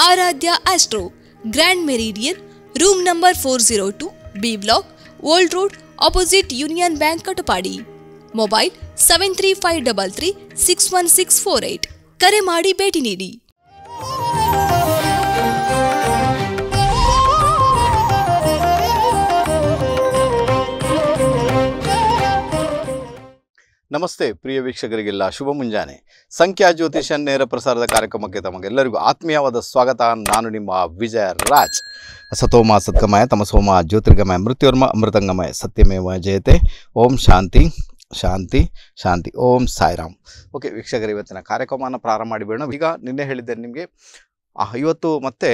Aaradhya astro grand meridian room number 402 B block old road opposite union bank Katpadi mobile seven three five double three six one six four eight करे माड़ी बेटी needy ನಮಸ್ತೆ ಪ್ರಿಯ ವೀಕ್ಷಕರಿಗೆಲ್ಲ ಶುಭ ಮುಂಜಾನೆ ಸಂಖ್ಯಾ ಜ್ಯೋತಿಷ ನೇರ ಪ್ರಸಾರದ ಕಾರ್ಯಕ್ರಮಕ್ಕೆ ತಮಗೆಲ್ಲರಿಗೂ ಆತ್ಮೀಯವಾದ ಸ್ವಾಗತ ನಾನು ನಿಮ್ಮ ವಿಜಯ ರಾಜ್ ಸತೋಮ ಸತ್ಕಮಯ ತಮಸೋಮ ಜ್ಯೋತಿರ್ಗಮಯ ಮೃತ್ಯುರ್ಮ ಅಮೃತಂಗಮಯ ಸತ್ಯಮೇವ ಜಯತೆ ಓಂ ಶಾಂತಿ ಶಾಂತಿ ಶಾಂತಿ ಓಂ ಸಾಯಿರಾಮ್ ಓಕೆ ವೀಕ್ಷಕರು ಇವತ್ತಿನ ಕಾರ್ಯಕ್ರಮವನ್ನು ಪ್ರಾರಂಭ ಮಾಡಿಬೇಡ ಈಗ ನಿನ್ನೆ ಹೇಳಿದ್ದೇನೆ ನಿಮಗೆ ಇವತ್ತು ಮತ್ತೆ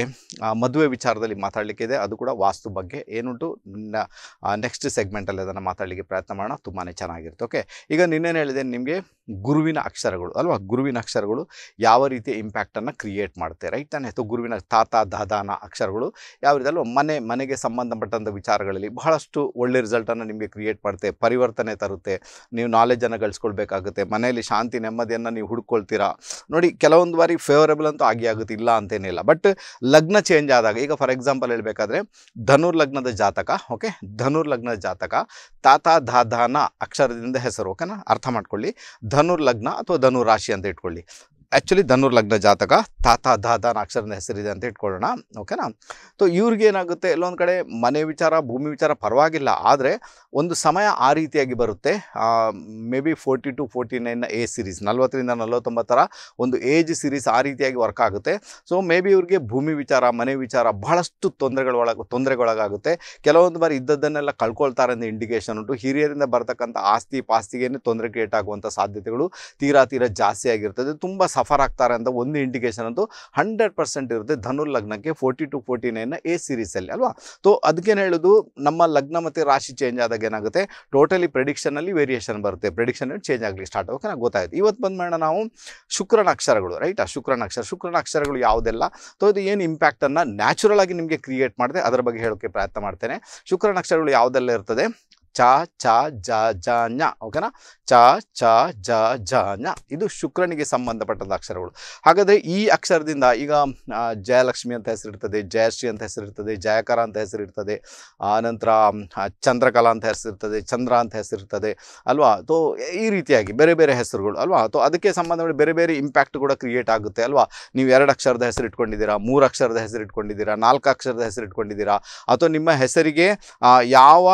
ಮದುವೆ ವಿಚಾರದಲ್ಲಿ ಇದೆ ಅದು ಕೂಡ ವಾಸ್ತು ಬಗ್ಗೆ ಏನುಂಟು ನೆಕ್ಸ್ಟ್ ಸೆಗ್ಮೆಂಟಲ್ಲಿ ಅದನ್ನು ಮಾತಾಡಲಿಕ್ಕೆ ಪ್ರಯತ್ನ ಮಾಡೋಣ ತುಂಬಾ ಚೆನ್ನಾಗಿರುತ್ತೆ ಓಕೆ ಈಗ ನಿನ್ನೇನು ಹೇಳಿದೆ ನಿಮಗೆ ಗುರುವಿನ ಅಕ್ಷರಗಳು ಅಲ್ವಾ ಗುರುವಿನ ಅಕ್ಷರಗಳು ಯಾವ ರೀತಿಯ ಇಂಪ್ಯಾಕ್ಟನ್ನು ಕ್ರಿಯೇಟ್ ಮಾಡುತ್ತೆ ರೈಟ್ ತಾನೆ ಅಥವಾ ಗುರುವಿನ ತಾತ ದಾದಾನ ಅಕ್ಷರಗಳು ಯಾವ ರೀತಿ ಅಲ್ವಾ ಮನೆ ಮನೆಗೆ ಸಂಬಂಧಪಟ್ಟಂಥ ವಿಚಾರಗಳಲ್ಲಿ ಬಹಳಷ್ಟು ಒಳ್ಳೆ ರಿಸಲ್ಟನ್ನು ನಿಮಗೆ ಕ್ರಿಯೇಟ್ ಮಾಡುತ್ತೆ ಪರಿವರ್ತನೆ ತರುತ್ತೆ ನೀವು ನಾಲೆಜನ್ನು ಗಳಿಸ್ಕೊಳ್ಬೇಕಾಗುತ್ತೆ ಮನೆಯಲ್ಲಿ ಶಾಂತಿ ನೆಮ್ಮದಿಯನ್ನು ನೀವು ಹುಡ್ಕೊಳ್ತೀರಾ ನೋಡಿ ಕೆಲವೊಂದು ಬಾರಿ ಫೇವರೇಬಲ್ ಅಂತೂ ಆಗಿ ಆಗುತ್ತೆ ಇಲ್ಲ ಅಂತೇನಿಲ್ಲ ಬಟ್ ಲಗ್ನ ಚೇಂಜ್ ಆದಾಗ ಈಗ ಫಾರ್ ಎಕ್ಸಾಂಪಲ್ ಹೇಳಬೇಕಾದ್ರೆ ಧನುರ್ ಲಗ್ನದ ಜಾತಕ ಓಕೆ ಧನುರ್ ಲಗ್ನದ ಜಾತಕ ತಾತ ದಾದಾನ ಅಕ್ಷರದಿಂದ ಹೆಸರು ಓಕೆನಾ ಅರ್ಥ ಮಾಡ್ಕೊಳ್ಳಿ ಧನುರ್ಲಗ್ನ ಲಗ್ನ ಅಥವಾ ಧನು ರಾಶಿ ಅಂತ ಇಟ್ಕೊಳ್ಳಿ ಆ್ಯಕ್ಚುಲಿ ಧನುರ್ ಲಗ್ನ ಜಾತಕ ತಾತ ದಾದ ಅಕ್ಷರದ ಹೆಸರಿದೆ ಅಂತ ಇಟ್ಕೊಳ್ಳೋಣ ಓಕೆನಾ ಸೊ ಇವ್ರಿಗೆ ಏನಾಗುತ್ತೆ ಎಲ್ಲೊಂದು ಕಡೆ ಮನೆ ವಿಚಾರ ಭೂಮಿ ವಿಚಾರ ಪರವಾಗಿಲ್ಲ ಆದರೆ ಒಂದು ಸಮಯ ಆ ರೀತಿಯಾಗಿ ಬರುತ್ತೆ maybe forty to forty nine age series ನಲ್ವತ್ತರಿಂದ ನಲ್ವತ್ತೊಂಬತ್ತರ ಒಂದು ಏಜ್ ಸಿರೀಸ್ ಆ ರೀತಿಯಾಗಿ ವರ್ಕ್ ಆಗುತ್ತೆ ಸೊ ಮೇ ಬಿ ಇವ್ರಿಗೆ ಭೂಮಿ ವಿಚಾರ ಮನೆ ವಿಚಾರ ಬಹಳಷ್ಟು ತೊಂದರೆಗಳ ತೊಂದರೆಗೊಳಗಾಗುತ್ತೆ ಕೆಲವೊಂದು ಬಾರಿ ಇದ್ದದ್ದನ್ನೆಲ್ಲ ಕಳ್ಕೊಳ್ತಾರೆ ಅಂತ ಇಂಡಿಕೇಶನ್ ಉಂಟು ಹಿರಿಯರಿಂದ ಬರತಕ್ಕಂಥ ಆಸ್ತಿ ಪಾಸ್ತಿಗೇನೆ ತೊಂದರೆ ಕ್ರಿಯೇಟ್ ಆಗುವಂಥ ಸಾಧ್ಯತೆಗಳು ತೀರಾ ತೀರಾ ಜಾಸ್ತಿ ಆಗಿರ್ತದೆ ತುಂಬ ಸಫರ್ ಆಗ್ತಾರೆ ಅಂತ ಒಂದು ಇಂಡಿಕೇಶನ್ ಅಂತೂ ಹಂಡ್ರೆಡ್ ಪರ್ಸೆಂಟ್ ಇರುತ್ತೆ ಧನು ಲಗ್ನಕ್ಕೆ forty to forty nine age ಸೀರೀಸಲ್ಲಿ ಅಲ್ವಾ ಸೊ ಅದಕ್ಕೇನು ಹೇಳೋದು ನಮ್ಮ ಲಗ್ನ ಮತ್ತು ರಾಶಿ ಚೇಂಜ್ ಆದಾಗ ಏನಾಗುತ್ತೆ ಟೋಟಲಿ ಪ್ರೆಡಿಕ್ಷನಲ್ಲಿ ವೇರಿಯೇಷನ್ ಬರುತ್ತೆ ಪ್ರೆಡಿಕ್ಷನ್ ಚೇಂಜ್ ಆಗಲಿ ಸ್ಟಾರ್ಟ್ ಆಗೋಕೆ ನಂಗೆ ಗೊತ್ತಾಯಿತು ಇವತ್ತು ಮಾಡೋಣ ನಾವು ಶುಕ್ರನ ಅಕ್ಷರಗಳು ರೈಟ್ ಆ ಶುಕ್ರನ ಅಕ್ಷರ ಶುಕ್ರನ ಅಕ್ಷರಗಳು ಯಾವುದೆಲ್ಲ ಸೊ ಇದು ಏನು ಇಂಪ್ಯಾಕ್ಟನ್ನು ನ್ಯಾಚುರಲ್ ಆಗಿ ನಿಮಗೆ ಕ್ರಿಯೇಟ್ ಮಾಡಿದೆ ಅದರ ಬಗ್ಗೆ ಹೇಳೋಕ್ಕೆ ಪ್ರಯತ್ನ ಮಾಡ್ತೇನೆ ಶುಕ್ರನ ಅಕ್ಷರಗಳು ಯಾವುದೆಲ್ಲ ಇರ್ತದೆ ಚ ಚ ಜ ಜ ಞ ಓಕೆನಾ ಚ ಚ ಜ ಜ ಞ ಇದು ಶುಕ್ರನಿಗೆ ಸಂಬಂಧಪಟ್ಟಂಥ ಅಕ್ಷರಗಳು ಹಾಗಾದರೆ ಈ ಅಕ್ಷರದಿಂದ ಈಗ ಜಯಲಕ್ಷ್ಮಿ ಅಂತ ಹೆಸರಿರ್ತದೆ ಜಯಶ್ರೀ ಅಂತ ಹೆಸರಿರ್ತದೆ ಜಯಕರ ಅಂತ ಹೆಸರಿರ್ತದೆ ಆನಂತರ ಚಂದ್ರಕಲಾ ಅಂತ ಹೆಸರಿರ್ತದೆ ಚಂದ್ರ ಅಂತ ಹೆಸರಿರ್ತದೆ ಅಲ್ವಾ ತೊ ಈ ರೀತಿಯಾಗಿ ಬೇರೆ ಬೇರೆ ಹೆಸರುಗಳು ಅಲ್ವಾ ಅಥವಾ ಅದಕ್ಕೆ ಸಂಬಂಧಪಟ್ಟ ಬೇರೆ ಬೇರೆ ಇಂಪ್ಯಾಕ್ಟ್ ಕೂಡ ಕ್ರಿಯೇಟ್ ಆಗುತ್ತೆ ಅಲ್ವಾ ನೀವು ಎರಡು ಅಕ್ಷರದ ಹೆಸರು ಇಟ್ಕೊಂಡಿದ್ದೀರಾ ಮೂರು ಅಕ್ಷರದ ಹೆಸರು ಇಟ್ಕೊಂಡಿದ್ದೀರಾ ನಾಲ್ಕು ಅಕ್ಷರದ ಹೆಸರು ಇಟ್ಕೊಂಡಿದ್ದೀರಾ ಅಥವಾ ನಿಮ್ಮ ಹೆಸರಿಗೆ ಯಾವ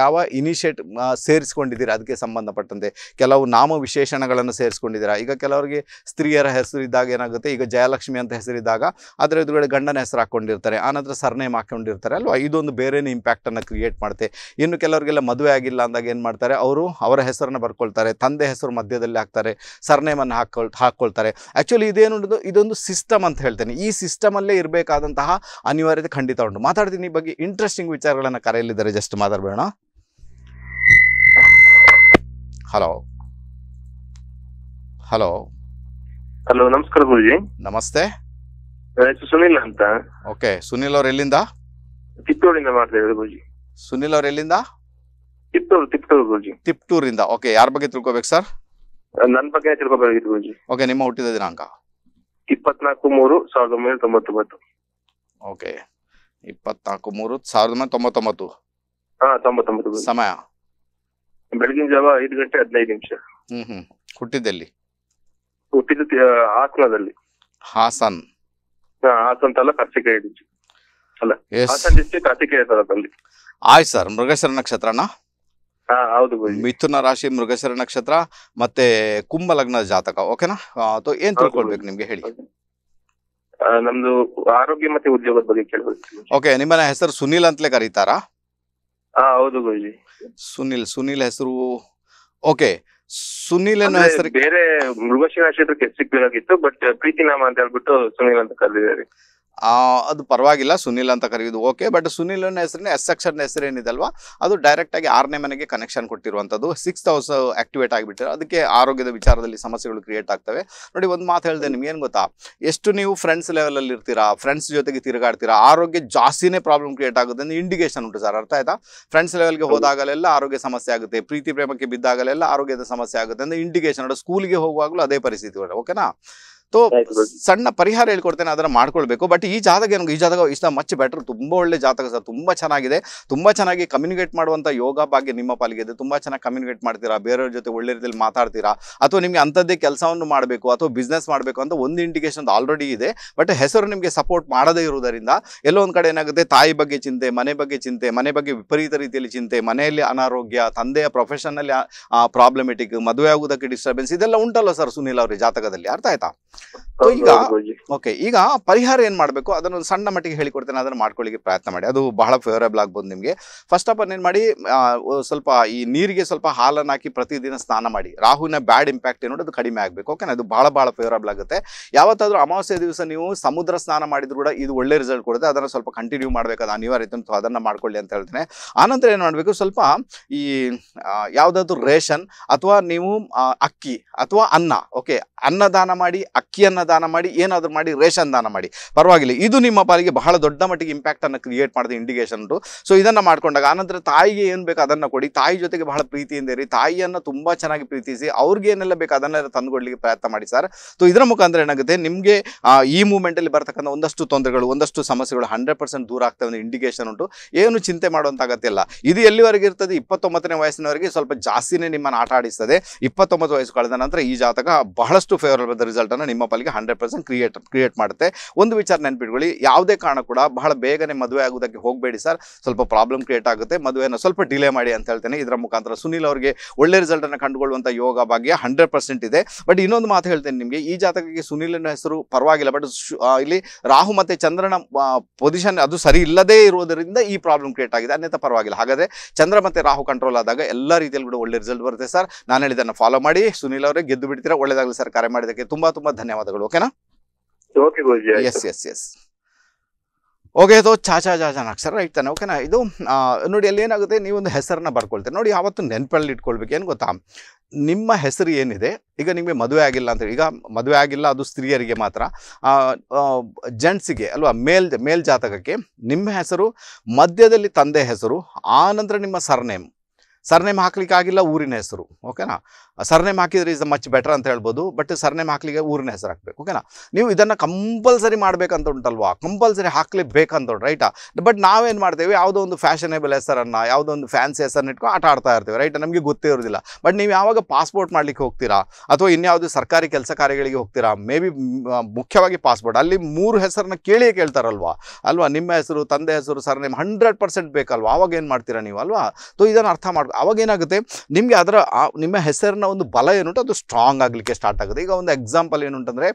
ಯಾವ ಇನಿಷಿಯೇಟ್ ಸೇರಿಸ್ಕೊಂಡಿದ್ದೀರಾ ಅದಕ್ಕೆ ಸಂಬಂಧಪಟ್ಟಂತೆ ಕೆಲವು ನಾಮ ವಿಶೇಷಣಗಳನ್ನು ಸೇರಿಸ್ಕೊಂಡಿದ್ದೀರಾ ಈಗ ಕೆಲವರಿಗೆ ಸ್ತ್ರೀಯರ ಹೆಸರು ಇದ್ದಾಗ ಏನಾಗುತ್ತೆ ಈಗ ಜಯಲಕ್ಷ್ಮಿ ಅಂತ ಹೆಸರಿದ್ದಾಗ ಅದರ ಎದುರುಗಡೆ ಗಂಡನ ಹೆಸರು ಹಾಕ್ಕೊಂಡಿರ್ತಾರೆ ಆನಂತರ ಸರ್ನೇಮ್ ಹಾಕ್ಕೊಂಡಿರ್ತಾರೆ ಅಲ್ವಾ ಇದೊಂದು ಬೇರೆನೇ ಇಂಪ್ಯಾಕ್ಟನ್ನು ಕ್ರಿಯೇಟ್ ಮಾಡುತ್ತೆ ಇನ್ನು ಕೆಲವರಿಗೆಲ್ಲ ಮದುವೆ ಆಗಿಲ್ಲ ಅಂದಾಗ ಏನು ಮಾಡ್ತಾರೆ ಅವರು ಅವರ ಹೆಸರನ್ನು ಬರ್ಕೊಳ್ತಾರೆ ತಂದೆ ಹೆಸರು ಮಧ್ಯದಲ್ಲಿ ಹಾಕ್ತಾರೆ ಸರ್ನೇಮನ್ನು ಹಾಕೊಳ್ ಹಾಕ್ಕೊಳ್ತಾರೆ ಆ್ಯಕ್ಚುಲಿ ಇದೇನು ಇದೊಂದು ಸಿಸ್ಟಮ್ ಅಂತ ಹೇಳ್ತೇನೆ ಈ ಸಿಸ್ಟಮಲ್ಲೇ ಇರಬೇಕಾದಂತಹ ಅನಿವಾರ್ಯತೆ ಖಂಡಿತ ಉಂಟು ಮಾತಾಡ್ತೀನಿ ಈ ಬಗ್ಗೆ ಇಂಟ್ರೆಸ್ಟಿಂಗ್ ವಿಚಾರಗಳನ್ನು ಕರೆಯಲಿದ್ದಾರೆ ಜಸ್ಟ್ ಮಾತಾಡಬೇಡ ಹಲೋ ಹಲೋ ಹಲೋ ನಮಸ್ಕಾರ ಗುರುಜಿ ನಮಸ್ತೆ ಸುನಿಲ್ ಅಂತ ಓಕೆ ಸುನಿಲ್ ಅವ್ರು ಎಲ್ಲಿಂದ ಚಿತ್ತೂರಿಂದ ಮಾತಾಡಿದ್ರು ಗುರುಜಿ ಸುನಿಲ್ ಅವ್ರು ಎಲ್ಲಿಂದ ತಿಪ್ಟೂರು ತಿಪ್ಟೂರು ಗುರುಜಿ ತಿಪ್ಟೂರಿಂದ ಓಕೆ ಯಾರ ಬಗ್ಗೆ ತಿಳ್ಕೊಬೇಕು ಸರ್ ನನ್ನ ಬಗ್ಗೆ ತಿಳ್ಕೊಬೇಕಾಗಿತ್ತು ಗುರುಜಿ ಓಕೆ ನಿಮ್ಮ ಹುಟ್ಟಿದ ದಿನಾಂಕ ಇಪ್ಪತ್ನಾಲ್ಕು ಮೂರು ಸಾವಿರದ ಒಂಬೈನೂರ ತೊಂಬತ್ತೊಂಬತ್ತು ಓಕೆ ಇಪ್ಪತ್ನಾಲ್ಕು ಮೂರು ಸಾವಿರದ ಒಂಬೈನೂರ ತೊಂಬತ್ತೊಂಬತ್ತು ಹಾ ತೊಂಬತ್ತೊಂಬತ್ತು ಸಮಯ ಬೆಳಗಿನ ಜಾವ ಐದು ಗಂಟೆ ಹದಿನೈದು ನಿಮಿಷ ಹ್ಮ್ ಹ್ಮ್ ಹುಟ್ಟಿದಲ್ಲಿ ಹುಟ್ಟಿದ ಹಾಸನದಲ್ಲಿ ಹಾಸನ್ ಹಾಸನ್ ತಲ ಅರಸಿಕೆ district. ಅಲ್ಲ ಹಾಸನ್ ಆಯ್ತು ಸರ್ ಮೃಗಶರ ನಕ್ಷತ್ರನ ಹಾ ಹೌದು ಮಿಥುನ ರಾಶಿ ಮೃಗಶರ ನಕ್ಷತ್ರ ಮತ್ತೆ ಕುಂಭ ಲಗ್ನ ಜಾತಕ ಓಕೆನಾ ಏನ್ ತಿಳ್ಕೊಳ್ಬೇಕು ನಿಮ್ಗೆ ಹೇಳಿ ನಮ್ದು ಆರೋಗ್ಯ ಮತ್ತೆ ಉದ್ಯೋಗದ ಬಗ್ಗೆ ಕೇಳಬೇಕು ಓಕೆ ನಿಮ್ಮನ ಹೆಸರು ಸುನೀಲ್ ಅಂತಲೇ ಕರೀತಾರಾ ಹಾ ಹೌದು ಗುರುಜಿ ಸುನಿಲ್ ಸುನಿಲ್ ಹೆಸರು ಓಕೆ ಸುನಿಲ್ ಅನ್ನೋ ಹೆಸರು ಬೇರೆ ಮೃಗಶಿರ ಕ್ಷೇತ್ರಕ್ಕೆ ಬಟ್ ಪ್ರೀತಿ ನಾಮ ಅಂತ ಹೇಳ್ಬಿಟ್ಟು ಸುನಿಲ್ ಅಂತ ಕರೆದಿದ್ದಾರೆ ಅದು ಪರವಾಗಿಲ್ಲ ಸುನಿಲ್ ಅಂತ ಕರೆಯೋದು ಓಕೆ ಬಟ್ ಅನ್ನ ಹೆಸರಿನ ಎಸ್ ಸೆಕ್ಷನ್ ಹೆಸರು ಅದು ಡೈರೆಕ್ಟಾಗಿ ಆರನೇ ಮನೆಗೆ ಕನೆಕ್ಷನ್ ಕೊಟ್ಟಿರುವಂಥದ್ದು ಸಿಕ್ಸ್ ಹೌಸ್ ಆಕ್ಟಿವೇಟ್ ಆಗಿಬಿಟ್ಟಿರೋ ಅದಕ್ಕೆ ಆರೋಗ್ಯದ ವಿಚಾರದಲ್ಲಿ ಸಮಸ್ಯೆಗಳು ಕ್ರಿಯೇಟ್ ಆಗ್ತವೆ ನೋಡಿ ಒಂದು ಮಾತು ಹೇಳಿದೆ ಏನು ಗೊತ್ತಾ ಎಷ್ಟು ನೀವು ಫ್ರೆಂಡ್ಸ್ ಲೆವೆಲಲ್ಲಿ ಇರ್ತೀರಾ ಫ್ರೆಂಡ್ಸ್ ಜೊತೆಗೆ ತಿರುಗಾಡ್ತೀರಾ ಆರೋಗ್ಯ ಜಾಸ್ತಿನೇ ಪ್ರಾಬ್ಲಮ್ ಕ್ರಿಯೇಟ್ ಆಗುತ್ತೆ ಅಂದ್ರೆ ಇಂಡಿಕೇಶನ್ ಉಂಟು ಸರ್ ಅರ್ಥ ಆಯ್ತಾ ಫ್ರೆಂಡ್ಸ್ ಲೆವೆಲ್ಗೆ ಹೋದಾಗಲೆಲ್ಲ ಆರೋಗ್ಯ ಸಮಸ್ಯೆ ಆಗುತ್ತೆ ಪ್ರೀತಿ ಪ್ರೇಮಕ್ಕೆ ಬಿದ್ದಾಗಲೆಲ್ಲ ಆರೋಗ್ಯದ ಸಮಸ್ಯೆ ಆಗುತ್ತೆ ಅಂದ್ರೆ ಇಂಡಿಕೇಶನ್ ಸ್ಕೂಲಿಗೆ ಹೋಗುವಾಗಲೂ ಅದೇ ಪರಿಸ್ಥಿತಿ ಓಕೆನಾ ಸೊ ಸಣ್ಣ ಪರಿಹಾರ ಹೇಳ್ಕೊಡ್ತೇನೆ ಅದನ್ನ ಮಾಡ್ಕೊಳ್ಬೇಕು ಬಟ್ ಈ ಜಾತಕ ಏನು ಈ ಜಾತಕ ಇಷ್ಟ ಮಚ್ ಬೆಟರ್ ತುಂಬಾ ಒಳ್ಳೆ ಜಾತಕ ಸರ್ ತುಂಬಾ ಚೆನ್ನಾಗಿದೆ ತುಂಬಾ ಚೆನ್ನಾಗಿ ಕಮ್ಯುನಿಕೇಟ್ ಮಾಡುವಂತ ಯೋಗ ಬಗ್ಗೆ ನಿಮ್ಮ ಪಾಲಿಗೆ ಇದೆ ತುಂಬಾ ಚೆನ್ನಾಗಿ ಕಮ್ಯುನಿಕೇಟ್ ಮಾಡ್ತೀರಾ ಬೇರೆಯವ್ರ ಜೊತೆ ಒಳ್ಳೆ ರೀತಿಯಲ್ಲಿ ಮಾತಾಡ್ತೀರಾ ಅಥವಾ ನಿಮ್ಗೆ ಅಂಥದ್ದೇ ಕೆಲಸವನ್ನು ಮಾಡಬೇಕು ಅಥವಾ ಬಿಸ್ನೆಸ್ ಮಾಡಬೇಕು ಅಂತ ಒಂದು ಇಂಡಿಕೇಶನ್ ಆಲ್ರೆಡಿ ಇದೆ ಬಟ್ ಹೆಸರು ನಿಮಗೆ ಸಪೋರ್ಟ್ ಮಾಡದೇ ಇರುವುದರಿಂದ ಎಲ್ಲೋ ಒಂದು ಕಡೆ ಏನಾಗುತ್ತೆ ತಾಯಿ ಬಗ್ಗೆ ಚಿಂತೆ ಮನೆ ಬಗ್ಗೆ ಚಿಂತೆ ಮನೆ ಬಗ್ಗೆ ವಿಪರೀತ ರೀತಿಯಲ್ಲಿ ಚಿಂತೆ ಮನೆಯಲ್ಲಿ ಅನಾರೋಗ್ಯ ತಂದೆಯ ಪ್ರೊಫೆಷನಲ್ಲಿ ಪ್ರಾಬ್ಲಮೆಟಿಕ್ ಮದುವೆ ಆಗುವುದಕ್ಕೆ ಡಿಸ್ಟರ್ಬೆನ್ಸ್ ಇದೆಲ್ಲ ಉಂಟಲ್ಲ ಸರ್ ಸುನೀಲ್ ಅವ್ರಿಗೆ ಜಾತಕದಲ್ಲಿ ಅರ್ಥ ಆಯ್ತಾ ಈಗ ಓಕೆ ಈಗ ಪರಿಹಾರ ಏನ್ ಮಾಡಬೇಕು ಅದನ್ನು ಸಣ್ಣ ಮಟ್ಟಿಗೆ ಹೇಳಿಕೊಡ್ತೇನೆ ಅದನ್ನ ಮಾಡ್ಕೊಳ್ಳಿಕ್ಕೆ ಪ್ರಯತ್ನ ಮಾಡಿ ಅದು ಬಹಳ ಫೇವರೇಬಲ್ ಆಗ್ಬೋದು ನಿಮಗೆ ಫಸ್ಟ್ ಆಫ್ ಆಲ್ ಏನು ಮಾಡಿ ಸ್ವಲ್ಪ ಈ ನೀರಿಗೆ ಸ್ವಲ್ಪ ಹಾಲನ್ನು ಹಾಕಿ ಪ್ರತಿದಿನ ಸ್ನಾನ ಮಾಡಿ ರಾಹುನ ಬ್ಯಾಡ್ ಇಂಪ್ಯಾಕ್ಟ್ ನೋಡಿ ಅದು ಕಡಿಮೆ ಆಗ್ಬೇಕು ಓಕೆನಾ ಅದು ಬಹಳ ಬಹಳ ಫೇವರೇಬಲ್ ಆಗುತ್ತೆ ಯಾವತ್ತಾದರೂ ಅಮಾವಾಸ್ಯ ದಿವಸ ನೀವು ಸಮುದ್ರ ಸ್ನಾನ ಮಾಡಿದ್ರು ಕೂಡ ಇದು ಒಳ್ಳೆ ರಿಸಲ್ಟ್ ಕೊಡುತ್ತೆ ಅದನ್ನ ಸ್ವಲ್ಪ ಕಂಟಿನ್ಯೂ ಮಾಡಬೇಕಾದ ಅನಿವಾರ್ಯತೆ ಸೊ ಅದನ್ನ ಮಾಡ್ಕೊಳ್ಳಿ ಅಂತ ಹೇಳ್ತೇನೆ ಆನಂತರ ಏನು ಮಾಡಬೇಕು ಸ್ವಲ್ಪ ಈ ಯಾವುದಾದ್ರೂ ರೇಷನ್ ಅಥವಾ ನೀವು ಅಕ್ಕಿ ಅಥವಾ ಅನ್ನ ಓಕೆ ಅನ್ನದಾನ ಮಾಡಿ ಅಕ್ಕಿಯನ್ನು ದಾನ ಮಾಡಿ ಏನಾದರೂ ಮಾಡಿ ರೇಷನ್ ದಾನ ಮಾಡಿ ಪರವಾಗಿಲ್ಲ ಇದು ನಿಮ್ಮ ಪಾಲಿಗೆ ಬಹಳ ದೊಡ್ಡ ಮಟ್ಟಿಗೆ ಇಂಪ್ಯಾಕ್ಟನ್ನು ಕ್ರಿಯೇಟ್ ಮಾಡಿದೆ ಇಂಡಿಕೇಷನ್ ಸೊ ಇದನ್ನು ಮಾಡ್ಕೊಂಡಾಗ ಆನಂತರ ತಾಯಿಗೆ ಏನು ಬೇಕು ಅದನ್ನು ಕೊಡಿ ತಾಯಿ ಜೊತೆಗೆ ಬಹಳ ಪ್ರೀತಿಯಿಂದ ಇರಿ ತಾಯಿಯನ್ನು ತುಂಬ ಚೆನ್ನಾಗಿ ಪ್ರೀತಿಸಿ ಅವ್ರಿಗೆ ಏನೆಲ್ಲ ಬೇಕು ಅದನ್ನೆಲ್ಲ ತಂದುಕೊಡ್ಲಿಕ್ಕೆ ಪ್ರಯತ್ನ ಮಾಡಿ ಸರ್ ಸೊ ಇದರ ಮುಖಾಂತರ ಏನಾಗುತ್ತೆ ನಿಮಗೆ ಈ ಮೂಮೆಂಟಲ್ಲಿ ಬರ್ತಕ್ಕಂಥ ಒಂದಷ್ಟು ತೊಂದರೆಗಳು ಒಂದಷ್ಟು ಸಮಸ್ಯೆಗಳು ಹಂಡ್ರೆಡ್ ಪರ್ಸೆಂಟ್ ದೂರ ಆಗ್ತವೆ ಒಂದು ಇಂಡಿಕೇಷನ್ ಉಂಟು ಏನು ಚಿಂತೆ ಮಾಡುವಂಥ ಅಗತ್ಯ ಇದು ಎಲ್ಲಿವರೆಗೆ ಇರ್ತದೆ ಇಪ್ಪತ್ತೊಂಬತ್ತನೇ ವಯಸ್ಸಿನವರೆಗೆ ಸ್ವಲ್ಪ ಜಾಸ್ತಿನೇ ನಿಮ್ಮನ್ನು ಆಟ ಆಡಿಸ್ತದೆ ಇಪ್ಪತ್ತೊಂಬತ್ತು ವಯಸ್ಸು ಕಳೆದ ನಂತರ ಈ ಜಾತಕ ಬಹಳಷ್ಟು ಫೇವರಬಲ್ ರಿಸಲ್ಟನ್ನು ನಿಮ್ಮ ನಿಮ್ಮ ಪಾಲಿಗೆ ಹಂಡ್ರೆಡ್ ಪರ್ಸೆಂಟ್ ಕ್ರಿಯೇಟ್ ಕ್ರಿಯೇಟ್ ಮಾಡುತ್ತೆ ಒಂದು ವಿಚಾರ ನೆನ್ಪಿಟ್ಕೊಳ್ಳಿ ಯಾವುದೇ ಕಾರಣ ಕೂಡ ಬಹಳ ಬೇಗನೆ ಮದುವೆ ಆಗೋದಕ್ಕೆ ಹೋಗಬೇಡಿ ಸರ್ ಸ್ವಲ್ಪ ಪ್ರಾಬ್ಲಮ್ ಕ್ರಿಯೇಟ್ ಆಗುತ್ತೆ ಮದುವೆಯನ್ನು ಸ್ವಲ್ಪ ಡಿಲೇ ಮಾಡಿ ಅಂತ ಹೇಳ್ತೇನೆ ಇದರ ಮುಖಾಂತರ ಸುನೀಲ್ ಅವರಿಗೆ ಒಳ್ಳೆ ರಿಸಲ್ಟನ್ನು ಕಂಡುಕೊಳ್ಳುವಂಥ ಯೋಗ ಭಾಗ್ಯ ಹಂಡ್ರೆಡ್ ಪರ್ಸೆಂಟ್ ಇದೆ ಬಟ್ ಇನ್ನೊಂದು ಮಾತು ಹೇಳ್ತೇನೆ ನಿಮಗೆ ಈ ಜಾತಕಕ್ಕೆ ಸುನೀಲಿನ ಹೆಸರು ಪರವಾಗಿಲ್ಲ ಬಟ್ ಇಲ್ಲಿ ರಾಹು ಮತ್ತು ಚಂದ್ರನ ಪೊಸಿಷನ್ ಅದು ಸರಿ ಇಲ್ಲದೇ ಇರುವುದರಿಂದ ಈ ಪ್ರಾಬ್ಲಮ್ ಕ್ರಿಯೇಟ್ ಆಗಿದೆ ಅನ್ಯತಾ ಪರವಾಗಿಲ್ಲ ಹಾಗಾದರೆ ಚಂದ್ರ ಮತ್ತು ರಾಹು ಕಂಟ್ರೋಲ್ ಆದಾಗ ಎಲ್ಲ ರೀತಿಯಲ್ಲಿ ಕೂಡ ಒಳ್ಳೆ ರಿಸಲ್ಟ್ ಬರುತ್ತೆ ಸರ್ ನಾನು ಹೇಳಿದ್ದನ್ನು ಫಾಲೋ ಮಾಡಿ ಸುನಿಲ್ ಅವರೇ ಗೆದ್ದು ಬಿಡ್ತೀರಾ ಒಳ್ಳೆಯದಾಗಲಿ ಸರ್ ಕರೆ ಮಾಡಿದ್ದಕ್ಕೆ ತುಂಬ ತುಂಬ ಧನ್ಯವಾದಗಳು ಓಕೆನಾ ಎಸ್ ಎಸ್ ಎಸ್ ಓಕೆ ಇದು ಚಾಚಾ ಜಾಜನ ಅಕ್ಷರ ಇಡ್ತಾನೆ ಓಕೆನಾ ಇದು ನೋಡಿ ಅಲ್ಲಿ ಏನಾಗುತ್ತೆ ನೀವೊಂದು ಹೆಸರನ್ನ ಬರ್ಕೊಳ್ತೀರಿ ನೋಡಿ ಯಾವತ್ತು ನೆನಪಲ್ಲಿ ಇಟ್ಕೊಳ್ಬೇಕು ಏನು ಗೊತ್ತಾ ನಿಮ್ಮ ಹೆಸರು ಏನಿದೆ ಈಗ ನಿಮಗೆ ಮದುವೆ ಆಗಿಲ್ಲ ಅಂತ ಈಗ ಮದುವೆ ಆಗಿಲ್ಲ ಅದು ಸ್ತ್ರೀಯರಿಗೆ ಮಾತ್ರ ಜೆಂಟ್ಸಿಗೆ ಅಲ್ವಾ ಮೇಲ್ ಮೇಲ್ ಜಾತಕಕ್ಕೆ ನಿಮ್ಮ ಹೆಸರು ಮಧ್ಯದಲ್ಲಿ ತಂದೆ ಹೆಸರು ಆನಂತರ ನಿಮ್ಮ ಸರ್ನೇಮ್ ಸರ್ನೇಮ್ ಹಾಕ್ಲಿಕ್ಕಾಗಿಲ್ಲ ಊರಿನ ಹೆಸರು ಓಕೆನಾ ಸರ್ನೇಮ್ ಹಾಕಿದ್ರೆ ಇಸ್ ಮಚ್ ಬೆಟರ್ ಅಂತ ಹೇಳ್ಬೋದು ಬಟ್ ಸರ್ನೇಮ್ ಹಾಕ್ಲಿಕ್ಕೆ ಊರಿನ ಹೆಸರು ಹಾಕಬೇಕು ಓಕೆನಾ ನೀವು ಇದನ್ನು ಕಂಪಲ್ಸರಿ ಮಾಡಬೇಕಂತ ಉಂಟಲ್ವಾ ಕಂಪಲ್ಸರಿ ಹಾಕ್ಲಿಕ್ಕೆ ಉಂಟು ರೈಟಾ ಬಟ್ ನಾವೇನು ಮಾಡ್ತೇವೆ ಯಾವುದೋ ಒಂದು ಫ್ಯಾಷನೇಬಲ್ ಹೆಸರನ್ನು ಯಾವುದೋ ಒಂದು ಫ್ಯಾನ್ಸಿ ಹೆಸರನ್ನ ಇಟ್ಕೊಂಡು ಆಟ ಆಡ್ತಾ ಇರ್ತೇವೆ ರೈಟ್ ನಮಗೆ ಗೊತ್ತೇ ಇರೋದಿಲ್ಲ ಬಟ್ ನೀವು ಯಾವಾಗ ಪಾಸ್ಪೋರ್ಟ್ ಮಾಡಲಿಕ್ಕೆ ಹೋಗ್ತೀರಾ ಅಥವಾ ಇನ್ಯಾವುದು ಸರ್ಕಾರಿ ಕೆಲಸ ಕಾರ್ಯಗಳಿಗೆ ಹೋಗ್ತೀರಾ ಮೇ ಬಿ ಮುಖ್ಯವಾಗಿ ಪಾಸ್ಪೋರ್ಟ್ ಅಲ್ಲಿ ಮೂರು ಹೆಸರನ್ನ ಕೇಳಿಯೇ ಕೇಳ್ತಾರಲ್ವಾ ಅಲ್ವಾ ನಿಮ್ಮ ಹೆಸರು ತಂದೆ ಹೆಸರು ನಿಮ್ಮ ಹಂಡ್ರೆಡ್ ಪರ್ಸೆಂಟ್ ಬೇಕಲ್ವಾ ಅವಾಗ ಏನು ಮಾಡ್ತೀರಾ ನೀವು ಅಲ್ವಾ ಸೊ ಇದನ್ನು ಅರ್ಥ ಮಾಡ್ಕೊಂಡು ಮಾಡಬೇಕು ಅವಾಗ ಏನಾಗುತ್ತೆ ನಿಮಗೆ ಅದರ ನಿಮ್ಮ ಹೆಸರಿನ ಒಂದು ಬಲ ಏನುಂಟು ಅದು ಸ್ಟ್ರಾಂಗ್ ಆಗಲಿಕ್ಕೆ ಸ್ಟಾರ್ಟ್ ಆಗುತ್ತೆ ಈಗ ಒಂದು ಎಕ್ಸಾಂಪಲ್ ಏನುಂಟಂದರೆ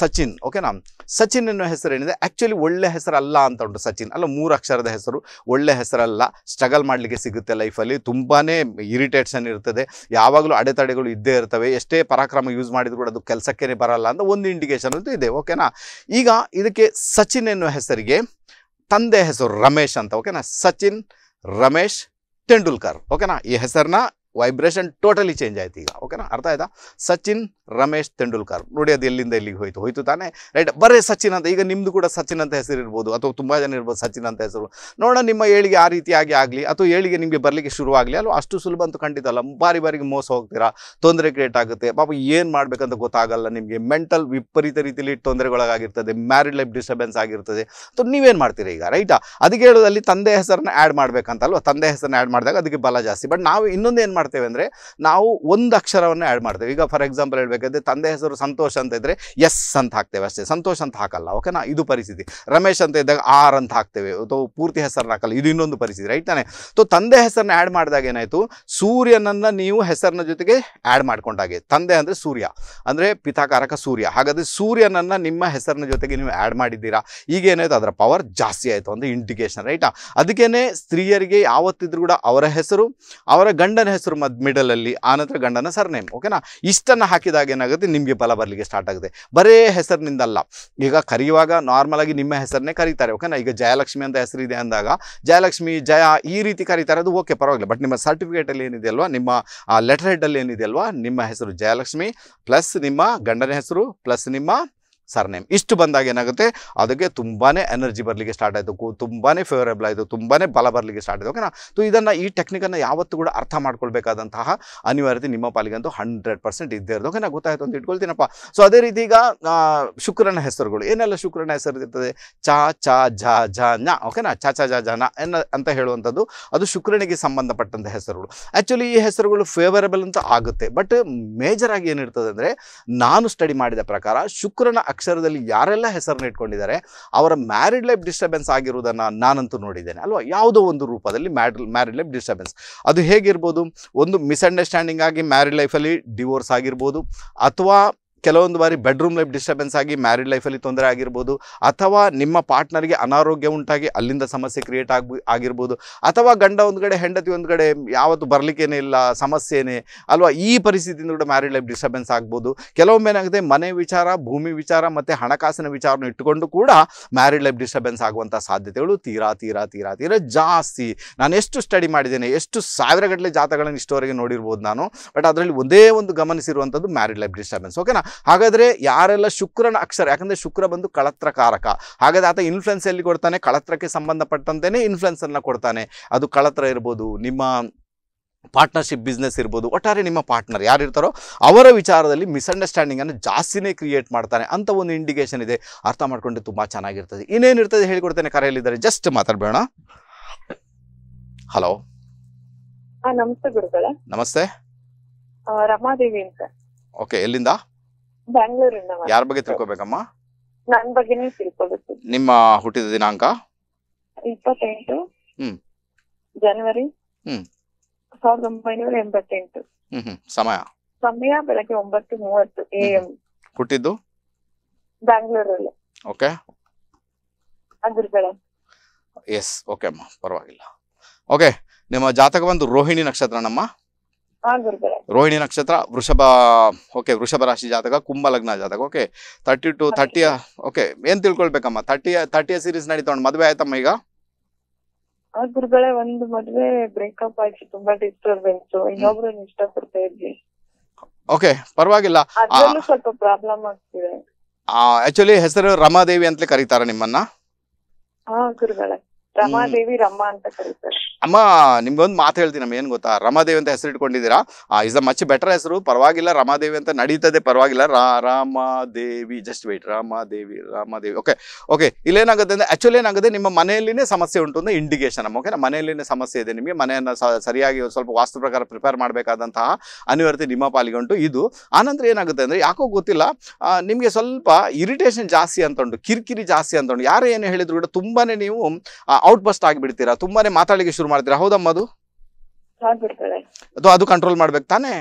ಸಚಿನ್ ಓಕೆನಾ ಸಚಿನ್ ಅನ್ನೋ ಹೆಸರು ಏನಿದೆ ಆ್ಯಕ್ಚುಲಿ ಒಳ್ಳೆ ಹೆಸರಲ್ಲ ಅಂತ ಉಂಟು ಸಚಿನ್ ಅಲ್ಲ ಮೂರು ಅಕ್ಷರದ ಹೆಸರು ಒಳ್ಳೆ ಹೆಸರಲ್ಲ ಸ್ಟ್ರಗಲ್ ಮಾಡಲಿಕ್ಕೆ ಸಿಗುತ್ತೆ ಲೈಫಲ್ಲಿ ತುಂಬಾ ಇರಿಟೇಷನ್ ಇರ್ತದೆ ಯಾವಾಗಲೂ ಅಡೆತಡೆಗಳು ಇದ್ದೇ ಇರ್ತವೆ ಎಷ್ಟೇ ಪರಾಕ್ರಮ ಯೂಸ್ ಮಾಡಿದ್ರು ಕೂಡ ಅದು ಕೆಲಸಕ್ಕೇ ಬರಲ್ಲ ಅಂತ ಒಂದು ಇಂಡಿಕೇಶನ್ ಅಂತೂ ಇದೆ ಓಕೆನಾ ಈಗ ಇದಕ್ಕೆ ಸಚಿನ್ ಎನ್ನುವ ಹೆಸರಿಗೆ ತಂದೆ ಹೆಸರು ರಮೇಶ್ ಅಂತ ಓಕೆನಾ ಸಚಿನ್ ರಮೇಶ್ तेंडूलकर् ओके ना हसरना ವೈಬ್ರೇಷನ್ ಟೋಟಲಿ ಚೇಂಜ್ ಆಯ್ತು ಈಗ ಓಕೆನಾ ಅರ್ಥ ಆಯ್ತಾ ಸಚಿನ್ ರಮೇಶ್ ತೆಂಡೂಲ್ಕರ್ ನೋಡಿ ಅದು ಎಲ್ಲಿಂದ ಎಲ್ಲಿಗೆ ಹೋಯ್ತು ಹೋಯ್ತು ತಾನೇ ರೈಟ್ ಬರೇ ಸಚಿನ್ ಅಂತ ಈಗ ನಿಮ್ಮದು ಕೂಡ ಸಚಿನ್ ಅಂತ ಹೆಸರು ಇರ್ಬೋದು ಅಥವಾ ತುಂಬ ಜನ ಇರ್ಬೋದು ಸಚಿನ್ ಅಂತ ಹೆಸರು ನೋಡೋಣ ನಿಮ್ಮ ಏಳಿಗೆ ಆ ರೀತಿಯಾಗಿ ಆಗಲಿ ಅಥವಾ ಏಳಿಗೆ ನಿಮಗೆ ಬರಲಿಕ್ಕೆ ಶುರುವಾಗಲಿ ಅಲ್ವಾ ಅಷ್ಟು ಸುಲಭ ಅಂತೂ ಖಂಡಿತ ಅಲ್ಲ ಬಾರಿ ಬಾರಿಗೆ ಮೋಸ ಹೋಗ್ತೀರಾ ತೊಂದರೆ ಕ್ರಿಯೇಟ್ ಆಗುತ್ತೆ ಪಾಪ ಏನು ಮಾಡಬೇಕಂತ ಗೊತ್ತಾಗಲ್ಲ ನಿಮಗೆ ಮೆಂಟಲ್ ವಿಪರೀತ ರೀತಿಯಲ್ಲಿ ತೊಂದರೆಗೊಳಗಾಗಿರ್ತದೆ ಮ್ಯಾರಿಡ್ ಲೈಫ್ ಡಿಸ್ಟರ್ಬೆನ್ಸ್ ಆಗಿರ್ತದೆ ಅಥವಾ ನೀವೇನು ಮಾಡ್ತೀರಾ ಈಗ ರೈಟಾ ಅದಕ್ಕೆ ಹೇಳೋದಲ್ಲಿ ತಂದೆ ಹೆಸರನ್ನ ಆ್ಯಡ್ ಮಾಡಬೇಕಂತಲ್ವ ತಂದೆ ಹೆಸರನ್ನ ಆ್ಯಡ್ ಮಾಡಿದಾಗ ಅದಕ್ಕೆ ಬಲ ಜಾಸ್ತಿ ಬಟ್ ನಾವು ಇನ್ನೊಂದು ಏನು ಮಾಡ್ತೇವೆ ಅಂದರೆ ನಾವು ಒಂದು ಅಕ್ಷರವನ್ನು ಆ್ಯಡ್ ಮಾಡ್ತೇವೆ ಈಗ ಫಾರ್ ಎಕ್ಸಾಂಪಲ್ ಹೇಳಬೇಕಂದ್ರೆ ತಂದೆ ಹೆಸರು ಸಂತೋಷ ಅಂತ ಇದ್ದರೆ ಎಸ್ ಅಂತ ಹಾಕ್ತೇವೆ ಅಷ್ಟೇ ಸಂತೋಷ ಅಂತ ಹಾಕಲ್ಲ ಓಕೆನಾ ಇದು ಪರಿಸ್ಥಿತಿ ರಮೇಶ್ ಅಂತ ಇದ್ದಾಗ ಆರ್ ಅಂತ ಹಾಕ್ತೇವೆ ಅಥವಾ ಪೂರ್ತಿ ಹೆಸರನ್ನ ಹಾಕಲ್ಲ ಇದು ಇನ್ನೊಂದು ಪರಿಸ್ಥಿತಿ ರೈಟ್ ತಾನೆ ತೊ ತಂದೆ ಹೆಸರನ್ನ ಆ್ಯಡ್ ಮಾಡಿದಾಗ ಏನಾಯಿತು ಸೂರ್ಯನನ್ನು ನೀವು ಹೆಸರಿನ ಜೊತೆಗೆ ಆ್ಯಡ್ ಮಾಡ್ಕೊಂಡಾಗೆ ತಂದೆ ಅಂದರೆ ಸೂರ್ಯ ಅಂದರೆ ಪಿತಾಕಾರಕ ಸೂರ್ಯ ಹಾಗಾದರೆ ಸೂರ್ಯನನ್ನು ನಿಮ್ಮ ಹೆಸರಿನ ಜೊತೆಗೆ ನೀವು ಆ್ಯಡ್ ಮಾಡಿದ್ದೀರಾ ಈಗ ಏನಾಯಿತು ಅದರ ಪವರ್ ಜಾಸ್ತಿ ಆಯಿತು ಅಂದರೆ ಇಂಡಿಕೇಶನ್ ರೈಟಾ ಅದಕ್ಕೇ ಸ್ತ್ರೀಯರಿಗೆ ಯಾವತ್ತಿದ್ರೂ ಕೂಡ ಅವರ ಹೆಸರು ಅವರ ಗಂಡನ ಹೆಸರು ಹೆಸರು ಮದ್ ಮಿಡಲಲ್ಲಿ ಆನಂತರ ಗಂಡನ ಸರ್ನೇಮ್ ಓಕೆನಾ ಇಷ್ಟನ್ನು ಹಾಕಿದಾಗ ಏನಾಗುತ್ತೆ ನಿಮಗೆ ಬಲ ಬರಲಿಕ್ಕೆ ಸ್ಟಾರ್ಟ್ ಆಗುತ್ತೆ ಬರೇ ಹೆಸರಿನಿಂದಲ್ಲ ಈಗ ಕರೆಯುವಾಗ ನಾರ್ಮಲ್ ಆಗಿ ನಿಮ್ಮ ಹೆಸರನ್ನೇ ಕರೀತಾರೆ ಓಕೆನಾ ಈಗ ಜಯಲಕ್ಷ್ಮಿ ಅಂತ ಹೆಸರಿದೆ ಅಂದಾಗ ಜಯಲಕ್ಷ್ಮಿ ಜಯ ಈ ರೀತಿ ಕರೀತಾರೆ ಅದು ಓಕೆ ಪರವಾಗಿಲ್ಲ ಬಟ್ ನಿಮ್ಮ ಸರ್ಟಿಫಿಕೇಟಲ್ಲಿ ಏನಿದೆ ಅಲ್ವಾ ನಿಮ್ಮ ಲೆಟರ್ ಹೆಡ್ಡಲ್ಲಿ ಏನಿದೆ ಅಲ್ವಾ ನಿಮ್ಮ ಹೆಸರು ಜಯಲಕ್ಷ್ಮಿ ಪ್ಲಸ್ ನಿಮ್ಮ ಗಂಡನ ಹೆಸರು ಪ್ಲಸ್ ನಿಮ್ಮ ಸರ್ ನೇಮ್ ಇಷ್ಟು ಬಂದಾಗ ಏನಾಗುತ್ತೆ ಅದಕ್ಕೆ ತುಂಬಾ ಎನರ್ಜಿ ಬರಲಿಕ್ಕೆ ಸ್ಟಾರ್ಟ್ ಆಯಿತು ತುಂಬಾ ಫೇವರೇಬಲ್ ಆಯಿತು ತುಂಬಾ ಬಲ ಬರಲಿಕ್ಕೆ ಸ್ಟಾರ್ಟ್ ಆಯಿತು ಓಕೆನಾ ಸೊ ಇದನ್ನು ಈ ಟೆಕ್ನಿಕನ್ನು ಯಾವತ್ತೂ ಕೂಡ ಅರ್ಥ ಮಾಡ್ಕೊಳ್ಬೇಕಾದಂತಹ ಅನಿವಾರ್ಯತೆ ನಿಮ್ಮ ಪಾಲಿಗಂತೂ ಹಂಡ್ರೆಡ್ ಪರ್ಸೆಂಟ್ ಇದ್ದೇ ಇರೋದು ಓಕೆನಾ ಗೊತ್ತಾಯಿತು ಅಂತ ಇಟ್ಕೊಳ್ತೀನಪ್ಪ ಸೊ ಅದೇ ರೀತಿ ಈಗ ಶುಕ್ರನ ಹೆಸರುಗಳು ಏನೆಲ್ಲ ಶುಕ್ರನ ಹೆಸರು ಇರ್ತದೆ ಚಾ ಚಾ ಜ ಜ ನ ಓಕೆನಾ ಚ ಚಾ ಜ ಜ ನ ಎನ್ನ ಅಂತ ಹೇಳುವಂಥದ್ದು ಅದು ಶುಕ್ರನಿಗೆ ಸಂಬಂಧಪಟ್ಟಂಥ ಹೆಸರುಗಳು ಆ್ಯಕ್ಚುಲಿ ಈ ಹೆಸರುಗಳು ಫೇವರೇಬಲ್ ಅಂತ ಆಗುತ್ತೆ ಬಟ್ ಮೇಜರ್ ಆಗಿ ಏನಿರ್ತದೆ ಅಂದರೆ ನಾನು ಸ್ಟಡಿ ಮಾಡಿದ ಪ್ರಕಾರ ಶುಕ್ರನ ಅಕ್ಷರದಲ್ಲಿ ಯಾರೆಲ್ಲ ಹೆಸರನ್ನ ಇಟ್ಕೊಂಡಿದ್ದಾರೆ ಅವರ ಮ್ಯಾರಿಡ್ ಲೈಫ್ ಡಿಸ್ಟರ್ಬೆನ್ಸ್ ಆಗಿರುವುದನ್ನು ನಾನಂತೂ ನೋಡಿದ್ದೇನೆ ಅಲ್ವಾ ಯಾವುದೋ ಒಂದು ರೂಪದಲ್ಲಿ ಮ್ಯಾಡ್ ಮ್ಯಾರಿಡ್ ಲೈಫ್ ಡಿಸ್ಟರ್ಬೆನ್ಸ್ ಅದು ಹೇಗಿರ್ಬೋದು ಒಂದು ಮಿಸ್ಅಂಡರ್ಸ್ಟ್ಯಾಂಡಿಂಗ್ ಆಗಿ ಮ್ಯಾರಿಡ್ ಲೈಫಲ್ಲಿ ಡಿವೋರ್ಸ್ ಆಗಿರ್ಬೋದು ಅಥವಾ ಕೆಲವೊಂದು ಬಾರಿ ಬೆಡ್ರೂಮ್ ಲೈಫ್ ಡಿಸ್ಟರ್ಬೆನ್ಸ್ ಆಗಿ ಮ್ಯಾರಿಡ್ ಲೈಫಲ್ಲಿ ತೊಂದರೆ ಆಗಿರ್ಬೋದು ಅಥವಾ ನಿಮ್ಮ ಪಾರ್ಟ್ನರ್ಗೆ ಅನಾರೋಗ್ಯ ಉಂಟಾಗಿ ಅಲ್ಲಿಂದ ಸಮಸ್ಯೆ ಕ್ರಿಯೇಟ್ ಆಗಿ ಆಗಿರ್ಬೋದು ಅಥವಾ ಗಂಡ ಒಂದು ಕಡೆ ಹೆಂಡತಿ ಒಂದು ಕಡೆ ಯಾವತ್ತು ಬರಲಿಕ್ಕೇನೇ ಇಲ್ಲ ಸಮಸ್ಯೆನೇ ಅಲ್ವಾ ಈ ಪರಿಸ್ಥಿತಿಯಿಂದ ಕೂಡ ಮ್ಯಾರಿಡ್ ಲೈಫ್ ಡಿಸ್ಟರ್ಬೆನ್ಸ್ ಆಗ್ಬೋದು ಕೆಲವೊಮ್ಮೆ ಏನಾಗುತ್ತೆ ಮನೆ ವಿಚಾರ ಭೂಮಿ ವಿಚಾರ ಮತ್ತು ಹಣಕಾಸಿನ ವಿಚಾರನ ಇಟ್ಟುಕೊಂಡು ಕೂಡ ಮ್ಯಾರಿಡ್ ಲೈಫ್ ಡಿಸ್ಟರ್ಬೆನ್ಸ್ ಆಗುವಂಥ ಸಾಧ್ಯತೆಗಳು ತೀರಾ ತೀರಾ ತೀರಾ ತೀರಾ ಜಾಸ್ತಿ ನಾನು ಎಷ್ಟು ಸ್ಟಡಿ ಮಾಡಿದ್ದೇನೆ ಎಷ್ಟು ಸಾವಿರಗಟ್ಟಲೆ ಜಾತಗಳನ್ನು ಇಷ್ಟವರೆಗೆ ನೋಡಿರ್ಬೋದು ನಾನು ಬಟ್ ಅದರಲ್ಲಿ ಒಂದೇ ಒಂದು ಗಮನಿಸಿರುವಂಥದ್ದು ಮ್ಯಾರಿಡ್ ಲೈಫ್ ಡಿಸ್ಟರ್ಬೆನ್ಸ್ ಓಕೆನಾ ಹಾಗಾದರೆ ಯಾರೆಲ್ಲ ಶುಕ್ರನ ಅಕ್ಷರ ಯಾಕಂದರೆ ಶುಕ್ರ ಬಂದು ಕಳತ್ರಕಾರಕ ಹಾಗಾದರೆ ಆತ ಇನ್ಫ್ಲುಯೆನ್ಸ್ ಎಲ್ಲಿ ಕೊಡ್ತಾನೆ ಕಳತ್ರಕ್ಕೆ ಸಂಬಂಧಪಟ್ಟಂತೆಯೇ ಇನ್ಫ್ಲುಯೆನ್ಸನ್ನು ಕೊಡ್ತಾನೆ ಅದು ಕಳತ್ರ ಇರ್ಬೋದು ನಿಮ್ಮ ಪಾರ್ಟ್ನರ್ಶಿಪ್ ಬಿಸ್ನೆಸ್ ಇರ್ಬೋದು ಒಟ್ಟಾರೆ ನಿಮ್ಮ ಪಾರ್ಟ್ನರ್ ಯಾರಿರ್ತಾರೋ ಅವರ ವಿಚಾರದಲ್ಲಿ ಮಿಸ್ಅಂಡರ್ಸ್ಟ್ಯಾಂಡಿಂಗನ್ನು ಜಾಸ್ತಿನೇ ಕ್ರಿಯೇಟ್ ಮಾಡ್ತಾನೆ ಅಂತ ಒಂದು ಇಂಡಿಕೇಷನ್ ಇದೆ ಅರ್ಥ ಮಾಡ್ಕೊಂಡು ತುಂಬ ಚೆನ್ನಾಗಿರ್ತದೆ ಇನ್ನೇನಿರ್ತದೆ ಹೇಳಿಕೊಡ್ತೇನೆ ಕರೆಯಲ್ಲಿದ್ದಾರೆ ಜಸ್ಟ್ ಮಾತಾಡಬೇಡ ಹಲೋ ನಮಸ್ತೆ ಗುರುಗಳ ನಮಸ್ತೆ ರಮಾದೇವಿ ಅಂತ ಓಕೆ ಎಲ್ಲಿಂದ ಬೆಂಗಳೂರಿನ ಯಾರ ಬಗ್ಗೆ ತಿಳ್ಕೊಬೇಕಮ್ಮ ನನ್ ಬಗ್ಗೆನೇ ತಿಳ್ಕೊಬೇಕು ನಿಮ್ಮ ಹುಟ್ಟಿದ ದಿನಾಂಕ ಇಪ್ಪತ್ತೆಂಟು ಹ್ಮ್ ಜನವರಿ ಹ್ಮ್ ಸಾವಿರದ ಒಂಬೈನೂರ ಎಂಬತ್ತೆಂಟು ಹ್ಮ್ ಹ್ಮ್ ಸಮಯ ಸಮಯ ಬೆಳಗ್ಗೆ ಒಂಬತ್ತು ಮೂವತ್ತು ಎ ಎಂ ಹುಟ್ಟಿದ್ದು ಬ್ಯಾಂಗ್ಳೂರಲ್ಲಿ ಓಕೆ ಅದ್ರ ಬೆಳಗ್ಗೆ ಎಸ್ ಓಕೆ ಅಮ್ಮ ಪರವಾಗಿಲ್ಲ ಓಕೆ ನಿಮ್ಮ ಜಾತಕ ಬಂದು ರೋಹಿಣಿ ನಕ್ಷತ್ರನಮ್ಮ ರೋಹಿಣಿ ನಕ್ಷತ್ರ ವೃಷಭ ಓಕೆ ವೃಷಭ ರಾಶಿ ಜಾತಕ ಕುಂಭ ಲಗ್ನ ಜಾತಕ ಓಕೆ ತರ್ಟಿ ಟು ತರ್ಟಿಯ ಓಕೆ ಏನ್ ತಿಳ್ಕೊಳ್ಬೇಕಮ್ಮ ತರ್ಟಿಯ ತರ್ಟಿಯ ಸೀರೀಸ್ ನಡೀತವಣ್ಣ ಮದ್ವೆ ಆಯ್ತಮ್ಮ ಈಗ ಓಕೆ ಪರವಾಗಿಲ್ಲ ಹೆಸರು ರಮಾದೇವಿ ಅಂತಲೇ ಕರೀತಾರ ನಿಮ್ಮನ್ನ ರಮಾದೇವಿ ರಮ್ಮ ಅಂತ ಕರೀತಾರೆ ಅಮ್ಮ ನಿಮ್ಗೊಂದು ಮಾತು ಹೇಳ್ತೀನಿ ಏನ್ ಗೊತ್ತಾ ರಮಾದೇವಿ ಅಂತ ಹೆಸರು ಇಟ್ಕೊಂಡಿದ್ದೀರಾ ಇಸ್ ಅ ಮಚ್ ಬೆಟರ್ ಹೆಸರು ಪರವಾಗಿಲ್ಲ ರಮಾದೇವಿ ಅಂತ ನಡೀತದೆ ಪರವಾಗಿಲ್ಲ Ramadevi just wait Ramadevi Ramadevi okay okay ಇಲ್ಲೇನಾಗುತ್ತೆ ಅಂದ್ರೆ ಆಕ್ಚುಲಿ ಏನಾಗುತ್ತೆ ನಿಮ್ಮ ಮನೆಯಲ್ಲಿನೇ ಸಮಸ್ಯೆ ಉಂಟು ಅಂದ್ರೆ ಇಂಡಿಕೇಶನ್ ಅಮ್ಮ ಓಕೆ ಮನೆಯಲ್ಲಿನೇ ಸಮಸ್ಯೆ ಇದೆ ನಿಮಗೆ ಮನೆಯನ್ನ ಸರಿಯಾಗಿ ಸ್ವಲ್ಪ ವಾಸ್ತು ಪ್ರಕಾರ ಪ್ರಿಪೇರ್ ಮಾಡಬೇಕಾದಂತಹ ಅನಿವಾರ್ಯತೆ ನಿಮ್ಮ ಪಾಲಿಗೆ ಉಂಟು ಇದು ಆನಂತರ ಏನಾಗುತ್ತೆ ಅಂದ್ರೆ ಯಾಕೋ ಗೊತ್ತಿಲ್ಲ ನಿಮಗೆ ಸ್ವಲ್ಪ ಇರಿಟೇಷನ್ ಜಾಸ್ತಿ ಅಂತ ಉಂಟು ಕಿರಿಕಿರಿ ಜಾಸ್ತಿ ಅಂತ ಉಂಟು ಯಾರೇ ಏನು ಹೇಳಿದ್ರು ಕೂಡ ತುಂಬಾನೇ ನೀವು ಔಟ್ ಬಸ್ಟ್ ಆಗಿಬಿಡ್ತೀರಾ ತುಂಬಾನೇ ಮಾತಾಡಲಿಕ್ಕೆ ಶುರು ಮಾಡ್ತೀರಾ ಹೌದಮ್ಮ ಅದು ಅದು ಅದು ಕಂಟ್ರೋಲ್ ಮಾಡ್ಬೇಕು ತಾನೇ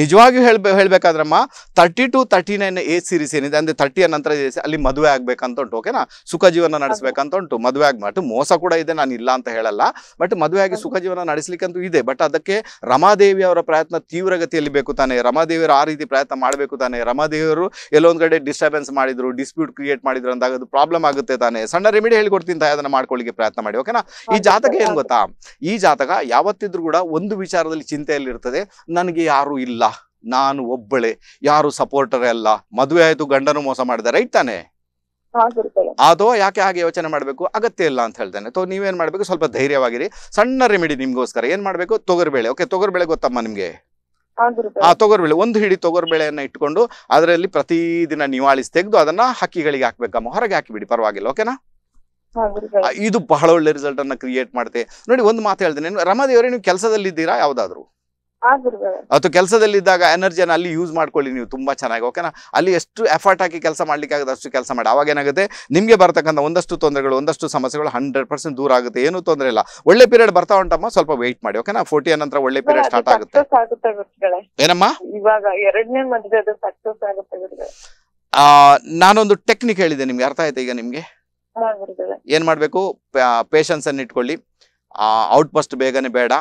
ನಿಜವಾಗಿಯೂ ಹೇಳ್ಬೇ ಹೇಳ್ಬೇಕಾದ್ರಮ್ಮ thirty two thirty nine age series ಏನಿದೆ ಅಂದ್ರೆ ತರ್ಟಿ ನಂತರ ಅಲ್ಲಿ ಮದುವೆ ಆಗ್ಬೇಕಂತ ಉಂಟು ಓಕೆನಾ ಸುಖ ಜೀವನ ನಡೆಸಬೇಕಂತ ಉಂಟು ಮದುವೆ ಆಗ್ಬಿಟ್ಟು ಮೋಸ ಕೂಡ ಇದೆ ನಾನು ಇಲ್ಲ ಅಂತ ಹೇಳಲ್ಲ ಬಟ್ ಮದುವೆ ಆಗಿ ಸುಖ ಜೀವನ ಅಂತೂ ಇದೆ ಬಟ್ ಅದಕ್ಕೆ ರಮಾದೇವಿ ಅವರ ಪ್ರಯತ್ನ ತೀವ್ರಗತಿಯಲ್ಲಿ ಬೇಕು ತಾನೆ ರಮಾದೇವಿಯವರು ಆ ರೀತಿ ಪ್ರಯತ್ನ ಮಾಡಬೇಕು ತಾನೆ ರಮಾದೇವಿಯವರು ಎಲ್ಲೊಂದ್ ಕಡೆ ಡಿಸ್ಟರ್ಬೆನ್ಸ್ ಮಾಡಿದ್ರು ಡಿಸ್ಪ್ಯೂಟ್ ಕ್ರಿಯೇಟ್ ಮಾಡಿದ್ರು ಅಂತ ಅದು ಪ್ರಾಬ್ಲಮ್ ಆಗುತ್ತೆ ತಾನೆ ಸಣ್ಣ ರೆಮಿಡಿ ಹೇಳ್ಕೊಡ್ತೀನಿ ಅದನ್ನ ಮಾಡ್ಕೊಳ್ಳಿಕ್ಕೆ ಪ್ರಯತ್ನ ಮಾಡಿ ಓಕೆನಾ ಈ ಜಾತಕ ಏನ್ ಗೊತ್ತಾ ಈ ಜಾತಕ ಯಾವತ್ತಿದ್ರು ಕೂಡ ಒಂದು ವಿಚಾರದಲ್ಲಿ ಚಿಂತೆಯಲ್ಲಿ ಇರ್ತದೆ ನನಗೆ ಯಾರು ಇಲ್ಲ ನಾನು ಒಬ್ಬಳೆ ಯಾರು ಸಪೋರ್ಟರ್ ಅಲ್ಲ ಮದುವೆ ಆಯ್ತು ಗಂಡನು ಮೋಸ ಮಾಡಿದ ರೈಟ್ ತಾನೆ ಅದೋ ಯಾಕೆ ಹಾಗೆ ಯೋಚನೆ ಮಾಡಬೇಕು ಅಗತ್ಯ ಇಲ್ಲ ಅಂತ ಹೇಳ್ತಾನೆ ತೊ ನೀವೇನ್ ಮಾಡಬೇಕು ಸ್ವಲ್ಪ ಧೈರ್ಯವಾಗಿರಿ ಸಣ್ಣ ರೆಮಿಡಿ ನಿಮ್ಗೋಸ್ಕರ ಏನ್ ಮಾಡಬೇಕು ತೊಗರ್ಬೇಳೆ ಓಕೆ ತೊಗರ್ಬೇಳೆ ಗೊತ್ತಮ್ಮ ನಿಮ್ಗೆ ಆ ತೊಗರ್ಬೇಳೆ ಒಂದು ಹಿಡಿ ತೊಗರ್ಬೇಳೆಯನ್ನ ಇಟ್ಕೊಂಡು ಅದರಲ್ಲಿ ಪ್ರತಿದಿನ ನಿವಾಳಿಸ್ ತೆಗೆದು ಅದನ್ನ ಹಕ್ಕಿಗಳಿಗೆ ಹಾಕ್ಬೇಕಮ್ಮ ಹೊರಗೆ ಹಾಕಿಬಿಡಿ ಪರವಾಗಿಲ್ಲ ಓಕೆನಾ ಇದು ಬಹಳ ಒಳ್ಳೆ ರಿಸಲ್ಟ್ ಅನ್ನ ಕ್ರಿಯೇಟ್ ಮಾಡುತ್ತೆ ನೋಡಿ ಒಂದು ಮಾತು ಹೇಳ್ತೇನೆ ರಮಾದೇವರೇ ನೀವು ಇದ್ದೀರಾ ಯಾವ್ದಾದ್ರು ಅಥವಾ ಇದ್ದಾಗ ಎನರ್ಜಿಯನ್ನು ಅಲ್ಲಿ ಯೂಸ್ ಮಾಡ್ಕೊಳ್ಳಿ ನೀವು ತುಂಬಾ ಚೆನ್ನಾಗಿ ಓಕೆನಾ ಅಲ್ಲಿ ಎಷ್ಟು ಎಫರ್ಟ್ ಹಾಕಿ ಕೆಲಸ ಮಾಡ್ಲಿಕ್ಕೆ ಆಗದಷ್ಟು ಅಷ್ಟು ಕೆಲಸ ಮಾಡಿ ಅವಾಗ ಏನಾಗುತ್ತೆ ನಿಮಗೆ ಬರ್ತಕ್ಕಂಥ ಒಂದಷ್ಟು ತೊಂದರೆಗಳು ಒಂದಷ್ಟು ಸಮಸ್ಯೆಗಳು ಹಂಡ್ರೆಡ್ ಪರ್ಸೆಂಟ್ ದೂರ ಆಗುತ್ತೆ ಏನು ತೊಂದರೆ ಇಲ್ಲ ಒಳ್ಳೆ ಪೀರಿಯಡ್ ಬರ್ತಾ ಉಂಟಮ್ಮ ಸ್ವಲ್ಪ ವೆಯ್ಟ್ ಮಾಡಿ ಓಕೆನಾ ಫೋರ್ಟಿ ನಂತರ ಒಳ್ಳೆ ಪೀರಿಯಡ್ ಸ್ಟಾರ್ಟ್ ಆಗುತ್ತೆ ಏನಮ್ಮ ಇವಾಗ ಎರಡನೇ ಆಗುತ್ತೆ ನಾನೊಂದು ಟೆಕ್ನಿಕ್ ಹೇಳಿದೆ ನಿಮ್ಗೆ ಅರ್ಥ ಆಯ್ತಾ ಈಗ ನಿಮ್ಗೆ ಏನ್ ಮಾಡ್ಬೇಕು ಪೇಷನ್ಸ್ ಅನ್ನ ಇಟ್ಕೊಳ್ಳಿ ಔಟ್ ಬೇಗನೆ ಬೇಡ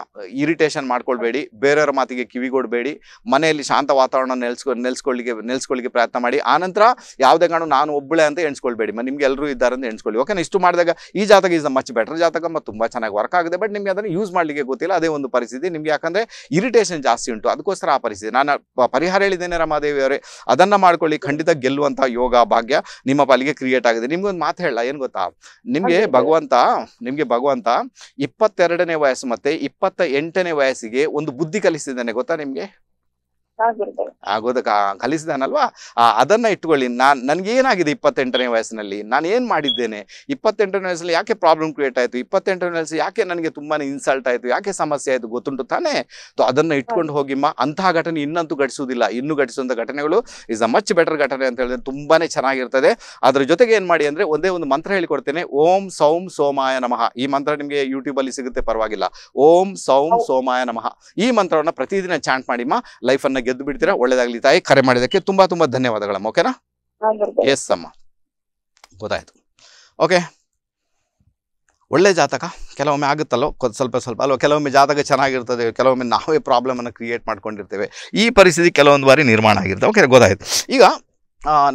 ಇರಿಟೇಷನ್ ಮಾಡ್ಕೊಳ್ಬೇಡಿ ಬೇರೆಯವರ ಮಾತಿಗೆ ಕಿವಿಗೊಡಬೇಡಿ ಮನೆಯಲ್ಲಿ ಶಾಂತ ವಾತಾವರಣ ನೆಲೆಸ್ಕೊ ನೆಲೆಸ್ಕೊಳ್ಳಿಗೆ ನೆಲೆಸ್ಕೊಳ್ಳಿಗೆ ಪ್ರಯತ್ನ ಮಾಡಿ ಆನಂತರ ಯಾವುದೇ ಕಾರಣ ನಾನು ಒಬ್ಬಳೆ ಅಂತ ಎಣಿಸ್ಕೊಳ್ಬೇಡಿ ನಿಮ್ಗೆ ಎಲ್ಲರೂ ಇದ್ದಾರೆ ಅಂತ ಎಣಿಸ್ಕೊಳ್ಳಿ ಓಕೆ ಇಷ್ಟು ಮಾಡಿದಾಗ ಈ ಜಾತಕ ಇಸ್ ಮಚ್ ಬೆಟರ್ ಜಾತಕ ಮತ್ತು ತುಂಬ ಚೆನ್ನಾಗಿ ವರ್ಕ್ ಆಗಿದೆ ಬಟ್ ನಿಮಗೆ ಅದನ್ನು ಯೂಸ್ ಮಾಡಲಿಕ್ಕೆ ಗೊತ್ತಿಲ್ಲ ಅದೇ ಒಂದು ಪರಿಸ್ಥಿತಿ ನಿಮಗೆ ಯಾಕಂದರೆ ಇರಿಟೇಷನ್ ಜಾಸ್ತಿ ಉಂಟು ಅದಕ್ಕೋಸ್ಕರ ಆ ಪರಿಸ್ಥಿತಿ ನಾನು ಪರಿಹಾರ ಹೇಳಿದ್ದೇನೆ ರಮಾದೇವಿ ಅವರೇ ಅದನ್ನು ಮಾಡ್ಕೊಳ್ಳಿ ಖಂಡಿತ ಗೆಲ್ಲುವಂಥ ಯೋಗ ಭಾಗ್ಯ ನಿಮ್ಮ ಪಾಲಿಗೆ ಕ್ರಿಯೇಟ್ ಆಗಿದೆ ನಿಮ್ಗೊಂದು ಮಾತು ಹೇಳ ಏನು ಗೊತ್ತಾ ನಿಮಗೆ ಭಗವಂತ ನಿಮಗೆ ಭಗವಂತ ಇಪ್ಪ ಇಪ್ಪತ್ತೆರಡನೇ ವಯಸ್ಸು ಮತ್ತೆ ಇಪ್ಪತ್ತ ಎಂಟನೇ ವಯಸ್ಸಿಗೆ ಒಂದು ಬುದ್ಧಿ ಕಲಿಸಿದ್ದಾನೆ ಗೊತ್ತಾ ನಿಮಗೆ ಆಗೋದಕ್ಕ ಕಲಿಸಿದಾನಲ್ವಾ ಅದನ್ನ ಇಟ್ಕೊಳ್ಳಿ ನನ್ಗೆ ಏನಾಗಿದೆ ಇಪ್ಪತ್ತೆಂಟನೇ ವಯಸ್ಸಿನಲ್ಲಿ ನಾನು ಏನ್ ಮಾಡಿದ್ದೇನೆ ಇಪ್ಪತ್ತೆಂಟನೇ ವಯಸ್ಸಲ್ಲಿ ಯಾಕೆ ಪ್ರಾಬ್ಲಮ್ ಕ್ರಿಯೇಟ್ ಆಯ್ತು ಇಪ್ಪತ್ತೆಂಟನೇ ವಯಸ್ಸು ಯಾಕೆ ನನಗೆ ತುಂಬಾನೇ ಇನ್ಸಲ್ಟ್ ಆಯ್ತು ಯಾಕೆ ಸಮಸ್ಯೆ ಆಯ್ತು ಗೊತ್ತುಂಟು ತಾನೇ ಅದನ್ನ ಇಟ್ಕೊಂಡು ಹೋಗಿಮ್ಮ ಅಂತಹ ಘಟನೆ ಇನ್ನಂತೂ ಘಟಿಸುವುದಿಲ್ಲ ಇನ್ನು ಘಟಿಸುವಂಥ ಘಟನೆಗಳು ಇಸ್ ಅ ಮಚ್ ಬೆಟರ್ ಘಟನೆ ಅಂತ ಹೇಳಿದ್ರೆ ತುಂಬಾನೇ ಚೆನ್ನಾಗಿರ್ತದೆ ಅದ್ರ ಜೊತೆಗೆ ಏನ್ ಮಾಡಿ ಅಂದ್ರೆ ಒಂದೇ ಒಂದು ಮಂತ್ರ ಹೇಳಿಕೊಡ್ತೇನೆ ಓಂ ಸೌಂ ಸೋಮಾಯ ನಮಃ ಈ ಮಂತ್ರ ನಿಮಗೆ ಅಲ್ಲಿ ಸಿಗುತ್ತೆ ಪರವಾಗಿಲ್ಲ ಓಂ ಸೌಂ ಸೋಮಾಯ ನಮಃ ಈ ಮಂತ್ರವನ್ನ ಪ್ರತಿದಿನ ಚಾಂಟ್ ಮಾಡಿಮ್ಮ ಲೈಫ್ ಅನ್ನ ಗೆದ್ದು ಬಿಡ್ತೀರಾ ಒಳ್ಳೇದಾಗ್ಲಿ ತಾಯಿ ಕರೆ ಮಾಡಿದಕ್ಕೆ ತುಂಬಾ ತುಂಬಾ ಧನ್ಯವಾದಗಳಮ್ಮ ಓಕೆನಾ ಎಸ್ ಅಮ್ಮ ಗೊತ್ತಾಯ್ತು ಓಕೆ ಒಳ್ಳೆ ಜಾತಕ ಕೆಲವೊಮ್ಮೆ ಆಗುತ್ತಲ್ಲೋ ಸ್ವಲ್ಪ ಸ್ವಲ್ಪ ಅಲ್ವ ಕೆಲವೊಮ್ಮೆ ಜಾತಕ ಚೆನ್ನಾಗಿರ್ತದೆ ಕೆಲವೊಮ್ಮೆ ನಾವೇ ಪ್ರಾಬ್ಲಮನ್ನು ಕ್ರಿಯೇಟ್ ಮಾಡ್ಕೊಂಡಿರ್ತೇವೆ ಈ ಪರಿಸ್ಥಿತಿ ಕೆಲವೊಂದು ಬಾರಿ ನಿರ್ಮಾಣ ಆಗಿರ್ತದೆ ಓಕೆ ಗೊತ್ತಾಯ್ತು ಈಗ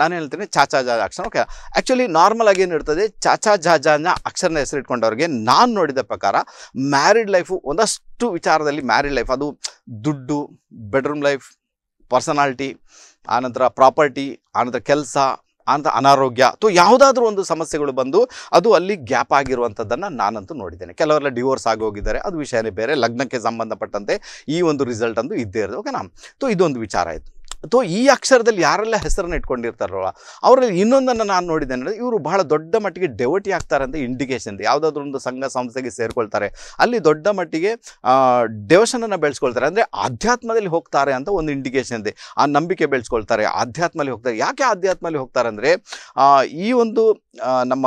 ನಾನು ಹೇಳ್ತೀನಿ ಚಾಚಾ ಜಾ ಅಕ್ಷರ ಓಕೆ ಆ್ಯಕ್ಚುಲಿ ನಾರ್ಮಲ್ ಆಗಿ ಏನಿರ್ತದೆ ಚಾಚಾ ಜಾಜಾನ ಅಕ್ಷರನ ಹೆಸರಿಟ್ಕೊಂಡವ್ರಿಗೆ ನಾನು ನೋಡಿದ ಪ್ರಕಾರ ಮ್ಯಾರಿಡ್ ಲೈಫು ಒಂದಷ್ಟು ವಿಚಾರದಲ್ಲಿ ಮ್ಯಾರಿಡ್ ಲೈಫ್ ಅದು ದುಡ್ಡು ಬೆಡ್ರೂಮ್ ಲೈಫ್ ಪರ್ಸನಾಲ್ಟಿ ಆನಂತರ ಪ್ರಾಪರ್ಟಿ ಆನಂತರ ಕೆಲಸ ಆನಂತರ ಅನಾರೋಗ್ಯ ಅಥವಾ ಯಾವುದಾದ್ರೂ ಒಂದು ಸಮಸ್ಯೆಗಳು ಬಂದು ಅದು ಅಲ್ಲಿ ಗ್ಯಾಪ್ ಆಗಿರುವಂಥದ್ದನ್ನು ನಾನಂತೂ ನೋಡಿದ್ದೇನೆ ಕೆಲವರೆಲ್ಲ ಡಿವೋರ್ಸ್ ಆಗಿ ಹೋಗಿದ್ದಾರೆ ಅದು ವಿಷಯನೇ ಬೇರೆ ಲಗ್ನಕ್ಕೆ ಸಂಬಂಧಪಟ್ಟಂತೆ ಈ ಒಂದು ರಿಸಲ್ಟ್ ಅಂದು ಇದ್ದೇ ಇರೋದು ಓಕೆನಾ ಸೊ ಇದೊಂದು ವಿಚಾರ ಆಯಿತು ಅಥವಾ ಈ ಅಕ್ಷರದಲ್ಲಿ ಯಾರೆಲ್ಲ ಹೆಸರನ್ನು ಇಟ್ಕೊಂಡಿರ್ತಾರಲ್ಲ ಅವರಲ್ಲಿ ಇನ್ನೊಂದನ್ನು ನಾನು ನೋಡಿದ್ದೇನೆ ಅಂದರೆ ಇವರು ಬಹಳ ದೊಡ್ಡ ಮಟ್ಟಿಗೆ ಡೆವಟಿ ಆಗ್ತಾರೆ ಅಂತ ಇಂಡಿಕೇಶನ್ ಇದೆ ಯಾವುದಾದ್ರೂ ಒಂದು ಸಂಘ ಸಂಸ್ಥೆಗೆ ಸೇರಿಕೊಳ್ತಾರೆ ಅಲ್ಲಿ ದೊಡ್ಡ ಮಟ್ಟಿಗೆ ಡೆವಶನನ್ನು ಬೆಳೆಸ್ಕೊಳ್ತಾರೆ ಅಂದರೆ ಆಧ್ಯಾತ್ಮದಲ್ಲಿ ಹೋಗ್ತಾರೆ ಅಂತ ಒಂದು ಇಂಡಿಕೇಶನ್ ಇದೆ ಆ ನಂಬಿಕೆ ಬೆಳೆಸ್ಕೊಳ್ತಾರೆ ಆಧ್ಯಾತ್ಮದಲ್ಲಿ ಹೋಗ್ತಾರೆ ಯಾಕೆ ಆಧ್ಯಾತ್ಮದಲ್ಲಿ ಹೋಗ್ತಾರೆ ಅಂದರೆ ಈ ಒಂದು ನಮ್ಮ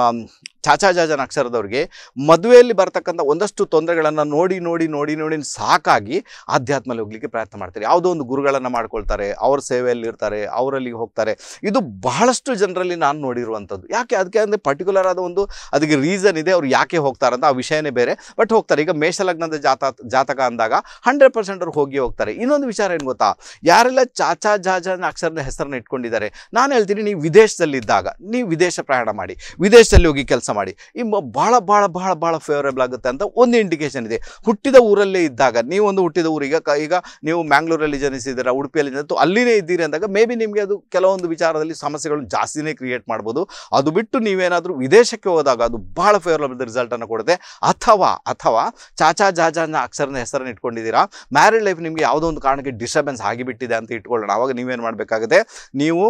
ಚಾಚಾ ಚಾಚಾಜಾಜನ ಅಕ್ಷರದವ್ರಿಗೆ ಮದುವೆಯಲ್ಲಿ ಬರ್ತಕ್ಕಂಥ ಒಂದಷ್ಟು ತೊಂದರೆಗಳನ್ನು ನೋಡಿ ನೋಡಿ ನೋಡಿ ನೋಡಿ ಸಾಕಾಗಿ ಆಧ್ಯಾತ್ಮಲ್ಲಿ ಹೋಗ್ಲಿಕ್ಕೆ ಪ್ರಯತ್ನ ಮಾಡ್ತಾರೆ ಯಾವುದೋ ಒಂದು ಗುರುಗಳನ್ನು ಮಾಡ್ಕೊಳ್ತಾರೆ ಅವ್ರ ಸೇವೆಯಲ್ಲಿ ಇರ್ತಾರೆ ಅವರಲ್ಲಿ ಹೋಗ್ತಾರೆ ಇದು ಬಹಳಷ್ಟು ಜನರಲ್ಲಿ ನಾನು ನೋಡಿರುವಂಥದ್ದು ಯಾಕೆ ಅದಕ್ಕೆ ಅಂದರೆ ಪರ್ಟಿಕ್ಯುಲರ್ ಆದ ಒಂದು ಅದಕ್ಕೆ ರೀಸನ್ ಇದೆ ಅವ್ರು ಯಾಕೆ ಹೋಗ್ತಾರೆ ಅಂತ ಆ ವಿಷಯನೇ ಬೇರೆ ಬಟ್ ಹೋಗ್ತಾರೆ ಈಗ ಮೇಷಲಗ್ನದ ಜಾತ ಜಾತಕ ಅಂದಾಗ ಹಂಡ್ರೆಡ್ ಪರ್ಸೆಂಟ್ ಅವ್ರು ಹೋಗಿ ಹೋಗ್ತಾರೆ ಇನ್ನೊಂದು ವಿಚಾರ ಏನು ಗೊತ್ತಾ ಯಾರೆಲ್ಲ ಚಾಚಾ ಜಾಜನ್ ಅಕ್ಷರದ ಹೆಸರನ್ನ ಇಟ್ಕೊಂಡಿದ್ದಾರೆ ನಾನು ಹೇಳ್ತೀನಿ ನೀವು ವಿದೇಶದಲ್ಲಿದ್ದಾಗ ನೀವು ವಿದೇಶ ಪ್ರಯಾಣ ಮಾಡಿ ವಿದೇಶದಲ್ಲಿ ಹೋಗಿ ಕೆಲಸ ಮಾಡಿ ಈ ಭಾಳ ಭಾಳ ಭಾಳ ಭಾಳ ಫೇವರೇಬಲ್ ಆಗುತ್ತೆ ಅಂತ ಒಂದು ಇಂಡಿಕೇಶನ್ ಇದೆ ಹುಟ್ಟಿದ ಊರಲ್ಲೇ ಇದ್ದಾಗ ನೀವೊಂದು ಹುಟ್ಟಿದ ಊರಿಗೆ ಈಗ ನೀವು ಮ್ಯಾಂಗ್ಳೂರಲ್ಲಿ ಜನಿಸಿದ್ದೀರಾ ಉಡುಪಿಯಲ್ಲಿ ಜನಿಸ್ತು ಅಲ್ಲಿನೇ ಇದ್ದೀರಿ ಅಂದಾಗ ಮೇ ಬಿ ನಿಮಗೆ ಅದು ಕೆಲವೊಂದು ವಿಚಾರದಲ್ಲಿ ಸಮಸ್ಯೆಗಳು ಜಾಸ್ತಿನೇ ಕ್ರಿಯೇಟ್ ಮಾಡ್ಬೋದು ಅದು ಬಿಟ್ಟು ನೀವೇನಾದರೂ ವಿದೇಶಕ್ಕೆ ಹೋದಾಗ ಅದು ಭಾಳ ಫೇವರೇಬಲ್ ರಿಸಲ್ಟನ್ನು ಕೊಡುತ್ತೆ ಅಥವಾ ಅಥವಾ ಚಾಚಾ ಜಾಜಾನ ಅಕ್ಷರನ ಹೆಸರನ್ನು ಇಟ್ಕೊಂಡಿದ್ದೀರಾ ಮ್ಯಾರಿಡ್ ಲೈಫ್ ನಿಮಗೆ ಯಾವುದೋ ಒಂದು ಕಾರಣಕ್ಕೆ ಡಿಸ್ಟರ್ಬೆನ್ಸ್ ಆಗಿಬಿಟ್ಟಿದೆ ಅಂತ ಇಟ್ಕೊಳ್ಳೋಣ ಆವಾಗ ನೀವೇನು ಮಾಡಬೇಕಾಗುತ್ತೆ ನೀವು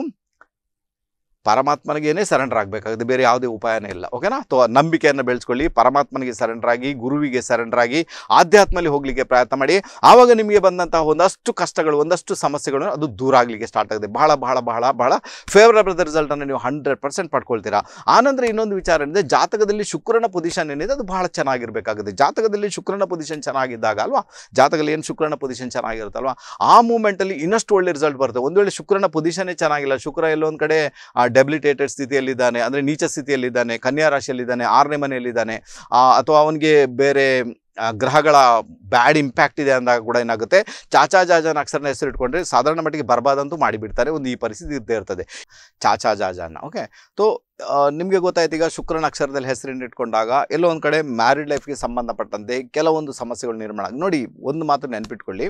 ಪರಮಾತ್ಮನಿಗೇನೆ ಸರೆಂಡರ್ ಆಗಬೇಕಾಗುತ್ತೆ ಬೇರೆ ಯಾವುದೇ ಉಪಾಯನೇ ಇಲ್ಲ ಓಕೆನಾ ಅಥವಾ ನಂಬಿಕೆಯನ್ನು ಬೆಳೆಸ್ಕೊಳ್ಳಿ ಪರಮಾತ್ಮನಿಗೆ ಸರೆಂಡರ್ ಆಗಿ ಗುರುವಿಗೆ ಸರೆಂಡರ್ ಆಗಿ ಆಧ್ಯಾತ್ಮಲ್ಲಿ ಹೋಗಲಿಕ್ಕೆ ಪ್ರಯತ್ನ ಮಾಡಿ ಆವಾಗ ನಿಮಗೆ ಬಂದಂತಹ ಒಂದಷ್ಟು ಕಷ್ಟಗಳು ಒಂದಷ್ಟು ಸಮಸ್ಯೆಗಳು ಅದು ದೂರ ಆಗಲಿಕ್ಕೆ ಸ್ಟಾರ್ಟ್ ಆಗುತ್ತೆ ಬಹಳ ಬಹಳ ಬಹಳ ಬಹಳ ಫೇವರಬಲ್ ರಿಸಲ್ಟನ್ನು ನೀವು ಹಂಡ್ರೆಡ್ ಪರ್ಸೆಂಟ್ ಪಡ್ಕೊಳ್ತೀರಾ ಆನಂತರ ಇನ್ನೊಂದು ವಿಚಾರ ಏನಿದೆ ಜಾತಕದಲ್ಲಿ ಶುಕ್ರನ ಪೊಸಿಷನ್ ಏನಿದೆ ಅದು ಬಹಳ ಚೆನ್ನಾಗಿರಬೇಕಾಗುತ್ತೆ ಜಾತಕದಲ್ಲಿ ಶುಕ್ರನ ಪೊಸಿಷನ್ ಚೆನ್ನಾಗಿದ್ದಾಗ ಅಲ್ವಾ ಜಾತಕದಲ್ಲಿ ಏನು ಶುಕ್ರನ ಪೊಸಿಷನ್ ಚೆನ್ನಾಗಿರುತ್ತಲ್ವಾ ಆ ಮೂಮೆಂಟಲ್ಲಿ ಇನ್ನಷ್ಟು ಒಳ್ಳೆ ರಿಸಲ್ಟ್ ಬರುತ್ತೆ ಒಂದು ವೇಳೆ ಶುಕ್ರನ ಪೊಸಿಷನೇ ಚೆನ್ನಾಗಿಲ್ಲ ಶುಕ್ರ ಎಲ್ಲೊಂದು ಕಡೆ ಡೆಬಿಲಿಟೇಟೆಡ್ ಸ್ಥಿತಿಯಲ್ಲಿದ್ದಾನೆ ಅಂದರೆ ನೀಚ ಸ್ಥಿತಿಯಲ್ಲಿದ್ದಾನೆ ಕನ್ಯಾ ರಾಶಿಯಲ್ಲಿದ್ದಾನೆ ಆರನೇ ಮನೆಯಲ್ಲಿದ್ದಾನೆ ಅಥವಾ ಅವನಿಗೆ ಬೇರೆ ಗ್ರಹಗಳ ಬ್ಯಾಡ್ ಇಂಪ್ಯಾಕ್ಟ್ ಇದೆ ಅಂದಾಗ ಕೂಡ ಏನಾಗುತ್ತೆ ಚಾಚಾ ಜಾಜಾನ ಅಕ್ಷರನ ಹೆಸರು ಇಟ್ಕೊಂಡ್ರೆ ಸಾಧಾರಣ ಮಟ್ಟಿಗೆ ಬರಬಾರ್ದಂತೂ ಮಾಡಿಬಿಡ್ತಾರೆ ಒಂದು ಈ ಪರಿಸ್ಥಿತಿ ಇದ್ದೇ ಇರ್ತದೆ ಚಾಚಾ ಜಾಜಾನ ಓಕೆ ಸೊ ನಿಮಗೆ ಗೊತ್ತಾಯ್ತು ಈಗ ಶುಕ್ರನ ಅಕ್ಷರದಲ್ಲಿ ಹೆಸರನ್ನು ಇಟ್ಕೊಂಡಾಗ ಎಲ್ಲೋ ಒಂದು ಕಡೆ ಮ್ಯಾರಿಡ್ ಲೈಫ್ಗೆ ಸಂಬಂಧಪಟ್ಟಂತೆ ಕೆಲವೊಂದು ಸಮಸ್ಯೆಗಳು ನಿರ್ಮಾಣ ನೋಡಿ ಒಂದು ಮಾತು ನೆನಪಿಟ್ಕೊಳ್ಳಿ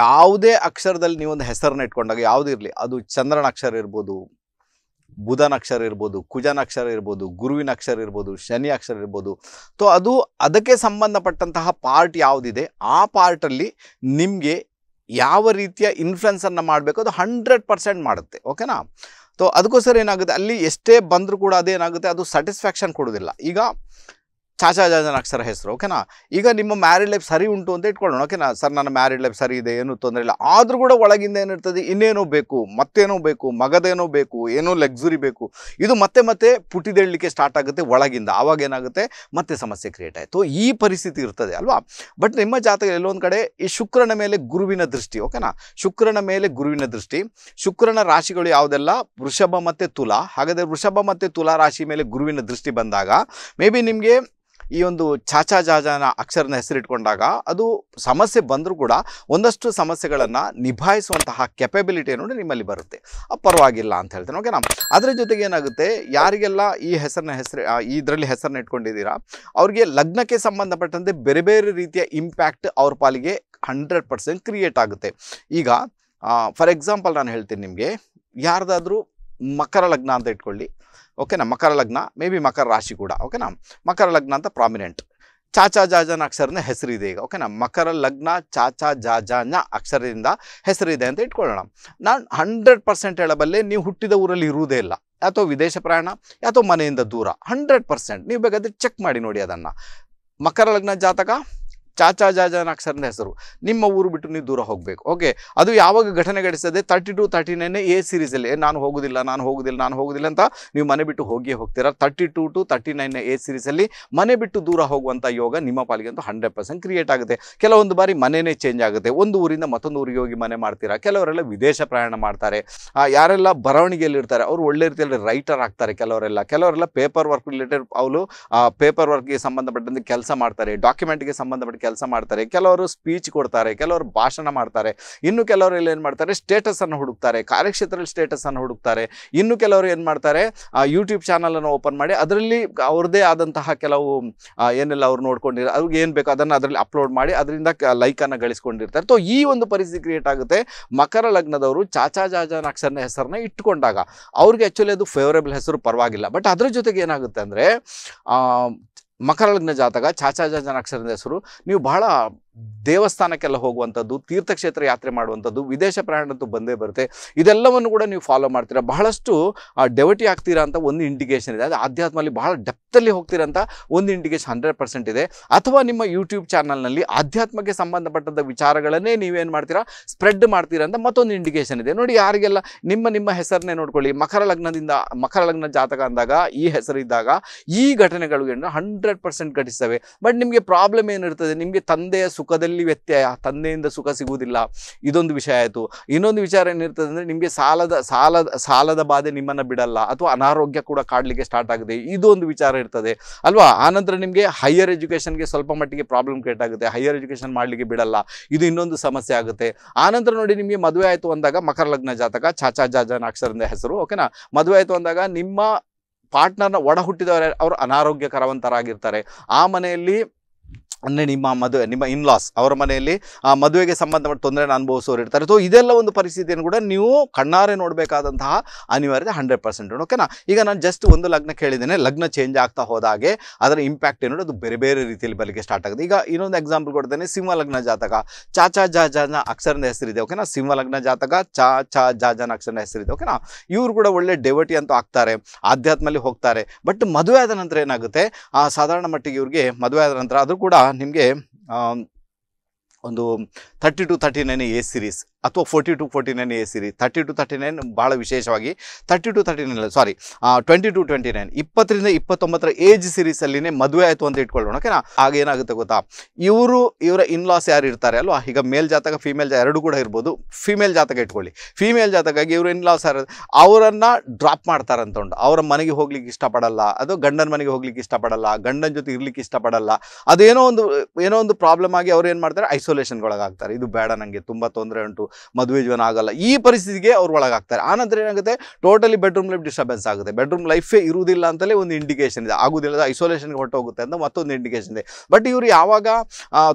ಯಾವುದೇ ಅಕ್ಷರದಲ್ಲಿ ನೀವೊಂದು ಹೆಸರನ್ನ ಇಟ್ಕೊಂಡಾಗ ಯಾವುದಿರಲಿ ಅದು ಚಂದ್ರನ ಅಕ್ಷರ ಇರ್ಬೋದು ಬುಧ ನಕ್ಷರ ಇರ್ಬೋದು ಕುಜ ಅಕ್ಷರ ಇರ್ಬೋದು ಗುರುವಿನ ಅಕ್ಷರ ಇರ್ಬೋದು ಶನಿ ಅಕ್ಷರ ಇರ್ಬೋದು ಸೊ ಅದು ಅದಕ್ಕೆ ಸಂಬಂಧಪಟ್ಟಂತಹ ಪಾರ್ಟ್ ಯಾವುದಿದೆ ಆ ಪಾರ್ಟಲ್ಲಿ ನಿಮಗೆ ಯಾವ ರೀತಿಯ ಇನ್ಫ್ಲುಯೆನ್ಸನ್ನು ಮಾಡಬೇಕು ಅದು ಹಂಡ್ರೆಡ್ ಪರ್ಸೆಂಟ್ ಮಾಡುತ್ತೆ ಓಕೆನಾ ಸೊ ಅದಕ್ಕೋಸ್ಕರ ಏನಾಗುತ್ತೆ ಅಲ್ಲಿ ಎಷ್ಟೇ ಬಂದರೂ ಕೂಡ ಅದೇನಾಗುತ್ತೆ ಅದು ಸ್ಯಾಟಿಸ್ಫ್ಯಾಕ್ಷನ್ ಕೊಡೋದಿಲ್ಲ ಈಗ ಚಾಚಾ ಜಾಜನ ಅಕ್ಷರ ಹೆಸರು ಓಕೆನಾ ಈಗ ನಿಮ್ಮ ಮ್ಯಾರಿಡ್ ಲೈಫ್ ಸರಿ ಉಂಟು ಅಂತ ಇಟ್ಕೊಳ್ಳೋಣ ಓಕೆನಾ ಸರ್ ನನ್ನ ಮ್ಯಾರಿಡ್ ಲೈಫ್ ಸರಿ ಇದೆ ಏನೂ ತೊಂದರೆ ಇಲ್ಲ ಆದರೂ ಕೂಡ ಒಳಗಿಂದ ಏನಿರ್ತದೆ ಇನ್ನೇನೋ ಬೇಕು ಮತ್ತೇನೋ ಬೇಕು ಮಗದೇನೋ ಬೇಕು ಏನೋ ಲಗ್ಸುರಿ ಬೇಕು ಇದು ಮತ್ತೆ ಮತ್ತೆ ಪುಟಿದೇಳಲಿಕ್ಕೆ ಸ್ಟಾರ್ಟ್ ಆಗುತ್ತೆ ಒಳಗಿಂದ ಆವಾಗ ಏನಾಗುತ್ತೆ ಮತ್ತೆ ಸಮಸ್ಯೆ ಕ್ರಿಯೇಟ್ ಆಯಿತು ಈ ಪರಿಸ್ಥಿತಿ ಇರ್ತದೆ ಅಲ್ವಾ ಬಟ್ ನಿಮ್ಮ ಜಾತಕ ಎಲ್ಲೊಂದು ಕಡೆ ಈ ಶುಕ್ರನ ಮೇಲೆ ಗುರುವಿನ ದೃಷ್ಟಿ ಓಕೆನಾ ಶುಕ್ರನ ಮೇಲೆ ಗುರುವಿನ ದೃಷ್ಟಿ ಶುಕ್ರನ ರಾಶಿಗಳು ಯಾವುದೆಲ್ಲ ವೃಷಭ ಮತ್ತು ತುಲಾ ಹಾಗಾದರೆ ವೃಷಭ ಮತ್ತು ತುಲಾ ರಾಶಿ ಮೇಲೆ ಗುರುವಿನ ದೃಷ್ಟಿ ಬಂದಾಗ ಮೇ ಬಿ ನಿಮಗೆ ಈ ಒಂದು ಚಾಚಾ ಜಾಜಾನ ಅಕ್ಷರನ ಹೆಸರಿಟ್ಕೊಂಡಾಗ ಅದು ಸಮಸ್ಯೆ ಬಂದರೂ ಕೂಡ ಒಂದಷ್ಟು ಸಮಸ್ಯೆಗಳನ್ನು ನಿಭಾಯಿಸುವಂತಹ ಕೆಪಬಿಲಿಟಿ ಅನ್ನೋದು ನಿಮ್ಮಲ್ಲಿ ಬರುತ್ತೆ ಪರವಾಗಿಲ್ಲ ಅಂತ ಹೇಳ್ತೇನೆ ಓಕೆನಾ ಅದರ ಜೊತೆಗೆ ಏನಾಗುತ್ತೆ ಯಾರಿಗೆಲ್ಲ ಈ ಹೆಸರನ್ನ ಹೆಸರು ಇದರಲ್ಲಿ ಹೆಸರನ್ನ ಇಟ್ಕೊಂಡಿದ್ದೀರಾ ಅವರಿಗೆ ಲಗ್ನಕ್ಕೆ ಸಂಬಂಧಪಟ್ಟಂತೆ ಬೇರೆ ಬೇರೆ ರೀತಿಯ ಇಂಪ್ಯಾಕ್ಟ್ ಅವ್ರ ಪಾಲಿಗೆ ಹಂಡ್ರೆಡ್ ಪರ್ಸೆಂಟ್ ಕ್ರಿಯೇಟ್ ಆಗುತ್ತೆ ಈಗ ಫಾರ್ ಎಕ್ಸಾಂಪಲ್ ನಾನು ಹೇಳ್ತೀನಿ ನಿಮಗೆ ಯಾರ್ದಾದ್ರೂ ಮಕರ ಲಗ್ನ ಅಂತ ಇಟ್ಕೊಳ್ಳಿ ಓಕೆನಾ ಮಕರ ಲಗ್ನ ಮೇ ಬಿ ಮಕರ ರಾಶಿ ಕೂಡ ಓಕೆನಾ ಮಕರ ಲಗ್ನ ಅಂತ ಪ್ರಾಮಿನೆಂಟ್ ಚಾಚಾ ಜಾಜನ ಅಕ್ಷರನ ಹೆಸರಿದೆ ಈಗ ಓಕೆನಾ ಮಕರ ಲಗ್ನ ಚಾಚಾ ಜಾಜನ ಅಕ್ಷರದಿಂದ ಹೆಸರಿದೆ ಅಂತ ಇಟ್ಕೊಳ್ಳೋಣ ನಾನು ಹಂಡ್ರೆಡ್ ಪರ್ಸೆಂಟ್ ಹೇಳಬಲ್ಲೆ ನೀವು ಹುಟ್ಟಿದ ಊರಲ್ಲಿ ಇರುವುದೇ ಇಲ್ಲ ಅಥವಾ ವಿದೇಶ ಪ್ರಯಾಣ ಯಾತೋ ಮನೆಯಿಂದ ದೂರ ಹಂಡ್ರೆಡ್ ಪರ್ಸೆಂಟ್ ನೀವು ಬೇಕಾದರೆ ಚೆಕ್ ಮಾಡಿ ನೋಡಿ ಅದನ್ನು ಮಕರ ಲಗ್ನ ಜಾತಕ ಚಾಚಾ ಜಾಜಾ ನಾಕ್ಸರ್ನ ಹೆಸರು ನಿಮ್ಮ ಊರು ಬಿಟ್ಟು ನೀವು ದೂರ ಹೋಗಬೇಕು ಓಕೆ ಅದು ಯಾವಾಗ ಘಟನೆ ಘಟಿಸದೆ thirty two thirty nine age ಸೀರೀಸಲ್ಲಿ ನಾನು ಹೋಗೋದಿಲ್ಲ ನಾನು ಹೋಗೋದಿಲ್ಲ ನಾನು ಹೋಗೋದಿಲ್ಲ ಅಂತ ನೀವು ಮನೆ ಬಿಟ್ಟು ಹೋಗಿ ಹೋಗ್ತೀರಾ thirty two two thirty nine age ಸೀರೀಸಲ್ಲಿ ಮನೆ ಬಿಟ್ಟು ದೂರ ಹೋಗುವಂಥ ಯೋಗ ನಿಮ್ಮ ಪಾಲಿಗೆ ಅಂತೂ ಹಂಡ್ರೆಡ್ ಪರ್ಸೆಂಟ್ ಕ್ರಿಯೇಟ್ ಆಗುತ್ತೆ ಕೆಲವೊಂದು ಬಾರಿ ಮನೆಯೇ ಚೇಂಜ್ ಆಗುತ್ತೆ ಒಂದು ಊರಿಂದ ಮತ್ತೊಂದು ಊರಿಗೆ ಹೋಗಿ ಮನೆ ಮಾಡ್ತೀರಾ ಕೆಲವರೆಲ್ಲ ವಿದೇಶ ಪ್ರಯಾಣ ಮಾಡ್ತಾರೆ ಯಾರೆಲ್ಲ ಬರವಣಿಗೆಯಲ್ಲಿ ಇರ್ತಾರೆ ಅವರು ಒಳ್ಳೆ ರೀತಿಯಲ್ಲಿ ರೈಟರ್ ಆಗ್ತಾರೆ ಕೆಲವರೆಲ್ಲ ಕೆಲವರೆಲ್ಲ ಪೇಪರ್ ವರ್ಕ್ ರಿಲೇಟೆಡ್ ಅವರು ಪೇಪರ್ ವರ್ಕ್ಗೆ ಸಂಬಂಧಪಟ್ಟಂತೆ ಕೆಲಸ ಮಾಡ್ತಾರೆ ಡಾಕ್ಯುಮೆಂಟ್ಗೆ ಸಂಬಂಧಪಟ್ಟ ಕೆಲಸ ಮಾಡ್ತಾರೆ ಕೆಲವರು ಸ್ಪೀಚ್ ಕೊಡ್ತಾರೆ ಕೆಲವರು ಭಾಷಣ ಮಾಡ್ತಾರೆ ಇನ್ನು ಕೆಲವರು ಇಲ್ಲಿ ಏನು ಮಾಡ್ತಾರೆ ಸ್ಟೇಟಸನ್ನು ಹುಡುಕ್ತಾರೆ ಕಾರ್ಯಕ್ಷೇತ್ರದಲ್ಲಿ ಸ್ಟೇಟಸನ್ನು ಹುಡುಕ್ತಾರೆ ಇನ್ನು ಕೆಲವರು ಏನು ಮಾಡ್ತಾರೆ ಯೂಟ್ಯೂಬ್ ಚಾನಲನ್ನು ಓಪನ್ ಮಾಡಿ ಅದರಲ್ಲಿ ಅವ್ರದ್ದೇ ಆದಂತಹ ಕೆಲವು ಏನೆಲ್ಲ ಅವ್ರು ನೋಡ್ಕೊಂಡಿರೋ ಅವ್ರಿಗೆ ಏನು ಬೇಕೋ ಅದನ್ನು ಅದರಲ್ಲಿ ಅಪ್ಲೋಡ್ ಮಾಡಿ ಅದರಿಂದ ಲೈಕನ್ನು ಗಳಿಸ್ಕೊಂಡಿರ್ತಾರೆ ಸೊ ಈ ಒಂದು ಪರಿಸ್ಥಿತಿ ಕ್ರಿಯೇಟ್ ಆಗುತ್ತೆ ಮಕರ ಲಗ್ನದವರು ಚಾಚಾ ಜಾಜಾ ಅಕ್ಷರನ ಹೆಸರನ್ನ ಇಟ್ಕೊಂಡಾಗ ಅವ್ರಿಗೆ ಆ್ಯಕ್ಚುಲಿ ಅದು ಫೇವರೇಬಲ್ ಹೆಸರು ಪರವಾಗಿಲ್ಲ ಬಟ್ ಅದರ ಜೊತೆಗೆ ಏನಾಗುತ್ತೆ ಅಂದರೆ ಮಕರ ಲಗ್ನ ಜಾತಕ ಚಾಚಾಜ ಜನಾಕ್ಷರದ ಹೆಸರು ನೀವು ಬಹಳ ದೇವಸ್ಥಾನಕ್ಕೆಲ್ಲ ಹೋಗುವಂಥದ್ದು ತೀರ್ಥಕ್ಷೇತ್ರ ಯಾತ್ರೆ ಮಾಡುವಂಥದ್ದು ವಿದೇಶ ಪ್ರಯಾಣದಂತೂ ಬಂದೇ ಬರುತ್ತೆ ಇದೆಲ್ಲವನ್ನು ಕೂಡ ನೀವು ಫಾಲೋ ಮಾಡ್ತೀರಾ ಬಹಳಷ್ಟು ಡೆವಟಿ ಆಗ್ತೀರಾ ಅಂತ ಒಂದು ಇಂಡಿಕೇಶನ್ ಇದೆ ಅದು ಆಧ್ಯಾತ್ಮಲ್ಲಿ ಬಹಳ ಡೆಪ್ತಲ್ಲಿ ಹೋಗ್ತೀರಾ ಅಂತ ಒಂದು ಇಂಡಿಕೇಶನ್ ಹಂಡ್ರೆಡ್ ಪರ್ಸೆಂಟ್ ಇದೆ ಅಥವಾ ನಿಮ್ಮ ಯೂಟ್ಯೂಬ್ ಚಾನಲ್ನಲ್ಲಿ ಆಧ್ಯಾತ್ಮಕ್ಕೆ ಸಂಬಂಧಪಟ್ಟಂಥ ವಿಚಾರಗಳನ್ನೇ ನೀವೇನು ಮಾಡ್ತೀರಾ ಸ್ಪ್ರೆಡ್ ಮಾಡ್ತೀರಾ ಅಂತ ಮತ್ತೊಂದು ಇಂಡಿಕೇಶನ್ ಇದೆ ನೋಡಿ ಯಾರಿಗೆಲ್ಲ ನಿಮ್ಮ ನಿಮ್ಮ ಹೆಸರನ್ನೇ ನೋಡ್ಕೊಳ್ಳಿ ಮಕರ ಲಗ್ನದಿಂದ ಮಕರ ಲಗ್ನ ಜಾತಕ ಅಂದಾಗ ಈ ಹೆಸರಿದ್ದಾಗ ಈ ಘಟನೆಗಳು ಏನು ಹಂಡ್ರೆಡ್ ಪರ್ಸೆಂಟ್ ಘಟಿಸ್ತವೆ ಬಟ್ ನಿಮಗೆ ಪ್ರಾಬ್ಲಮ್ ಏನಿರ್ತದೆ ನಿಮಗೆ ತಂದೆಯ ಸುಖ ಸುಖದಲ್ಲಿ ವ್ಯತ್ಯಯ ತಂದೆಯಿಂದ ಸುಖ ಸಿಗುವುದಿಲ್ಲ ಇದೊಂದು ವಿಷಯ ಆಯಿತು ಇನ್ನೊಂದು ವಿಚಾರ ಏನಿರ್ತದೆ ಅಂದರೆ ನಿಮಗೆ ಸಾಲದ ಸಾಲದ ಸಾಲದ ಬಾಧೆ ನಿಮ್ಮನ್ನು ಬಿಡಲ್ಲ ಅಥವಾ ಅನಾರೋಗ್ಯ ಕೂಡ ಕಾಡಲಿಕ್ಕೆ ಸ್ಟಾರ್ಟ್ ಆಗುತ್ತೆ ಇದೊಂದು ವಿಚಾರ ಇರ್ತದೆ ಅಲ್ವಾ ಆನಂತರ ನಿಮಗೆ ಹೈಯರ್ ಎಜುಕೇಷನ್ಗೆ ಸ್ವಲ್ಪ ಮಟ್ಟಿಗೆ ಪ್ರಾಬ್ಲಮ್ ಕ್ರಿಯೇಟ್ ಆಗುತ್ತೆ ಹೈಯರ್ ಎಜುಕೇಷನ್ ಮಾಡಲಿಕ್ಕೆ ಬಿಡಲ್ಲ ಇದು ಇನ್ನೊಂದು ಸಮಸ್ಯೆ ಆಗುತ್ತೆ ಆನಂತರ ನೋಡಿ ನಿಮಗೆ ಮದುವೆ ಆಯಿತು ಅಂದಾಗ ಮಕರ ಲಗ್ನ ಜಾತಕ ಚಾಚಾ ಜಾಜನ ಅಕ್ಷರದಿಂದ ಹೆಸರು ಓಕೆನಾ ಮದುವೆ ಆಯಿತು ಅಂದಾಗ ನಿಮ್ಮ ಪಾರ್ಟ್ನರ್ನ ಒಡ ಹುಟ್ಟಿದವರ ಅವರು ಅನಾರೋಗ್ಯಕರವಂತರಾಗಿರ್ತಾರೆ ಆ ಮನೆಯಲ್ಲಿ ಅಂದರೆ ನಿಮ್ಮ ಮದುವೆ ನಿಮ್ಮ ಇನ್ಲಾಸ್ ಅವರ ಮನೆಯಲ್ಲಿ ಆ ಮದುವೆಗೆ ಸಂಬಂಧಪಟ್ಟ ತೊಂದರೆನ ಅನುಭವಿಸೋರು ಇರ್ತಾರೆ ಸೊ ಇದೆಲ್ಲ ಒಂದು ಪರಿಸ್ಥಿತಿಯನ್ನು ಕೂಡ ನೀವು ಕಣ್ಣಾರೆ ನೋಡಬೇಕಾದಂತಹ ಅನಿವಾರ್ಯತೆ ಹಂಡ್ರೆಡ್ ಪರ್ಸೆಂಟ್ ಓಕೆನಾ ಈಗ ನಾನು ಜಸ್ಟ್ ಒಂದು ಲಗ್ನ ಹೇಳಿದ್ದೇನೆ ಲಗ್ನ ಚೇಂಜ್ ಆಗ್ತಾ ಹೋದಾಗೆ ಅದರ ಇಂಪ್ಯಾಕ್ಟ್ ಏನೋ ಅದು ಬೇರೆ ಬೇರೆ ರೀತಿಯಲ್ಲಿ ಬರಲಿಕ್ಕೆ ಸ್ಟಾರ್ಟ್ ಆಗುತ್ತೆ ಈಗ ಇನ್ನೊಂದು ಎಕ್ಸಾಂಪಲ್ ಕೊಡ್ತೇನೆ ಸಿಂಹ ಲಗ್ನ ಜಾತಕ ಚಾ ಚಾ ಜಾ ಅಕ್ಷರದ ಹೆಸರಿದೆ ಓಕೆನಾ ಸಿಂಹ ಲಗ್ನ ಜಾತಕ ಚಾ ಚಾ ಜಾ ಅಕ್ಷರನ ಅಕ್ಷರದ ಹೆಸರಿದೆ ಓಕೆನಾ ಇವರು ಕೂಡ ಒಳ್ಳೆ ಡೆವಟಿ ಅಂತೂ ಆಗ್ತಾರೆ ಆಧ್ಯಾತ್ಮಲ್ಲಿ ಹೋಗ್ತಾರೆ ಬಟ್ ಮದುವೆ ಆದ ನಂತರ ಏನಾಗುತ್ತೆ ಆ ಸಾಧಾರಣ ಮಟ್ಟಿಗೆ ಇವ್ರಿಗೆ ಮದುವೆ ಆದ ನಂತರ ಅದು ಕೂಡ ನಿಮಗೆ ಒಂದು thirty two thirty nine age series ಅಥವಾ forty to forty nine age series thirty two thirty nine ಭಾಳ ವಿಶೇಷವಾಗಿ thirty two thirty nine sorry twenty two twenty nine ಇಪ್ಪತ್ತರಿಂದ ಇಪ್ಪತ್ತೊಂಬತ್ತರ ಏಜ್ ಸೀರೀಸಲ್ಲಿನೇ ಮದುವೆ ಆಯಿತು ಅಂತ ಇಟ್ಕೊಳ್ಳೋಣ ಓಕೆನಾ ಆಗೇನಾಗುತ್ತೆ ಗೊತ್ತಾ ಇವರು ಇವರ ಇನ್ಲಾಸ್ ಯಾರು ಇರ್ತಾರೆ ಅಲ್ವಾ ಈಗ ಮೇಲ್ ಜಾತಕ ಫೀಮೇಲ್ ಜಾ ಎರಡು ಕೂಡ ಇರ್ಬೋದು ಫೀಮೇಲ್ ಜಾತಕ ಇಟ್ಕೊಳ್ಳಿ ಫೀಮೇಲ್ ಜಾತಕಾಗಿ ಇವರು ಇನ್ಲಾಸ್ ಯಾರು ಅವರನ್ನು ಡ್ರಾಪ್ ಮಾಡ್ತಾರೆ ಅಂತ ಉಂಟು ಅವರ ಮನೆಗೆ ಹೋಗ್ಲಿಕ್ಕೆ ಇಷ್ಟಪಡಲ್ಲ ಅದು ಗಂಡನ ಮನೆಗೆ ಹೋಗ್ಲಿಕ್ಕೆ ಇಷ್ಟಪಡಲ್ಲ ಗಂಡನ ಜೊತೆ ಇರ್ಲಿಕ್ಕೆ ಇಷ್ಟಪಡಲ್ಲ ಅದೇನೋ ಒಂದು ಏನೋ ಒಂದು ಪ್ರಾಬ್ಲಮ್ ಆಗಿ ಅವ್ರು ಏನು ಮಾಡ್ತಾರೆ ಐಸೋಲೇಷನ್ಗೊಳಗಾಗ್ತಾರೆ ಇದು ಬೇಡ ನನಗೆ ತುಂಬ ತೊಂದರೆ ಉಂಟು ಮದುವೆ ಜೀವನ ಆಗಲ್ಲ ಈ ಪರಿಸ್ಥಿತಿಗೆ ಅವ್ರು ಒಳಗಾಗ್ತಾರೆ ಆನಂತರ ಏನಾಗುತ್ತೆ ಟೋಟಲಿ ಬೆಡ್ರೂಮ್ ಲೈಫ್ ಡಿಸ್ಟರ್ಬೆನ್ಸ್ ಆಗುತ್ತೆ ಬೆಡ್ರೂಮ್ ಲೈಫೇ ಇರುವುದಿಲ್ಲ ಅಂತಲೇ ಒಂದು ಇಂಡಿಕೇಶನ್ ಇದೆ ಆಗುದಿಲ್ಲ ಐಸೋಲೇಷನ್ಗೆ ಹೋಗುತ್ತೆ ಅಂತ ಮತ್ತೊಂದು ಇಂಡಿಕೇಶನ್ ಇದೆ ಬಟ್ ಇವರು ಯಾವಾಗ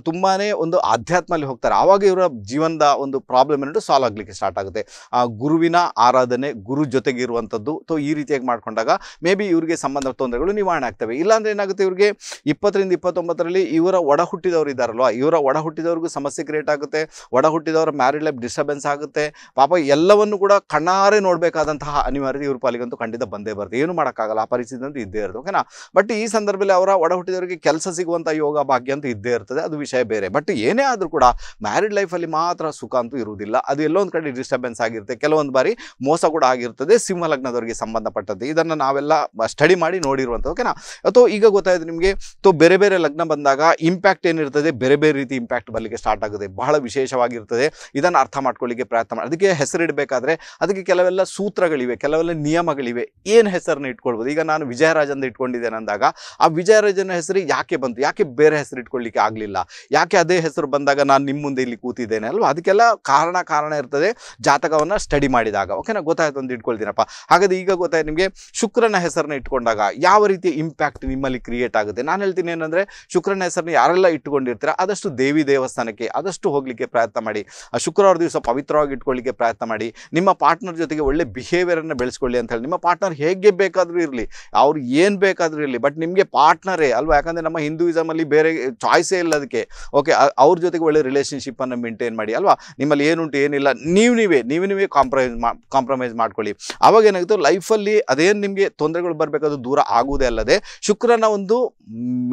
ತುಂಬಾ ಒಂದು ಆಧ್ಯಾತ್ಮಲ್ಲಿ ಹೋಗ್ತಾರೆ ಆವಾಗ ಇವರ ಜೀವನದ ಒಂದು ಪ್ರಾಬ್ಲಮ್ ಏನಿಟ್ಟು ಸಾಲ್ವ್ ಆಗಲಿಕ್ಕೆ ಸ್ಟಾರ್ಟ್ ಆಗುತ್ತೆ ಆ ಗುರುವಿನ ಆರಾಧನೆ ಗುರು ಜೊತೆಗೆ ಇರುವಂಥದ್ದು ಸೊ ಈ ರೀತಿಯಾಗಿ ಮಾಡ್ಕೊಂಡಾಗ ಮೇ ಬಿ ಇವರಿಗೆ ಸಂಬಂಧ ತೊಂದರೆಗಳು ನಿವಾರಣೆ ಆಗ್ತವೆ ಇಲ್ಲಾಂದ್ರೆ ಏನಾಗುತ್ತೆ ಇವರಿಗೆ ಇಪ್ಪತ್ತರಿಂದ ಇಪ್ಪತ್ತೊಂಬತ್ತರಲ್ಲಿ ಇವರ ಒಡ ಹುಟ್ಟಿದವರು ಇದ್ದಾರಲ್ವ ಇವರ ಒಡ ಹುಟ್ಟಿದವ್ರಿಗೂ ಸಮಸ್ಯೆ ಕ್ರಿಯೇಟ್ ಆಗುತ್ತೆ ಒಡ ಹುಟ್ಟಿದವರ ಮ್ಯಾರಿಡ್ ಲೈಫ್ ಡಿಸ್ಟರ್ಬೆನ್ಸ್ ಆಗುತ್ತೆ ಪಾಪ ಎಲ್ಲವನ್ನು ಕೂಡ ಕಣ್ಣಾರೆ ನೋಡಬೇಕಾದಂತಹ ಅನಿವಾರ್ಯತೆ ಇವ್ರ ಪಾಲಿಗಂತೂ ಖಂಡಿತ ಬಂದೇ ಬರುತ್ತೆ ಏನು ಮಾಡೋಕ್ಕಾಗಲ್ಲ ಆ ಪರಿಸ್ಥಿತಿ ಅಂತೂ ಇದ್ದೇ ಇರುತ್ತೆ ಓಕೆನಾ ಬಟ್ ಈ ಸಂದರ್ಭದಲ್ಲಿ ಅವರ ಒಡ ಹುಟ್ಟಿದವರಿಗೆ ಕೆಲಸ ಸಿಗುವಂಥ ಯೋಗ ಭಾಗ್ಯ ಅಂತೂ ಇದ್ದೇ ಇರ್ತದೆ ಅದು ವಿಷಯ ಬೇರೆ ಬಟ್ ಏನೇ ಆದರೂ ಕೂಡ ಮ್ಯಾರಿಡ್ ಲೈಫಲ್ಲಿ ಮಾತ್ರ ಸುಖ ಅಂತೂ ಇರುವುದಿಲ್ಲ ಅದು ಎಲ್ಲೊಂದು ಕಡೆ ಡಿಸ್ಟರ್ಬೆನ್ಸ್ ಆಗಿರುತ್ತೆ ಕೆಲವೊಂದು ಬಾರಿ ಮೋಸ ಕೂಡ ಆಗಿರ್ತದೆ ಸಿಂಹ ಲಗ್ನದವರಿಗೆ ಸಂಬಂಧಪಟ್ಟದ್ದು ಇದನ್ನು ನಾವೆಲ್ಲ ಸ್ಟಡಿ ಮಾಡಿ ನೋಡಿರುವಂಥ ಓಕೆನಾ ಅಥವಾ ಈಗ ಗೊತ್ತಾಯಿತು ನಿಮಗೆ ತೋ ಬೇರೆ ಬೇರೆ ಲಗ್ನ ಬಂದಾಗ ಇಂಪ್ಯಾಕ್ಟ್ ಏನಿರ್ತದೆ ಬೇರೆ ಬೇರೆ ರೀತಿ ಇಂಪ್ಯಾಕ್ಟ್ ಬರಲಿಕ್ಕೆ ಸ್ಟಾರ್ಟ್ ಆಗುತ್ತೆ ಬಹಳ ವಿಶೇಷವಾಗಿರ್ತದೆ ಇದನ್ನು ಅರ್ಥ ಅರ್ಥ ಮಾಡ್ಕೊಳ್ಳಿಕ್ಕೆ ಪ್ರಯತ್ನ ಮಾಡಿ ಅದಕ್ಕೆ ಹೆಸರಿಡಬೇಕಾದ್ರೆ ಅದಕ್ಕೆ ಕೆಲವೆಲ್ಲ ಸೂತ್ರಗಳಿವೆ ಕೆಲವೆಲ್ಲ ನಿಯಮಗಳಿವೆ ಏನು ಹೆಸರನ್ನ ಇಟ್ಕೊಳ್ಬೋದು ಈಗ ನಾನು ವಿಜಯರಾಜನ್ ಅಂತ ಇಟ್ಕೊಂಡಿದ್ದೇನೆ ಅಂದಾಗ ಆ ವಿಜಯರಾಜನ ಹೆಸರು ಯಾಕೆ ಬಂತು ಯಾಕೆ ಬೇರೆ ಹೆಸರು ಇಟ್ಕೊಳ್ಳಿಕ್ಕೆ ಆಗಲಿಲ್ಲ ಯಾಕೆ ಅದೇ ಹೆಸರು ಬಂದಾಗ ನಾನು ನಿಮ್ಮ ಮುಂದೆ ಇಲ್ಲಿ ಕೂತಿದ್ದೇನೆ ಅಲ್ವಾ ಅದಕ್ಕೆಲ್ಲ ಕಾರಣ ಕಾರಣ ಇರ್ತದೆ ಜಾತಕವನ್ನು ಸ್ಟಡಿ ಮಾಡಿದಾಗ ಓಕೆನಾ ಗೊತ್ತಾಯ್ತು ಅಂತ ಇಟ್ಕೊಳ್ತೀನಪ್ಪ ಹಾಗಾದ್ರೆ ಈಗ ಗೊತ್ತಾಯ್ತು ನಿಮಗೆ ಶುಕ್ರನ ಹೆಸರನ್ನ ಇಟ್ಕೊಂಡಾಗ ಯಾವ ರೀತಿ ಇಂಪ್ಯಾಕ್ಟ್ ನಿಮ್ಮಲ್ಲಿ ಕ್ರಿಯೇಟ್ ಆಗುತ್ತೆ ನಾನು ಹೇಳ್ತೀನಿ ಏನಂದರೆ ಶುಕ್ರನ ಹೆಸರನ್ನ ಯಾರೆಲ್ಲ ಇಟ್ಕೊಂಡಿರ್ತೀರ ಆದಷ್ಟು ದೇವಿ ದೇವಸ್ಥಾನಕ್ಕೆ ಆದಷ್ಟು ಹೋಗಲಿಕ್ಕೆ ಪ್ರಯತ್ನ ಮಾಡಿ ಆ ಶುಕ್ರವಾರದ ದಿವಸ ಪವಿತ್ರವಾಗಿ ಇಟ್ಕೊಳ್ಳಿಕ್ಕೆ ಪ್ರಯತ್ನ ಮಾಡಿ ನಿಮ್ಮ ಪಾರ್ಟ್ನರ್ ಜೊತೆಗೆ ಒಳ್ಳೆ ಬಿಹೇವಿಯರನ್ನು ಬೆಳೆಸ್ಕೊಳ್ಳಿ ಅಂತ ಹೇಳಿ ನಿಮ್ಮ ಪಾರ್ಟ್ನರ್ ಹೇಗೆ ಬೇಕಾದರೂ ಇರಲಿ ಅವ್ರು ಏನು ಬೇಕಾದರೂ ಇರಲಿ ಬಟ್ ನಿಮಗೆ ಪಾರ್ಟ್ನರೇ ಅಲ್ವಾ ಯಾಕಂದರೆ ನಮ್ಮ ಹಿಂದೂಯಿಸಮಲ್ಲಿ ಬೇರೆ ಚಾಯ್ಸೇ ಇಲ್ಲ ಅದಕ್ಕೆ ಓಕೆ ಅವ್ರ ಜೊತೆಗೆ ಒಳ್ಳೆ ರಿಲೇಷನ್ಶಿಪ್ಪನ್ನು ಮೇಂಟೈನ್ ಮಾಡಿ ಅಲ್ವಾ ನಿಮ್ಮಲ್ಲಿ ಏನುಂಟು ಏನಿಲ್ಲ ನೀವು ನೀವೇ ನೀವು ನೀವೇ ಕಾಂಪ್ರಮೈಸ್ ಮಾ ಕಾಂಪ್ರಮೈಸ್ ಮಾಡ್ಕೊಳ್ಳಿ ಅವಾಗ ಏನಾಗುತ್ತೆ ಲೈಫಲ್ಲಿ ಅದೇನು ನಿಮಗೆ ತೊಂದರೆಗಳು ಬರಬೇಕಾದ್ರೂ ದೂರ ಆಗುವುದೇ ಅಲ್ಲದೆ ಶುಕ್ರನ ಒಂದು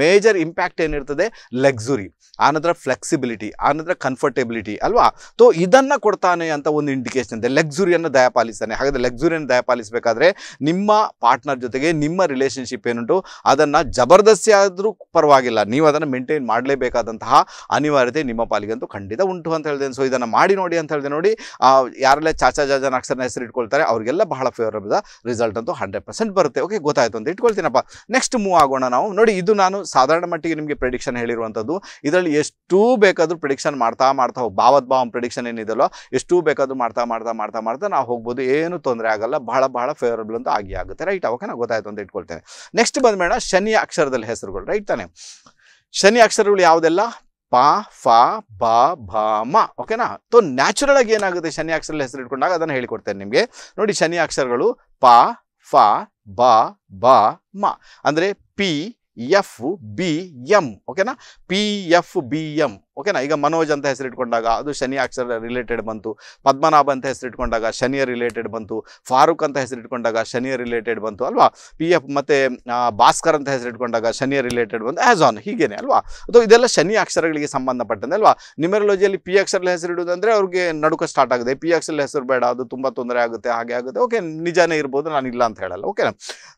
ಮೇಜರ್ ಇಂಪ್ಯಾಕ್ಟ್ ಏನಿರ್ತದೆ ಲಕ್ಸುರಿ ಆನಂತರ ಫ್ಲೆಕ್ಸಿಬಿಲಿಟಿ ಆನಂತರ ಕಂಫರ್ಟೆಬಿಲಿಟಿ ಅಲ್ವಾ ತೋ ಇದ ಅದನ್ನು ಕೊಡ್ತಾನೆ ಅಂತ ಒಂದು ಇಂಡಿಕೇಶನ್ ಇದೆ ಲಕ್ಸುರಿಯನ್ನು ದಯಪಾಲಿಸ್ತಾನೆ ಹಾಗಾದರೆ ಲಕ್ಸುರಿಯನ್ನು ದಯಪಾಲಿಸಬೇಕಾದ್ರೆ ನಿಮ್ಮ ಪಾರ್ಟ್ನರ್ ಜೊತೆಗೆ ನಿಮ್ಮ ರಿಲೇಷನ್ಶಿಪ್ ಏನುಂಟು ಅದನ್ನು ಜಬರ್ದಸ್ತಿ ಆದರೂ ಪರವಾಗಿಲ್ಲ ನೀವು ಅದನ್ನು ಮೇಂಟೈನ್ ಮಾಡಲೇಬೇಕಾದಂತಹ ಅನಿವಾರ್ಯತೆ ನಿಮ್ಮ ಪಾಲಿಗಂತೂ ಖಂಡಿತ ಉಂಟು ಅಂತ ಹೇಳಿದೆ ಸೊ ಇದನ್ನು ಮಾಡಿ ನೋಡಿ ಅಂತ ಹೇಳಿದೆ ನೋಡಿ ಯಾರೆಲ್ಲ ಚಾಚಾ ಜಾಜನ ಅಕ್ಷರನ ಹೆಸರು ಇಟ್ಕೊಳ್ತಾರೆ ಅವರಿಗೆಲ್ಲ ಬಹಳ ಫೇವರಬಲ್ ರಿಸಲ್ಟ್ ಅಂತೂ ಹಂಡ್ರೆಡ್ ಪರ್ಸೆಂಟ್ ಬರುತ್ತೆ ಓಕೆ ಗೊತ್ತಾಯ್ತು ಅಂತ ಇಟ್ಕೊಳ್ತೀನಪ್ಪ ನೆಕ್ಸ್ಟ್ ಮೂವ್ ಆಗೋಣ ನಾವು ನೋಡಿ ಇದು ನಾನು ಸಾಧಾರಣ ಮಟ್ಟಿಗೆ ನಿಮಗೆ ಪ್ರಿಡಿಕ್ಷನ್ ಹೇಳಿರುವಂಥದ್ದು ಇದರಲ್ಲಿ ಎಷ್ಟು ಬೇಕಾದರೂ ಪ್ರಿಡಿಕ್ಷನ್ ಮಾಡ್ತಾ ಮಾಡ್ತಾ ಹೋಗಿ ಭಾವ್ ಪ್ರಿಡಿಕ್ಷನ್ ಏನಿದೆ ಇದೆಯಲ್ಲೋ ಎಷ್ಟು ಬೇಕಾದರೂ ಮಾಡ್ತಾ ಮಾಡ್ತಾ ಮಾಡ್ತಾ ಮಾಡ್ತಾ ನಾವು ಹೋಗ್ಬೋದು ಏನು ತೊಂದರೆ ಆಗಲ್ಲ ಬಹಳ ಬಹಳ ಫೇವರಬಲ್ ಅಂತ ಆಗಿ ಆಗುತ್ತೆ ರೈಟ್ ಅವಾಗ ಗೊತ್ತಾಯ್ತು ಅಂತ ಇಟ್ಕೊಳ್ತೇನೆ ನೆಕ್ಸ್ಟ್ ಬಂದ ಬಂದ್ಮೇಡ ಶನಿ ಅಕ್ಷರದಲ್ಲಿ ಹೆಸರುಗಳು ರೈಟ್ ತಾನೆ ಶನಿ ಅಕ್ಷರಗಳು ಯಾವುದೆಲ್ಲ ಪ ಫ ಬ ಭ ಮ ಓಕೆನಾ ತೊ ನ್ಯಾಚುರಲ್ ಆಗಿ ಏನಾಗುತ್ತೆ ಶನಿ ಅಕ್ಷರದಲ್ಲಿ ಹೆಸರು ಇಟ್ಕೊಂಡಾಗ ಅದನ್ನು ಹೇಳಿಕೊಡ್ತೇನೆ ನಿಮಗೆ ನೋಡಿ ಶನಿ ಅಕ್ಷರಗಳು ಪ ಫ ಬ ಬ ಮ ಅಂದರೆ ಪಿ ಎಫ್ ಬಿ ಎಂ ಓಕೆನಾ ಪಿ ಎಫ್ ಬಿ ಎಂ ಓಕೆನಾ ಈಗ ಮನೋಜ್ ಅಂತ ಇಟ್ಕೊಂಡಾಗ ಅದು ಶನಿ ಅಕ್ಷರ ರಿಲೇಟೆಡ್ ಬಂತು ಪದ್ಮನಾಭ ಅಂತ ಹೆಸರಿಟ್ಕೊಂಡಾಗ ಶನಿಯ ರಿಲೇಟೆಡ್ ಬಂತು ಫಾರೂಕ್ ಅಂತ ಹೆಸರಿಟ್ಕೊಂಡಾಗ ಶನಿಯ ರಿಲೇಟೆಡ್ ಬಂತು ಅಲ್ವಾ ಪಿ ಎಫ್ ಮತ್ತು ಭಾಸ್ಕರ್ ಅಂತ ಹೆಸರಿಟ್ಕೊಂಡಾಗ ಶನಿಯ ರಿಲೇಟೆಡ್ ಬಂತು ಆ್ಯಸ್ ಆನ್ ಹೀಗೇನೆ ಅಲ್ವಾ ಅದು ಇದೆಲ್ಲ ಶನಿ ಅಕ್ಷರಗಳಿಗೆ ಸಂಬಂಧಪಟ್ಟಂತೆ ಅಲ್ವಾ ನಿಮೆರಲಜಿಯಲ್ಲಿ ಪಿ ಹೆಸರು ಹೆಸರಿಡೋದಂದರೆ ಅವ್ರಿಗೆ ನಡುಕ ಸ್ಟಾರ್ಟ್ ಆಗಿದೆ ಪಿ ಅಕ್ಷರಲ್ಲಿ ಹೆಸರು ಬೇಡ ಅದು ತುಂಬ ತೊಂದರೆ ಆಗುತ್ತೆ ಹಾಗೆ ಆಗುತ್ತೆ ಓಕೆ ನಿಜಾನೇ ಇರ್ಬೋದು ನಾನು ಇಲ್ಲ ಅಂತ ಹೇಳಲ್ಲ ಓಕೆನಾ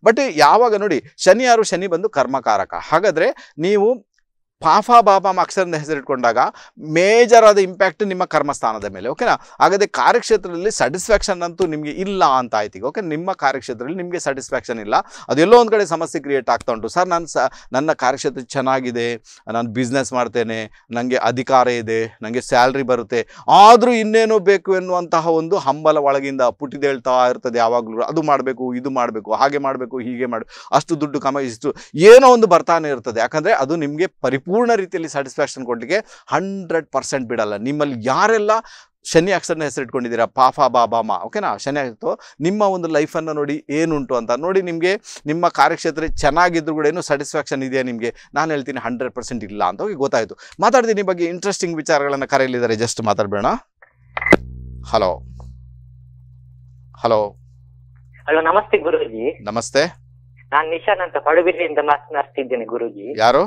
ಬಟ್ ಯಾವಾಗ ನೋಡಿ ಶನಿಯಾರು ಶನಿ ಬಂದು ಕರ್ಮಕಾರಕ ಹಾಗಾದರೆ ನೀವು ಪಾಫ ಬಾಬಾ ಅಕ್ಷರದಿಂದ ಹೆಸರಿಟ್ಕೊಂಡಾಗ ಮೇಜರ್ ಆದ ಇಂಪ್ಯಾಕ್ಟ್ ನಿಮ್ಮ ಕರ್ಮಸ್ಥಾನದ ಮೇಲೆ ಓಕೆನಾ ಹಾಗಾದರೆ ಕಾರ್ಯಕ್ಷೇತ್ರದಲ್ಲಿ ಸ್ಯಾಟಿಸ್ಫ್ಯಾಕ್ಷನ್ ಅಂತೂ ನಿಮಗೆ ಇಲ್ಲ ಅಂತ ಆಯ್ತು ಓಕೆ ನಿಮ್ಮ ಕಾರ್ಯಕ್ಷೇತ್ರದಲ್ಲಿ ನಿಮಗೆ ಸ್ಯಾಟಿಸ್ಫ್ಯಾಕ್ಷನ್ ಇಲ್ಲ ಅದೆಲ್ಲೋ ಒಂದು ಕಡೆ ಸಮಸ್ಯೆ ಕ್ರಿಯೇಟ್ ಆಗ್ತಾ ಉಂಟು ಸರ್ ನಾನು ಸ ನನ್ನ ಕಾರ್ಯಕ್ಷೇತ್ರ ಚೆನ್ನಾಗಿದೆ ನಾನು ಬಿಸ್ನೆಸ್ ಮಾಡ್ತೇನೆ ನನಗೆ ಅಧಿಕಾರ ಇದೆ ನನಗೆ ಸ್ಯಾಲ್ರಿ ಬರುತ್ತೆ ಆದರೂ ಇನ್ನೇನೋ ಬೇಕು ಎನ್ನುವಂತಹ ಒಂದು ಹಂಬಲ ಒಳಗಿಂದ ಪುಟ್ಟಿದೇಳ್ತಾ ಇರ್ತದೆ ಯಾವಾಗಲೂ ಅದು ಮಾಡಬೇಕು ಇದು ಮಾಡಬೇಕು ಹಾಗೆ ಮಾಡಬೇಕು ಹೀಗೆ ಮಾಡಬೇಕು ಅಷ್ಟು ದುಡ್ಡು ಕಮ ಇಷ್ಟು ಏನೋ ಒಂದು ಬರ್ತಾನೆ ಇರ್ತದೆ ಯಾಕಂದರೆ ಅದು ನಿಮಗೆ ಪರಿಪೂರ್ಣ ಪೂರ್ಣ ರೀತಿಯಲ್ಲಿ ಸ್ಯಾಟಿಸ್ಫ್ಯಾಕ್ಷನ್ ಕೊಡಲಿಕ್ಕೆ ಹಂಡ್ರೆಡ್ ಪರ್ಸೆಂಟ್ ಬಿಡಲ್ಲ ನಿಮ್ಮಲ್ಲಿ ಯಾರೆಲ್ಲ ಶನಿ ಅಕ್ಷರನ ಹೆಸರಿಟ್ಕೊಂಡಿದ್ದೀರಾ ಪಾಫ ಬಾ ಓಕೆನಾ ಶನಿ ಆಗಿತ್ತು ನಿಮ್ಮ ಒಂದು ಲೈಫನ್ನು ನೋಡಿ ಏನುಂಟು ಅಂತ ನೋಡಿ ನಿಮಗೆ ನಿಮ್ಮ ಕಾರ್ಯಕ್ಷೇತ್ರ ಚೆನ್ನಾಗಿದ್ರು ಕೂಡ ಏನು ಸ್ಯಾಟಿಸ್ಫ್ಯಾಕ್ಷನ್ ಇದೆಯಾ ನಿಮಗೆ ನಾನು ಹೇಳ್ತೀನಿ ಹಂಡ್ರೆಡ್ ಪರ್ಸೆಂಟ್ ಇಲ್ಲ ಅಂತ ಹೋಗಿ ಗೊತ್ತಾಯಿತು ಮಾತಾಡ್ತೀನಿ ಬಗ್ಗೆ ಇಂಟ್ರೆಸ್ಟಿಂಗ್ ವಿಚಾರಗಳನ್ನು ಕರೆಯಲಿದ್ದಾರೆ ಜಸ್ಟ್ ಮಾತಾಡಬೇಡ ಹಲೋ ಹಲೋ ಹಲೋ ನಮಸ್ತೆ ಗುರುಜಿ ನಮಸ್ತೆ ನಾನು ನಿಶಾನ್ ಅಂತ ಪಡುಬಿರಿಯಿಂದ ಮಾತನಾಡ್ತಿದ್ದೇನೆ ಗುರುಜಿ ಯಾರು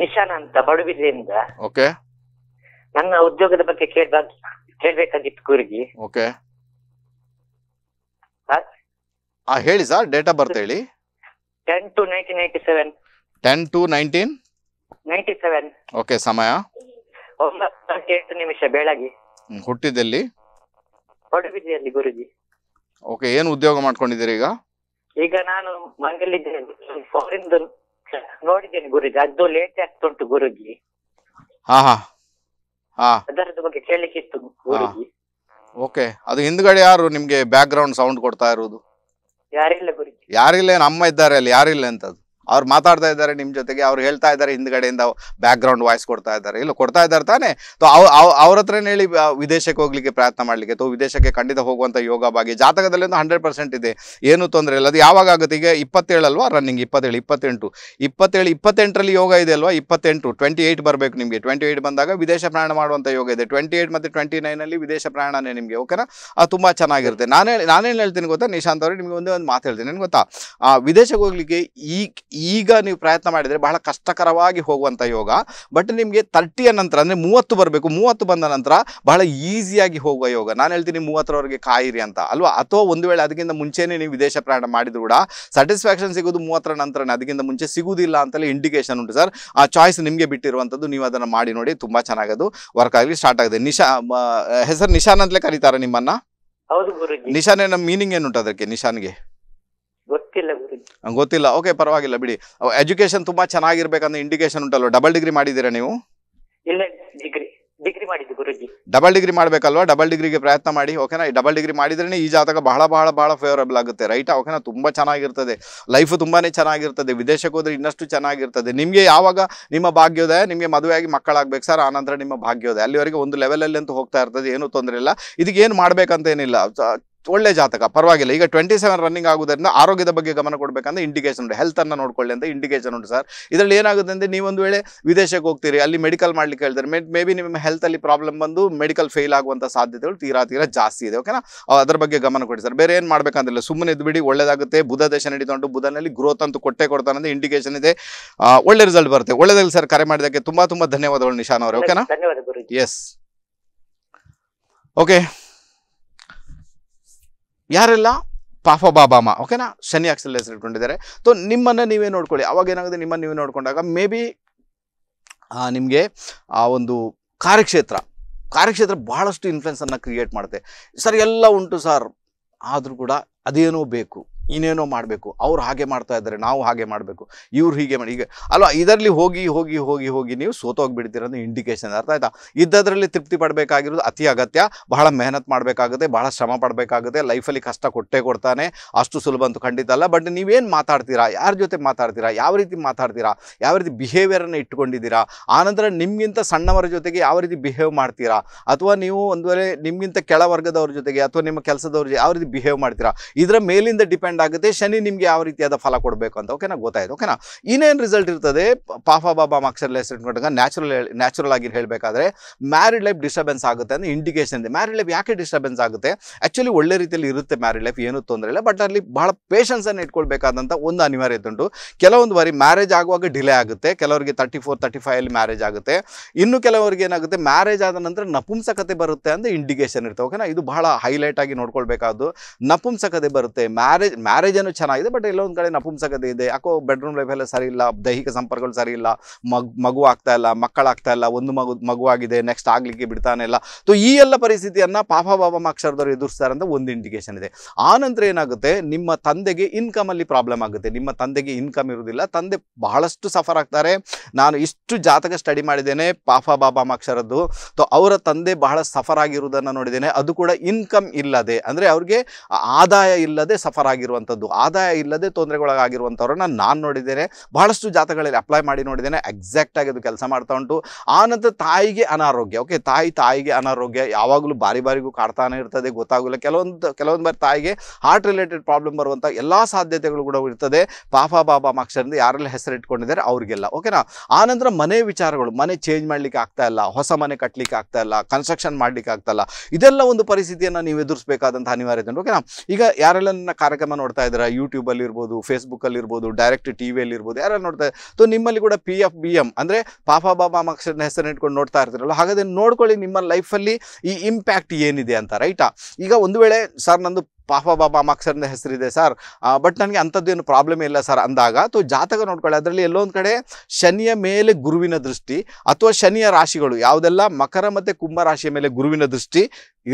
ನಿಶಾನ್ ಅಂತ ಬಡುಬಿದ್ರಿಂದ ಓಕೆ ನನ್ನ ಉದ್ಯೋಗದ ಬಗ್ಗೆ ಕೇಳ್ಬಾಗ್ ಕೇಳ್ಬೇಕಾಗಿತ್ತು ಗುರುಗಿ ಓಕೆ ಸರ್ ಆ ಹೇಳಿ ಸರ್ ಡೇಟ್ ಆಫ್ ಬರ್ತ್ ಹೇಳಿ ten two nineteen ninety seven ten two nineteen ninety seven okay ಸಮಯ ಒಂಬತ್ತು ಎಂಟು ನಿಮಿಷ ಬೆಳಗ್ಗೆ ಹ್ಮ್, ಹುಟ್ಟಿದ್ದೆಲ್ಲಿ ಬಡುಬಿದ್ರಿಯಲ್ಲಿ ಗುರುಜಿ ಓಕೆ ಏನು ಉದ್ಯೋಗ ಮಾಡ್ಕೊಂಡಿದ್ದೀರಿ ಈಗ ಈಗ ನಾನು ಮಂಗಲಿದ್ದೇನೆ ಫಾರಿನ್ ನೋಡಿದ್ದೇನೆ ಗುರುಜಿ ಅದು ಲೇಟ್ ಆಗ್ತುಂಟು ಗುರುಜಿ ಹಾ ಹಾ ಹಾ ಬಗ್ಗೆ ಕೇಳಲಿಕ್ಕಿತ್ತು ಗುರುಜಿ ಓಕೆ ಅದು ಹಿಂದ್ಗಡೆ ಯಾರು ನಿಮ್ಗೆ ಬ್ಯಾಕ್ ಗ್ರೌಂಡ್ ಸೌಂಡ್ ಕೊಡ್ತಾ ಇರೋದು ಯಾರಿಲ್ಲ ಗುರುಜಿ ಯಾರಿಲ್ಲ ನಮ್ಮ ಇದ್ದಾರೆ ಅಲ್ಲಿ ಯಾರಿಲ್ಲ ಅಂತದ್ದು ಅವ್ರು ಮಾತಾಡ್ತಾ ಇದ್ದಾರೆ ನಿಮ್ಮ ಜೊತೆಗೆ ಅವ್ರು ಹೇಳ್ತಾ ಇದ್ದಾರೆ ಹಿಂದ್ಗಡೆಯಿಂದ ಬ್ಯಾಕ್ ಗ್ರೌಂಡ್ ವಾಯ್ಸ್ ಕೊಡ್ತಾ ಇದ್ದಾರೆ ಇಲ್ಲ ಕೊಡ್ತಾ ಇದ್ದಾರೆ ತಾನೇ ತೊ ಅವ್ರ ಹತ್ರನೇ ಹೇಳಿ ವಿದೇಶಕ್ಕೆ ಹೋಗ್ಲಿಕ್ಕೆ ಪ್ರಯತ್ನ ಮಾಡಲಿಕ್ಕೆ ತೋ ವಿದೇಶಕ್ಕೆ ಖಂಡಿತ ಹೋಗುವಂಥ ಯೋಗ ಭಾಗ್ಯ ಜಾತಕದಲ್ಲಿ ಒಂದು ಹಂಡ್ರೆಡ್ ಪರ್ಸೆಂಟ್ ಇದೆ ಏನು ತೊಂದರೆ ಇಲ್ಲ ಅದು ಯಾವಾಗ ಆಗುತ್ತೆ ಈಗ ಇಪ್ಪತ್ತೇಳು ಅಲ್ವಾ ರನ್ನಿಂಗ್ ಇಪ್ಪತ್ತೇಳು ಇಪ್ಪತ್ತೆಂಟು ಇಪ್ಪತ್ತೇಳು ಇಪ್ಪತ್ತೆಂಟರಲ್ಲಿ ಯೋಗ ಇದೆ ಅಲ್ವಾ ಇಪ್ಪತ್ತೆಂಟು ಟ್ವೆಂಟಿ ಏಯ್ಟ್ ಬರಬೇಕು ನಿಮಗೆ ಟ್ವೆಂಟಿ ಏಯ್ಟ್ ಬಂದಾಗ ವಿದೇಶ ಪ್ರಯಾಣ ಮಾಡುವಂಥ ಯೋಗ ಇದೆ ಟ್ವೆಂಟಿ ಏಯ್ಟ್ ಮತ್ತು ಟ್ವೆಂಟಿ ನೈನಲ್ಲಿ ವಿದೇಶ ಪ್ರಯಾಣನೇ ನಿಮಗೆ ಓಕೆನಾ ಅದು ತುಂಬ ಚೆನ್ನಾಗಿರುತ್ತೆ ನಾನೇ ನಾನೇನು ಹೇಳ್ತೀನಿ ಗೊತ್ತಾ ನಿಶಾಂತ್ ಅವರು ನಿಮಗೆ ಒಂದೇ ಒಂದು ಮಾತು ಹೇಳ್ತೀನಿ ನನಗೆ ಗೊತ್ತಾ ವಿದೇಶಕ್ಕೆ ಹೋಗ್ಲಿಕ್ಕೆ ಈ ಈಗ ನೀವು ಪ್ರಯತ್ನ ಮಾಡಿದರೆ ಬಹಳ ಕಷ್ಟಕರವಾಗಿ ಹೋಗುವಂಥ ಯೋಗ ಬಟ್ ನಿಮಗೆ ತರ್ಟಿಯ ನಂತರ ಅಂದರೆ ಮೂವತ್ತು ಬರಬೇಕು ಮೂವತ್ತು ಬಂದ ನಂತರ ಬಹಳ ಈಸಿಯಾಗಿ ಹೋಗುವ ಯೋಗ ನಾನು ಹೇಳ್ತೀನಿ ಮೂವತ್ತರವರೆಗೆ ಕಾಯಿರಿ ಅಂತ ಅಲ್ವಾ ಅಥವಾ ಒಂದು ವೇಳೆ ಅದಕ್ಕಿಂತ ಮುಂಚೆನೇ ನೀವು ವಿದೇಶ ಪ್ರಯಾಣ ಮಾಡಿದ್ರು ಕೂಡ ಸ್ಯಾಟಿಸ್ಫ್ಯಾಕ್ಷನ್ ಸಿಗೋದು ಮೂವತ್ತರ ನಂತರನೇ ಅದಕ್ಕಿಂತ ಮುಂಚೆ ಸಿಗುವುದಿಲ್ಲ ಅಂತಲೇ ಇಂಡಿಕೇಶನ್ ಉಂಟು ಸರ್ ಆ ಚಾಯ್ಸ್ ನಿಮಗೆ ಬಿಟ್ಟಿರುವಂಥದ್ದು ನೀವು ಅದನ್ನು ಮಾಡಿ ನೋಡಿ ತುಂಬ ಚೆನ್ನಾಗದು ವರ್ಕ್ ಆಗಲಿ ಸ್ಟಾರ್ಟ್ ಆಗಿದೆ ನಿಶಾ ಹೆಸರು ನಿಶಾನ್ ಅಂತಲೇ ಕರೀತಾರೆ ನಿಮ್ಮನ್ನ ನಿಶಾನ್ ಏನೋ ಮೀನಿಂಗ್ ಏನುಂಟು ಅದಕ್ಕೆ ನಿಶಾನ್ಗೆ ಗೊತ್ತಿಲ್ಲ ಓಕೆ ಪರವಾಗಿಲ್ಲ ಬಿಡಿ ಎಜುಕೇಶನ್ ತುಂಬಾ ಚೆನ್ನಾಗಿರ್ಬೇಕಂದ್ರೆ ಇಂಡಿಕೇಶನ್ ಉಂಟಲ್ವಾ ಡಬಲ್ ಡಿಗ್ರಿ ಮಾಡಿದ್ದೀರಾ ನೀವು ಇಲ್ಲ ಡಿಗ್ರಿ ಡಿಗ್ರಿ ಮಾಡಿದ್ದು ಗುರುಜಿ ಡಬಲ್ ಡಿಗ್ರಿ ಮಾಡಬೇಕಲ್ವಾ ಡಬಲ್ ಡಿಗ್ರಿಗೆ ಪ್ರಯತ್ನ ಮಾಡಿ ಓಕೆನಾ ಡಬಲ್ ಡಿಗ್ರಿ ಮಾಡಿದ್ರೆ ಈ ಜಾತಕ ಬಹಳ ಬಹಳ ಬಹಳ ಫೇವರಬಲ್ ಆಗುತ್ತೆ ರೈಟ್ ಓಕೆನಾ ತುಂಬ ಚೆನ್ನಾಗಿರ್ತದೆ ಲೈಫ್ ತುಂಬಾ ಚೆನ್ನಾಗಿರ್ತದೆ ವಿದೇಶಕ್ಕೆ ಹೋದ್ರೆ ಇನ್ನಷ್ಟು ಚೆನ್ನಾಗಿರ್ತದೆ ನಿಮಗೆ ಯಾವಾಗ ನಿಮ್ಮ ಭಾಗ್ಯೋದಯ ನಿಮಗೆ ಮದುವೆಯಾಗಿ ಮಕ್ಕಳಾಗಬೇಕು ಸರ್ ಆನಂತರ ನಿಮ್ಮ ಭಾಗ್ಯೋದಯ ಅಲ್ಲಿವರೆಗೆ ಒಂದು ಲೆವೆಲಲ್ಲಿ ಅಂತೂ ಹೋಗ್ತಾ ಇರ್ತದೆ ಏನೂ ತೊಂದರೆ ಇಲ್ಲ ಇದಕ್ಕೆ ಏನು ಮಾಡ್ಬೇಕಂತ ಏನಿಲ್ಲ ಒಳ್ಳೆ ಜಾತಕ ಪರವಾಗಿಲ್ಲ ಈಗ ಟ್ವೆಂಟಿ ಸೆವೆನ್ ರನ್ನಿಂಗ್ ಆಗೋದ್ರಿಂದ ಆರೋಗ್ಯದ ಬಗ್ಗೆ ಗಮನ ಕೊಡಬೇಕಂದ್ರೆ ಇಂಡಿಕೇಶನ್ ಉಂಟು ಹೆಲ್ತನ್ನು ನೋಡ್ಕೊಳ್ಳಿ ಅಂತ ಇಂಡಿಕೇಶನ್ ಉಂಟು ಸರ್ ಇದರಲ್ಲಿ ಏನಾಗುತ್ತೆ ಅಂದರೆ ಒಂದು ವೇಳೆ ವಿದೇಶಕ್ಕೆ ಹೋಗ್ತೀರಿ ಅಲ್ಲಿ ಮೆಡಿಕಲ್ ಮಾಡಲಿಕ್ಕೆ ಹೇಳ್ತಾರೆ ಮೇ ಮೇ ಬಿ ನಿಮ್ಮ ಹೆಲ್ತಲ್ಲಿ ಪ್ರಾಬ್ಲಮ್ ಬಂದು ಮೆಡಿಕಲ್ ಫೇಲ್ ಆಗುವಂಥ ಸಾಧ್ಯತೆಗಳು ತೀರಾ ತೀರಾ ಜಾಸ್ತಿ ಇದೆ ಓಕೆನಾ ಅದರ ಬಗ್ಗೆ ಗಮನ ಕೊಡಿ ಸರ್ ಬೇರೆ ಏನು ಮಾಡಬೇಕಂತಿಲ್ಲ ಸುಮ್ಮನೆ ಇದ್ಬಿಡಿ ಒಳ್ಳೇದಾಗುತ್ತೆ ಬುಧ ದೇಶ ನಡೀತು ಬುಧನಲ್ಲಿ ಗ್ರೋತ್ ಅಂತೂ ಕೊಟ್ಟೆ ಅಂತ ಇಂಡಿಕೇಶನ್ ಇದೆ ಒಳ್ಳೆ ರಿಸಲ್ಟ್ ಬರುತ್ತೆ ಒಳ್ಳೇದಲ್ಲಿ ಸರ್ ಕರೆ ಮಾಡಿದಕ್ಕೆ ತುಂಬಾ ತುಂಬಾ ಧನ್ಯವಾದಗಳು ನಿಶಾನ್ ಅವರೇ ಓಕೆನಾ ಎಸ್ ಓಕೆ ಯಾರೆಲ್ಲ ಪಾಪ ಬಾಬಾಮ ಓಕೆನಾ ಶನಿ ಆಕ್ಸಲ್ ಹೆಸರು ಇಟ್ಕೊಂಡಿದ್ದಾರೆ ಸೊ ನಿಮ್ಮನ್ನು ನೀವೇ ನೋಡ್ಕೊಳ್ಳಿ ಅವಾಗ ಏನಾಗುತ್ತೆ ನಿಮ್ಮನ್ನು ನೀವೇ ನೋಡಿಕೊಂಡಾಗ ಮೇ ಬಿ ನಿಮಗೆ ಆ ಒಂದು ಕಾರ್ಯಕ್ಷೇತ್ರ ಕಾರ್ಯಕ್ಷೇತ್ರ ಭಾಳಷ್ಟು ಇನ್ಫ್ಲುಯೆನ್ಸನ್ನು ಕ್ರಿಯೇಟ್ ಮಾಡುತ್ತೆ ಸರ್ ಎಲ್ಲ ಉಂಟು ಸರ್ ಆದರೂ ಕೂಡ ಅದೇನೋ ಬೇಕು ಇನ್ನೇನೋ ಮಾಡಬೇಕು ಅವ್ರು ಹಾಗೆ ಮಾಡ್ತಾ ಇದ್ದಾರೆ ನಾವು ಹಾಗೆ ಮಾಡಬೇಕು ಇವ್ರು ಹೀಗೆ ಮಾಡಿ ಹೀಗೆ ಅಲ್ವಾ ಇದರಲ್ಲಿ ಹೋಗಿ ಹೋಗಿ ಹೋಗಿ ಹೋಗಿ ನೀವು ಸೋತೋಗ್ಬಿಡ್ತೀರೋದು ಇಂಡಿಕೇಶನ್ ಅರ್ಥ ಆಯ್ತಾ ಇದ್ದದರಲ್ಲಿ ತೃಪ್ತಿ ಪಡಬೇಕಾಗಿರೋದು ಅತಿ ಅಗತ್ಯ ಬಹಳ ಮೆಹನತ್ ಮಾಡಬೇಕಾಗುತ್ತೆ ಬಹಳ ಶ್ರಮ ಪಡಬೇಕಾಗುತ್ತೆ ಲೈಫಲ್ಲಿ ಕಷ್ಟ ಕೊಟ್ಟೆ ಕೊಡ್ತಾನೆ ಅಷ್ಟು ಸುಲಭ ಅಂತೂ ಖಂಡಿತ ಅಲ್ಲ ಬಟ್ ನೀವೇನು ಮಾತಾಡ್ತೀರಾ ಯಾರ ಜೊತೆ ಮಾತಾಡ್ತೀರಾ ಯಾವ ರೀತಿ ಮಾತಾಡ್ತೀರಾ ಯಾವ ರೀತಿ ಬಿಹೇವಿಯರನ್ನು ಇಟ್ಕೊಂಡಿದ್ದೀರಾ ಆನಂತರ ನಿಮಗಿಂತ ಸಣ್ಣವರ ಜೊತೆಗೆ ಯಾವ ರೀತಿ ಬಿಹೇವ್ ಮಾಡ್ತೀರಾ ಅಥವಾ ನೀವು ಒಂದು ವೇಳೆ ನಿಮಗಿಂತ ಕೆಳವರ್ಗದವ್ರ ಜೊತೆಗೆ ಅಥವಾ ನಿಮ್ಮ ಕೆಲಸದವ್ರ ಯಾವ ರೀತಿ ಬಿಹೇವ್ ಮಾಡ್ತೀರಾ ಇದರ ಮೇಲಿಂದ ಡಿಪೆಂಡ್ ಆಗುತ್ತೆ ಶನಿ ನಿಮಗೆ ಯಾವ ರೀತಿಯಾದ ಫಲ ಕೊಡಬೇಕು ಅಂತ ಓಕೆನಾ ಗೊತ್ತಾಯಿತು ಓಕೆನಾ ಇನ್ನೇನು ರಿಸಲ್ಟ್ ಇರ್ತದೆ ಪಾಫಾ ಬಾಬಾ ಮಾಕ್ಷರ್ಲೆಸ್ ಇಟ್ಕೊಂಡಾಗ ನ್ಯಾಚುರಲ್ ನ್ಯಾಚುರಲ್ ಆಗಿ ಹೇಳಬೇಕಾದ್ರೆ ಮ್ಯಾರಿಡ್ ಲೈಫ್ ಡಿಸ್ಟರ್ಬೆನ್ಸ್ ಆಗುತ್ತೆ ಅಂತ ಇಂಡಿಕೇಶನ್ ಇದೆ ಮ್ಯಾರಿಡ್ ಲೈಫ್ ಯಾಕೆ ಡಿಸ್ಟರ್ಬೆನ್ಸ್ ಆಗುತ್ತೆ ಆ್ಯಕ್ಚುಲಿ ಒಳ್ಳೆ ರೀತಿಯಲ್ಲಿ ಇರುತ್ತೆ ಮ್ಯಾರಿಡ್ ಲೈಫ್ ಏನು ತೊಂದರೆ ಇಲ್ಲ ಬಟ್ ಅಲ್ಲಿ ಬಹಳ ಪೇಷನ್ಸನ್ನು ಇಟ್ಕೊಳ್ಬೇಕಾದಂಥ ಒಂದು ಅನಿವಾರ್ಯತೆ ಉಂಟು ಕೆಲವೊಂದು ಬಾರಿ ಮ್ಯಾರೇಜ್ ಆಗುವಾಗ ಡಿಲೇ ಆಗುತ್ತೆ ಕೆಲವರಿಗೆ ತರ್ಟಿ ಫೋರ್ ತರ್ಟಿ ಫೈವಲ್ಲಿ ಮ್ಯಾರೇಜ್ ಆಗುತ್ತೆ ಇನ್ನು ಕೆಲವರಿಗೆ ಏನಾಗುತ್ತೆ ಮ್ಯಾರೇಜ್ ಆದ ನಂತರ ನಪುಂಸಕತೆ ಬರುತ್ತೆ ಅಂದರೆ ಇಂಡಿಕೇಶನ್ ಇರುತ್ತೆ ಓಕೆನಾ ಇದು ಬಹಳ ಹೈಲೈಟ್ ಆಗಿ ನೋಡ್ಕೊಳ್ಬೇಕಾದ್ದು ನಪುಂಸಕತೆ ಬರುತ್ತೆ ಮ್ಯಾರೇಜ್ ಮ್ಯಾರೇಜ್ ಮ್ಯಾರೇಜನ್ನು ಚೆನ್ನಾಗಿದೆ ಬಟ್ ಎಲ್ಲೊಂದು ಕಡೆ ನಪುಂಸಕತೆ ಇದೆ ಯಾಕೋ ಬೆಡ್ರೂಮ್ ಲೈಫೆಲ್ಲ ಸರಿ ಇಲ್ಲ ದೈಹಿಕ ಸಂಪರ್ಕಗಳು ಸರಿ ಇಲ್ಲ ಮಗು ಮಗು ಆಗ್ತಾ ಇಲ್ಲ ಮಕ್ಕಳಾಗ್ತಾ ಇಲ್ಲ ಒಂದು ಮಗು ಮಗುವಾಗಿದೆ ನೆಕ್ಸ್ಟ್ ಆಗಲಿಕ್ಕೆ ಬಿಡ್ತಾನೆ ಇಲ್ಲ ಸೊ ಈ ಎಲ್ಲ ಪರಿಸ್ಥಿತಿಯನ್ನು ಪಾಪ ಬಾಬಾ ಮಾಕ್ಷರದವರು ಎದುರಿಸ್ತಾರೆ ಅಂತ ಒಂದು ಇಂಡಿಕೇಶನ್ ಇದೆ ಆನಂತರ ಏನಾಗುತ್ತೆ ನಿಮ್ಮ ತಂದೆಗೆ ಇನ್ಕಮಲ್ಲಿ ಪ್ರಾಬ್ಲಮ್ ಆಗುತ್ತೆ ನಿಮ್ಮ ತಂದೆಗೆ ಇನ್ಕಮ್ ಇರುವುದಿಲ್ಲ ತಂದೆ ಬಹಳಷ್ಟು ಸಫರ್ ಆಗ್ತಾರೆ ನಾನು ಇಷ್ಟು ಜಾತಕ ಸ್ಟಡಿ ಮಾಡಿದ್ದೇನೆ ಪಾಪ ಬಾಬಾ ಮಾಕ್ಷರದ್ದು ಸೊ ಅವರ ತಂದೆ ಬಹಳ ಸಫರ್ ಆಗಿರುವುದನ್ನು ನೋಡಿದ್ದೇನೆ ಅದು ಕೂಡ ಇನ್ಕಮ್ ಇಲ್ಲದೆ ಅಂದರೆ ಅವ್ರಿಗೆ ಆದಾಯ ಇಲ್ಲದೆ ಸಫರ್ ಆಗಿರುವ ಆಗಿರುವಂಥದ್ದು ಆದಾಯ ಇಲ್ಲದೆ ತೊಂದರೆಗೊಳಗಾಗಿರುವಂಥವ್ರನ್ನ ನಾನು ನೋಡಿದ್ದೇನೆ ಬಹಳಷ್ಟು ಜಾತಕಗಳಲ್ಲಿ ಅಪ್ಲೈ ಮಾಡಿ ನೋಡಿದ್ದೇನೆ ಆಗಿ ಅದು ಕೆಲಸ ಮಾಡ್ತಾ ಉಂಟು ಆನಂತರ ತಾಯಿಗೆ ಅನಾರೋಗ್ಯ ಓಕೆ ತಾಯಿ ತಾಯಿಗೆ ಅನಾರೋಗ್ಯ ಯಾವಾಗಲೂ ಬಾರಿ ಬಾರಿಗೂ ಕಾಡ್ತಾನೆ ಇರ್ತದೆ ಗೊತ್ತಾಗಲ್ಲ ಕೆಲವೊಂದು ಕೆಲವೊಂದು ಬಾರಿ ತಾಯಿಗೆ ಹಾರ್ಟ್ ರಿಲೇಟೆಡ್ ಪ್ರಾಬ್ಲಮ್ ಬರುವಂಥ ಎಲ್ಲ ಸಾಧ್ಯತೆಗಳು ಕೂಡ ಇರ್ತದೆ ಪಾಪ ಬಾಬಾ ಮಾಕ್ಷರಿಂದ ಯಾರೆಲ್ಲ ಇಟ್ಕೊಂಡಿದ್ದಾರೆ ಅವ್ರಿಗೆಲ್ಲ ಓಕೆನಾ ಆನಂತರ ಮನೆ ವಿಚಾರಗಳು ಮನೆ ಚೇಂಜ್ ಮಾಡಲಿಕ್ಕೆ ಆಗ್ತಾ ಇಲ್ಲ ಹೊಸ ಮನೆ ಕಟ್ಟಲಿಕ್ಕೆ ಆಗ್ತಾ ಇಲ್ಲ ಕನ್ಸ್ಟ್ರಕ್ಷನ್ ಮಾಡ್ಲಿಕ್ಕೆ ಆಗ್ತಾ ಇಲ್ಲ ಇದೆಲ್ಲ ಒಂದು ಪರಿಸ್ಥಿತಿಯನ್ನು ನೀವು ಎದುರಿಸಬೇಕಾದಂಥ ಅನಿವಾರ್ಯತೆ ಓಕೆನಾ ಈಗ ಯಾರೆಲ್ಲ ನನ್ನ ಕಾರ್ಯಕ್ರಮ ನೋಡ್ತಾ ಇದ್ದೀರಾ ಯೂಟ್ಯೂಬಲ್ಲಿ ಇರ್ಬೋದು ಫೇಸ್ಬುಕ್ಕಲ್ಲಿ ಇರ್ಬೋದು ಡೈರೆಕ್ಟ್ ಟಿ ವಿಯಲ್ಲಿ ಇರ್ಬೋದು ಯಾರು ನೋಡ್ತಾ ಇದ್ದಾರೆ ನಿಮ್ಮಲ್ಲಿ ಕೂಡ ಪಿ ಎಫ್ ಬಿ ಎಮ್ ಅಂದರೆ ಪಾಪ ಬಾಬಾ ಮಕ್ಷನ ಹೆಸರನ್ನ ಇಟ್ಕೊಂಡು ನೋಡ್ತಾ ಇರ್ತೀರಲ್ಲ ಹಾಗಾದ್ರೆ ನೋಡ್ಕೊಳ್ಳಿ ನಿಮ್ಮ ಲೈಫಲ್ಲಿ ಈ ಇಂಪ್ಯಾಕ್ಟ್ ಏನಿದೆ ಅಂತ ರೈಟಾ ಈಗ ಒಂದು ವೇಳೆ ಸರ್ ನಂದು ಪಾಪ ಬಾಬಾ ಮಾಕ್ಸರ್ನ ಹೆಸರಿದೆ ಸರ್ ಬಟ್ ನನಗೆ ಅಂಥದ್ದೇನು ಪ್ರಾಬ್ಲಮ್ ಇಲ್ಲ ಸರ್ ಅಂದಾಗ ಅಥವಾ ಜಾತಕ ನೋಡ್ಕೊಳ್ಳಿ ಅದರಲ್ಲಿ ಎಲ್ಲೊಂದು ಕಡೆ ಶನಿಯ ಮೇಲೆ ಗುರುವಿನ ದೃಷ್ಟಿ ಅಥವಾ ಶನಿಯ ರಾಶಿಗಳು ಯಾವುದೆಲ್ಲ ಮಕರ ಮತ್ತು ಕುಂಭ ರಾಶಿಯ ಮೇಲೆ ಗುರುವಿನ ದೃಷ್ಟಿ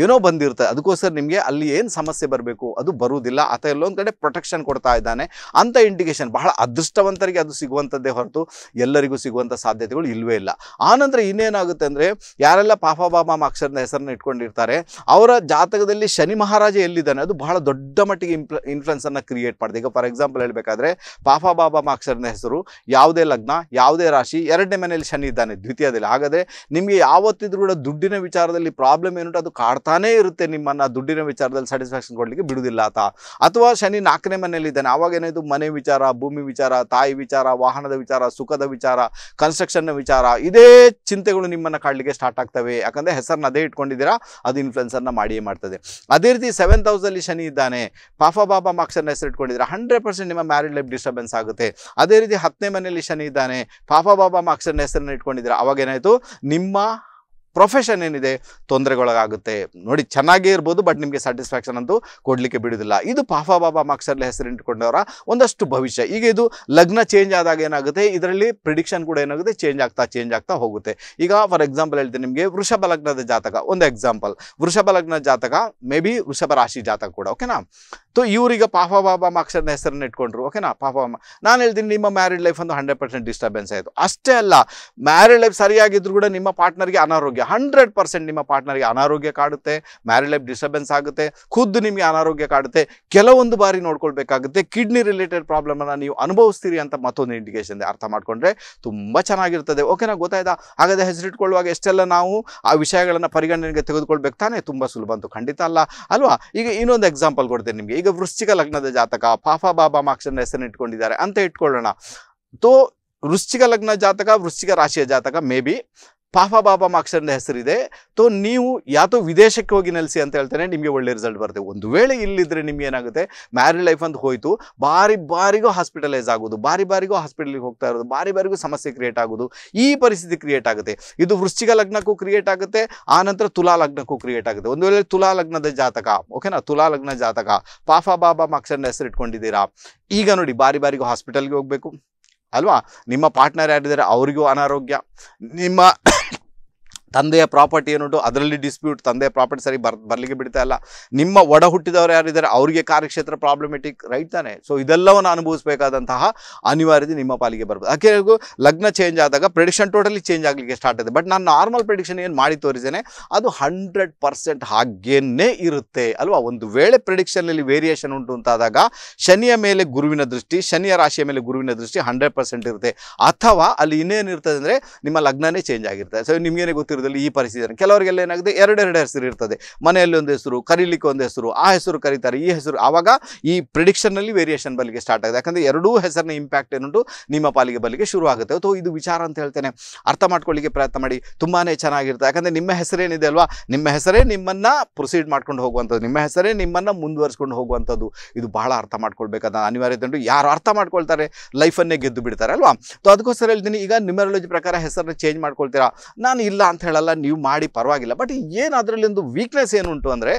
ಏನೋ ಬಂದಿರುತ್ತೆ ಅದಕ್ಕೋಸ್ಕರ ನಿಮಗೆ ಅಲ್ಲಿ ಏನು ಸಮಸ್ಯೆ ಬರಬೇಕು ಅದು ಬರುವುದಿಲ್ಲ ಅಥವಾ ಎಲ್ಲೊಂದು ಕಡೆ ಪ್ರೊಟೆಕ್ಷನ್ ಕೊಡ್ತಾ ಇದ್ದಾನೆ ಅಂಥ ಇಂಡಿಕೇಶನ್ ಬಹಳ ಅದೃಷ್ಟವಂತರಿಗೆ ಅದು ಸಿಗುವಂಥದ್ದೇ ಹೊರತು ಎಲ್ಲರಿಗೂ ಸಿಗುವಂಥ ಸಾಧ್ಯತೆಗಳು ಇಲ್ಲವೇ ಇಲ್ಲ ಆನಂತರ ಇನ್ನೇನಾಗುತ್ತೆ ಅಂದರೆ ಯಾರೆಲ್ಲ ಪಾಪ ಬಾಬಾ ಮಾಕ್ಸರ್ನ ಹೆಸರನ್ನು ಇಟ್ಕೊಂಡಿರ್ತಾರೆ ಅವರ ಜಾತಕದಲ್ಲಿ ಶನಿ ಮಹಾರಾಜ ಎಲ್ಲಿದ್ದಾನೆ ಅದು ಬಹಳ ದೊಡ್ಡ ಮಟ್ಟಿಗೆ ಇಂಪ್ಲ ಇನ್ಫ್ಲುಯೆನ್ಸನ್ನು ಕ್ರಿಯೇಟ್ ಮಾಡಿದೆ ಈಗ ಫಾರ್ ಎಕ್ಸಾಂಪಲ್ ಹೇಳಬೇಕಾದ್ರೆ ಪಾಪ ಬಾಬಾ ಮಾಕ್ಷರನ ಹೆಸರು ಯಾವುದೇ ಲಗ್ನ ಯಾವುದೇ ರಾಶಿ ಎರಡನೇ ಮನೆಯಲ್ಲಿ ಶನಿ ಇದ್ದಾನೆ ದ್ವಿತೀಯದಲ್ಲಿ ಹಾಗಾದರೆ ನಿಮಗೆ ಯಾವತ್ತಿದ್ರೂ ಕೂಡ ದುಡ್ಡಿನ ವಿಚಾರದಲ್ಲಿ ಪ್ರಾಬ್ಲಮ್ ಏನುಂಟು ಅದು ಕಾಡ್ತಾನೇ ಇರುತ್ತೆ ನಿಮ್ಮನ್ನು ದುಡ್ಡಿನ ವಿಚಾರದಲ್ಲಿ ಸ್ಯಾಟಿಸ್ಫ್ಯಾಕ್ಷನ್ ಕೊಡಲಿಕ್ಕೆ ಬಿಡುವುದಿಲ್ಲ ಆತ ಅಥವಾ ಶನಿ ನಾಲ್ಕನೇ ಇದ್ದಾನೆ ಆವಾಗ ಏನಿದು ಮನೆ ವಿಚಾರ ಭೂಮಿ ವಿಚಾರ ತಾಯಿ ವಿಚಾರ ವಾಹನದ ವಿಚಾರ ಸುಖದ ವಿಚಾರ ಕನ್ಸ್ಟ್ರಕ್ಷನ್ನ ವಿಚಾರ ಇದೇ ಚಿಂತೆಗಳು ನಿಮ್ಮನ್ನು ಕಾಡಲಿಕ್ಕೆ ಸ್ಟಾರ್ಟ್ ಆಗ್ತವೆ ಯಾಕಂದ್ರೆ ಹೆಸರನ್ನ ಅದೇ ಇಟ್ಕೊಂಡಿದ್ದೀರಾ ಅದು ಇನ್ಫ್ಲುಯೆನ್ಸನ್ನು ಮಾಡಿಯೇ ಮಾಡ್ತದೆ ಅದೇ ರೀತಿ ಸೆವೆನ್ ಹೌಸಲ್ಲಿ ಶನಿ ಇದ್ದಾನೆ ಪಾಪ ಬಾಬಾ ಮಾಕ್ಸರ್ನ ಹೆಸರು ಇಟ್ಕೊಂಡಿದ್ರೆ ಹಂಡ್ರೆಡ್ ಪರ್ಸೆಂಟ್ ನಿಮ್ಮ ಮ್ಯಾರಿಡ್ ಲೈಫ್ ಡಿಸ್ಟರ್ಬೆನ್ಸ್ ಆಗುತ್ತೆ ಅದೇ ರೀತಿ ಹತ್ತನೇ ಮನೆಯಲ್ಲಿ ಶನಿ ಇದ್ದಾನೆ ಪಾಪ ಬಾಬಾ ಮಾಕ್ಸರ್ನ ಹೆಸರನ್ನ ಇಟ್ಕೊಂಡಿದ್ರೆ ಅವಾಗೇನಾಯಿತು ನಿಮ್ಮ ಪ್ರೊಫೆಷನ್ ಏನಿದೆ ತೊಂದರೆಗೊಳಗಾಗುತ್ತೆ ನೋಡಿ ಚೆನ್ನಾಗೇ ಇರ್ಬೋದು ಬಟ್ ನಿಮಗೆ ಸ್ಯಾಟಿಸ್ಫ್ಯಾಕ್ಷನ್ ಅಂತೂ ಕೊಡಲಿಕ್ಕೆ ಬಿಡೋದಿಲ್ಲ ಇದು ಪಾಫಾ ಬಾಬಾ ಮಾಕ್ಸರ್ಲಿ ಹೆಸರಿಟ್ಕೊಂಡವರ ಒಂದಷ್ಟು ಭವಿಷ್ಯ ಈಗ ಇದು ಲಗ್ನ ಚೇಂಜ್ ಆದಾಗ ಏನಾಗುತ್ತೆ ಇದರಲ್ಲಿ ಪ್ರಿಡಿಕ್ಷನ್ ಕೂಡ ಏನಾಗುತ್ತೆ ಚೇಂಜ್ ಆಗ್ತಾ ಚೇಂಜ್ ಆಗ್ತಾ ಹೋಗುತ್ತೆ ಈಗ ಫಾರ್ ಎಕ್ಸಾಂಪಲ್ ಹೇಳ್ತೀನಿ ನಿಮಗೆ ವೃಷಭ ಲಗ್ನದ ಜಾತಕ ಒಂದು ಎಕ್ಸಾಂಪಲ್ ವೃಷಭ ಲಗ್ನ ಜಾತಕ ಮೇ ಬಿ ವೃಷಭ ರಾಶಿ ಜಾತಕ ಕೂಡ ಓಕೆನಾ ಸೊ ಇವ್ರಿಗೆ ಪಾಪ ಬಾಬಾ ಮಾಕ್ಸರ್ನ ಹೆಸರನ್ನ ಇಟ್ಕೊಂಡ್ರು ಓಕೆನಾ ಪಾಪ ನಾನು ಹೇಳ್ತೀನಿ ನಿಮ್ಮ ಮ್ಯಾರಿಡ್ ಲೈಫ್ ಒಂದು ಹಂಡ್ರೆಡ್ ಪರ್ಸೆಂಟ್ ಡಿಸ್ಟರ್ಬೆನ್ಸ್ ಆಯಿತು ಅಷ್ಟೇ ಅಲ್ಲ ಮ್ಯಾರಿಡ್ ಲೈಫ್ ಸರಿಯಾಗಿದ್ದರೂ ಕೂಡ ನಿಮ್ಮ ಪಾರ್ಟ್ನರ್ಗೆ ಅನಾರೋಗ್ಯ ಹಂಡ್ರೆಡ್ ಪರ್ಸೆಂಟ್ ನಿಮ್ಮ ಪಾರ್ಟ್ನರ್ಗೆ ಅನಾರೋಗ್ಯ ಕಾಡುತ್ತೆ ಮ್ಯಾರಿಡ್ ಲೈಫ್ ಡಿಸ್ಟರ್ಬೆನ್ಸ್ ಆಗುತ್ತೆ ಖುದ್ದು ನಿಮಗೆ ಅನಾರೋಗ್ಯ ಕಾಡುತ್ತೆ ಕೆಲವೊಂದು ಬಾರಿ ನೋಡ್ಕೊಳ್ಬೇಕಾಗುತ್ತೆ ಕಿಡ್ನಿ ರಿಲೇಟೆಡ್ ಪ್ರಾಬ್ಲಮನ್ನು ನೀವು ಅನುಭವಿಸ್ತೀರಿ ಅಂತ ಮತ್ತೊಂದು ಇಂಡಿಕೇಶನ್ ಅರ್ಥ ಮಾಡಿಕೊಂಡ್ರೆ ತುಂಬ ಚೆನ್ನಾಗಿರ್ತದೆ ಓಕೆನಾ ಗೊತ್ತಾಯ್ತಾ ಹಾಗಾದರೆ ಹೆಸರಿಟ್ಕೊಳ್ಳುವಾಗ ಎಷ್ಟೆಲ್ಲ ನಾವು ಆ ವಿಷಯಗಳನ್ನು ಪರಿಗಣನೆಗೆ ತೆಗೆದುಕೊಳ್ಬೇಕು ತಾನೇ ತುಂಬ ಸುಲಭ ಅಂತೂ ಖಂಡಿತ ಅಲ್ಲ ಅಲ್ವಾ ಈಗ ಇನ್ನೊಂದು ಎಕ್ಸಾಂಪಲ್ ಕೊಡ್ತೇನೆ ನಿಮಗೆ વૃષ્ટિકા લગ્ન જતક આ ફાફા બાબા માક્ષર નેસેન ઇટકોણ દીદારે અંતે ઇટકોલા તોૃષ્ટિકા લગ્ન જતકા વૃષ્ટિકા રાશિ જતક મેબી ಪಾಪ ಬಾಬಾ ಮಾರ್ಕ್ಸ್ ಹೆಸರಿದೆ ತೋ ನೀವು ಯಾತೋ ವಿದೇಶಕ್ಕೆ ಹೋಗಿ ನೆಲೆಸಿ ಅಂತ ಹೇಳ್ತಾನೆ ನಿಮಗೆ ಒಳ್ಳೆ ರಿಸಲ್ಟ್ ಬರುತ್ತೆ ಒಂದು ವೇಳೆ ಇಲ್ಲಿದ್ರೆ ನಿಮ್ಗೆ ಏನಾಗುತ್ತೆ ಮ್ಯಾರಿಡ್ ಲೈಫ್ ಅಂತ ಹೋಯಿತು ಬಾರಿ ಬಾರಿಗೂ ಹಾಸ್ಪಿಟಲೈಸ್ ಆಗೋದು ಬಾರಿ ಬಾರಿಗೂ ಹಾಸ್ಪಿಟಲ್ಗೆ ಹೋಗ್ತಾ ಇರೋದು ಬಾರಿ ಬಾರಿಗೂ ಸಮಸ್ಯೆ ಕ್ರಿಯೇಟ್ ಆಗೋದು ಈ ಪರಿಸ್ಥಿತಿ ಕ್ರಿಯೇಟ್ ಆಗುತ್ತೆ ಇದು ವೃಶ್ಚಿಕ ಲಗ್ನಕ್ಕೂ ಕ್ರಿಯೇಟ್ ಆಗುತ್ತೆ ಆನಂತರ ತುಲಾ ಲಗ್ನಕ್ಕೂ ಕ್ರಿಯೇಟ್ ಆಗುತ್ತೆ ಒಂದು ವೇಳೆ ತುಲಾ ಲಗ್ನದ ಜಾತಕ ಓಕೆನಾ ತುಲಾ ಲಗ್ನ ಜಾತಕ ಪಾಫಾ ಬಾಬಾ ಮಾರ್ಕ್ಸ್ ಹೆಸರು ಇಟ್ಕೊಂಡಿದ್ದೀರಾ ಈಗ ನೋಡಿ ಬಾರಿ ಬಾರಿಗೂ ಹಾಸ್ಪಿಟಲ್ಗೆ ಹೋಗಬೇಕು ಅಲ್ವಾ ನಿಮ್ಮ ಪಾರ್ಟ್ನರ್ ಯಾರಿದ್ದಾರೆ ಅವರಿಗೂ ಅನಾರೋಗ್ಯ ನಿಮ್ಮ ತಂದೆಯ ಪ್ರಾಪರ್ಟಿ ಏನುಂಟು ಅದರಲ್ಲಿ ಡಿಸ್ಪ್ಯೂಟ್ ತಂದೆಯ ಪ್ರಾಪರ್ಟಿ ಸರಿ ಬರ್ ಬರಲಿಕ್ಕೆ ಬಿಡ್ತಾ ಇಲ್ಲ ನಿಮ್ಮ ಒಡ ಹುಟ್ಟಿದವರು ಯಾರಿದ್ದಾರೆ ಅವರಿಗೆ ಕಾರ್ಯಕ್ಷೇತ್ರ ಪ್ರಾಬ್ಲಮೆಟಿಕ್ ರೈಟ್ ತಾನೆ ಸೊ ಇದೆಲ್ಲವನ್ನು ಅನುಭವಿಸಬೇಕಾದಂತಹ ಅನಿವಾರ್ಯತೆ ನಿಮ್ಮ ಪಾಲಿಗೆ ಬರ್ಬೋದು ಅದಕ್ಕೆ ಲಗ್ನ ಚೇಂಜ್ ಆದಾಗ ಪ್ರೆಡಿಕ್ಷನ್ ಟೋಟಲಿ ಚೇಂಜ್ ಆಗಲಿಕ್ಕೆ ಸ್ಟಾರ್ಟ್ ಇದೆ ಬಟ್ ನಾನು ನಾರ್ಮಲ್ ಪ್ರೆಡಿಕ್ಷನ್ ಏನು ಮಾಡಿ ತೋರಿಸೇನೆ ಅದು ಹಂಡ್ರೆಡ್ ಪರ್ಸೆಂಟ್ ಹಾಗೇನೇ ಇರುತ್ತೆ ಅಲ್ವಾ ಒಂದು ವೇಳೆ ಪ್ರಿಡಿಕ್ಷನಲ್ಲಿ ವೇರಿಯೇಷನ್ ಉಂಟು ಅಂತಾದಾಗ ಶನಿಯ ಮೇಲೆ ಗುರುವಿನ ದೃಷ್ಟಿ ಶನಿಯ ರಾಶಿಯ ಮೇಲೆ ಗುರುವಿನ ದೃಷ್ಟಿ ಹಂಡ್ರೆಡ್ ಪರ್ಸೆಂಟ್ ಇರುತ್ತೆ ಅಥವಾ ಅಲ್ಲಿ ಇನ್ನೇನಿರ್ತದೆ ಅಂದರೆ ನಿಮ್ಮ ಲಗ್ನನೇ ಚೇಂಜ್ ಆಗಿರುತ್ತೆ ಸೊ ನಿಮಗೇನೆ ಗೊತ್ತಿರುತ್ತೆ ಚಿತ್ರದುರ್ಗದಲ್ಲಿ ಈ ಪರಿಸ್ಥಿತಿ ಕೆಲವರಿಗೆಲ್ಲ ಏನಾಗುತ್ತೆ ಎರಡೆರಡು ಹೆಸರು ಇರ್ತದೆ ಮನೆಯಲ್ಲಿ ಒಂದು ಹೆಸರು ಕರೀಲಿಕ್ಕೆ ಒಂದು ಹೆಸರು ಆ ಹೆಸರು ಕರೀತಾರೆ ಈ ಹೆಸರು ಆವಾಗ ಈ ಪ್ರಿಡಿಕ್ಷನ್ನಲ್ಲಿ ವೇರಿಯೇಷನ್ ಬಲಿಗೆ ಸ್ಟಾರ್ಟ್ ಆಗಿದೆ ಯಾಕಂದರೆ ಎರಡೂ ಹೆಸರಿನ ಇಂಪ್ಯಾಕ್ಟ್ ಏನುಂಟು ನಿಮ್ಮ ಪಾಲಿಗೆ ಬಲಿಗೆ ಶುರು ಆಗುತ್ತೆ ಅಥವಾ ಇದು ವಿಚಾರ ಅಂತ ಹೇಳ್ತೇನೆ ಅರ್ಥ ಮಾಡ್ಕೊಳ್ಳಿಕ್ಕೆ ಪ್ರಯತ್ನ ಮಾಡಿ ತುಂಬಾ ಚೆನ್ನಾಗಿರುತ್ತೆ ಯಾಕಂದರೆ ನಿಮ್ಮ ಹೆಸರೇನಿದೆ ಅಲ್ವಾ ನಿಮ್ಮ ಹೆಸರೇ ನಿಮ್ಮನ್ನು ಪ್ರೊಸೀಡ್ ಮಾಡ್ಕೊಂಡು ಹೋಗುವಂಥದ್ದು ನಿಮ್ಮ ಹೆಸರೇ ನಿಮ್ಮನ್ನು ಮುಂದುವರಿಸ್ಕೊಂಡು ಹೋಗುವಂಥದ್ದು ಇದು ಬಹಳ ಅರ್ಥ ಮಾಡ್ಕೊಳ್ಬೇಕಾದ ಅನಿವಾರ್ಯತೆ ಉಂಟು ಯಾರು ಅರ್ಥ ಮಾಡ್ಕೊಳ್ತಾರೆ ಲೈಫನ್ನೇ ಗೆದ್ದು ಬಿಡ್ತಾರೆ ಅಲ್ವಾ ಅದಕ್ಕೋಸ್ಕರ ಹೇಳ್ತೀನಿ ಈಗ ನ್ಯೂಮರಾಲಜಿ ಪ್ರಕಾರ ಹೆಸರನ್ನ ಚೇಂಜ್ ಮಾಡ್ಕೊಳ್ತೀರಾ ನಾನು ಇಲ್ಲ ಅಂತ ಹೇಳಲ್ಲ ನೀವು ಮಾಡಿ ಪರವಾಗಿಲ್ಲ ಬಟ್ ಏನು ಅದರಲ್ಲಿ ಒಂದು ವೀಕ್ನೆಸ್ ಏನುಂಟು ಅಂದರೆ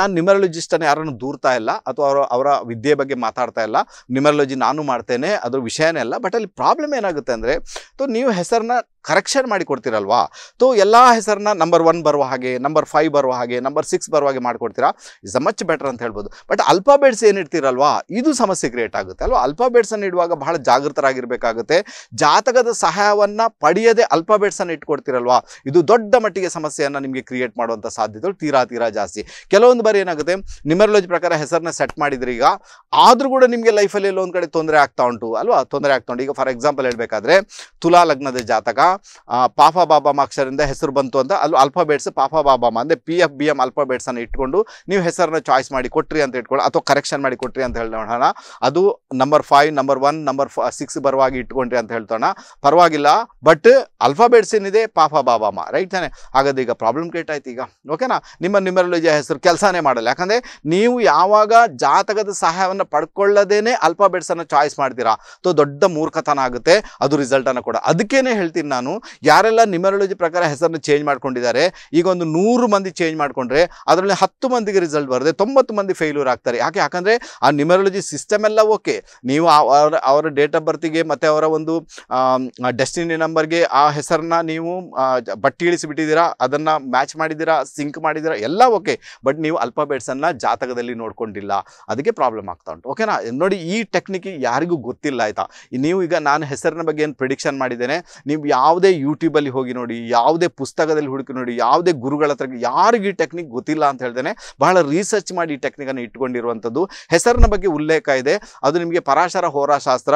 ನಾನು ನ್ಯೂಮರಾಲಜಿಸ್ಟನ್ನು ಯಾರನ್ನು ದೂರ್ತಾ ಇಲ್ಲ ಅಥವಾ ಅವರ ಅವರ ವಿದ್ಯೆ ಬಗ್ಗೆ ಮಾತಾಡ್ತಾ ಇಲ್ಲ ನ್ಯೂಮರಾಲಜಿ ನಾನು ಮಾಡ್ತೇನೆ ಅದ್ರ ವಿಷಯನೇ ಅಲ್ಲ ಬಟ್ ಅಲ್ಲಿ ಪ್ರಾಬ್ಲಮ್ ಏನಾಗುತ್ತೆ ಅಂದರೆ ತೊ ನೀವು ಹೆಸರನ್ನ ಕರೆಕ್ಷನ್ ಮಾಡಿ ಕೊಡ್ತೀರಲ್ವಾ ತೊ ಎಲ್ಲ ಹೆಸರನ್ನ ನಂಬರ್ ಒನ್ ಬರುವ ಹಾಗೆ ನಂಬರ್ ಫೈವ್ ಬರುವ ಹಾಗೆ ನಂಬರ್ ಸಿಕ್ಸ್ ಬರುವ ಹಾಗೆ ಮಾಡಿಕೊಡ್ತೀರಾ ಇಸ್ ಅ ಮಚ್ ಬೆಟರ್ ಅಂತ ಹೇಳ್ಬೋದು ಬಟ್ ಅಲ್ಫಾಬೆಟ್ಸ್ ಏನಿಡ್ತೀರಲ್ವಾ ಇದು ಸಮಸ್ಯೆ ಕ್ರಿಯೇಟ್ ಆಗುತ್ತೆ ಅಲ್ವಾ ಅಲ್ಪಾಬೇಡ್ಸನ್ನು ಇಡುವಾಗ ಬಹಳ ಜಾಗೃತರಾಗಿರಬೇಕಾಗುತ್ತೆ ಜಾತಕದ ಸಹಾಯವನ್ನು ಪಡೆಯದೆ ಅಲ್ಪಾಬೇಡ್ಸನ್ನು ಇಟ್ಕೊಡ್ತೀರಲ್ವಾ ಇದು ದೊಡ್ಡ ದೊಡ್ಡ ಮಟ್ಟಿಗೆ ಸಮಸ್ಯೆಯನ್ನು ನಿಮಗೆ ಕ್ರಿಯೇಟ್ ಮಾಡುವಂಥ ಸಾಧ್ಯತೆಗಳು ತೀರಾ ತೀರಾ ಜಾಸ್ತಿ ಕೆಲವೊಂದು ಬಾರಿ ಏನಾಗುತ್ತೆ ನಿಮರಲಜಿ ಪ್ರಕಾರ ಹೆಸರನ್ನ ಸೆಟ್ ಮಾಡಿದ್ರೆ ಈಗ ಆದರೂ ಕೂಡ ನಿಮಗೆ ಲೈಫಲ್ಲಿ ಎಲ್ಲೊಂದು ಕಡೆ ತೊಂದರೆ ಆಗ್ತಾ ಉಂಟು ಅಲ್ವಾ ತೊಂದರೆ ಆಗ್ತಾ ಉಂಟು ಈಗ ಫಾರ್ ಎಕ್ಸಾಂಪಲ್ ಹೇಳಬೇಕಾದ್ರೆ ತುಲಾ ಲಗ್ನದ ಜಾತಕ ಪಾಪ ಬಾಬಾ ಅಕ್ಷರದಿಂದ ಹೆಸರು ಬಂತು ಅಂತ ಅಲ್ಲಿ ಅಲ್ಫಾಬೇಟ್ಸ್ ಪಾಪ ಬಾಬಾಮ ಅಂದರೆ ಪಿ ಎಫ್ ಬಿ ಎಮ್ ಅಲ್ಫಾಬೇಟ್ಸನ್ನು ಇಟ್ಕೊಂಡು ನೀವು ಹೆಸರನ್ನ ಚಾಯ್ಸ್ ಮಾಡಿ ಕೊಟ್ರಿ ಅಂತ ಇಟ್ಕೊಳ್ಳಿ ಅಥವಾ ಕರೆಕ್ಷನ್ ಮಾಡಿ ಕೊಟ್ರಿ ಅಂತ ಹೇಳೋಣ ಅದು number five number one number six ಬರುವಾಗಿ ಇಟ್ಕೊಂಡ್ರಿ ಅಂತ ಹೇಳ್ತೋಣ ಪರವಾಗಿಲ್ಲ ಬಟ್ ಅಲ್ಫಾಬೇಟ್ಸ್ ಏನಿದೆ ಪಾಪ ಬಾಬಾಮ ರೈಟ್ ತಾನೆ ಹಾಗಾದ್ರೆ ಈಗ ಪ್ರಾಬ್ಲಮ್ ಕ್ರಿಯೇಟ್ ಆಯ್ತು ಈಗ ಓಕೆನಾ ನಿಮ್ಮ ನ್ಯೂಮರಲಜಿ ಹೆಸರು ಕೆಲಸನೇ ಮಾಡಲ್ಲ ಯಾಕಂದರೆ ನೀವು ಯಾವಾಗ ಜಾತಕದ ಸಹಾಯವನ್ನು ಪಡ್ಕೊಳ್ಳದೇನೆ ಬೆಡ್ಸನ್ನು ಚಾಯ್ಸ್ ಮಾಡ್ತೀರಾ ಅಥವಾ ದೊಡ್ಡ ಮೂರ್ಖತನ ಆಗುತ್ತೆ ಅದು ರಿಸಲ್ಟನ್ನು ಕೂಡ ಅದಕ್ಕೇನೆ ಹೇಳ್ತೀನಿ ನಾನು ಯಾರೆಲ್ಲ ನ್ಯೂಮರಲಜಿ ಪ್ರಕಾರ ಹೆಸರನ್ನು ಚೇಂಜ್ ಮಾಡ್ಕೊಂಡಿದ್ದಾರೆ ಈಗ ಒಂದು ನೂರು ಮಂದಿ ಚೇಂಜ್ ಮಾಡಿಕೊಂಡ್ರೆ ಅದರಲ್ಲಿ ಹತ್ತು ಮಂದಿಗೆ ರಿಸಲ್ಟ್ ಬರದೆ ತೊಂಬತ್ತು ಮಂದಿ ಫೇಲ್ಯೂರ್ ಆಗ್ತಾರೆ ಯಾಕೆ ಯಾಕಂದರೆ ಆ ನ್ಯೂಮರಲಜಿ ಸಿಸ್ಟಮ್ ಎಲ್ಲ ಓಕೆ ನೀವು ಅವರ ಅವರ ಡೇಟ್ ಆಫ್ ಬರ್ತಿಗೆ ಮತ್ತೆ ಅವರ ಒಂದು ಡೆಸ್ಟಿನಿ ನಂಬರ್ಗೆ ಆ ಹೆಸರನ್ನ ನೀವು ಬಟ್ಟಿ ಇಳಿಸಿಬಿಟ್ಟಿದ್ದೀರಾ ಅದನ್ನು ಮ್ಯಾಚ್ ಮಾಡಿದ್ದೀರಾ ಸಿಂಕ್ ಮಾಡಿದ್ದೀರಾ ಎಲ್ಲ ಓಕೆ ಬಟ್ ನೀವು ಅಲ್ಫಾಬೆಟ್ಸನ್ನು ಜಾತಕದಲ್ಲಿ ನೋಡ್ಕೊಂಡಿಲ್ಲ ಅದಕ್ಕೆ ಪ್ರಾಬ್ಲಮ್ ಆಗ್ತಾ ಉಂಟು ಓಕೆನಾ ನೋಡಿ ಈ ಟೆಕ್ನಿಕ್ ಯಾರಿಗೂ ಗೊತ್ತಿಲ್ಲ ಆಯಿತಾ ನೀವು ಈಗ ನಾನು ಹೆಸರಿನ ಬಗ್ಗೆ ಏನು ಪ್ರಿಡಿಕ್ಷನ್ ಮಾಡಿದ್ದೇನೆ ನೀವು ಯಾವುದೇ ಯೂಟ್ಯೂಬಲ್ಲಿ ಹೋಗಿ ನೋಡಿ ಯಾವುದೇ ಪುಸ್ತಕದಲ್ಲಿ ಹುಡುಕಿ ನೋಡಿ ಯಾವುದೇ ಗುರುಗಳ ಹತ್ರ ಯಾರಿಗೂ ಈ ಟೆಕ್ನಿಕ್ ಗೊತ್ತಿಲ್ಲ ಅಂತ ಹೇಳ್ತೇನೆ ಬಹಳ ರಿಸರ್ಚ್ ಮಾಡಿ ಈ ಟೆಕ್ನಿಕನ್ನು ಇಟ್ಕೊಂಡಿರುವಂಥದ್ದು ಹೆಸರಿನ ಬಗ್ಗೆ ಉಲ್ಲೇಖ ಇದೆ ಅದು ನಿಮಗೆ ಪರಾಶರ ಹೋರಾಶಾಸ್ತ್ರ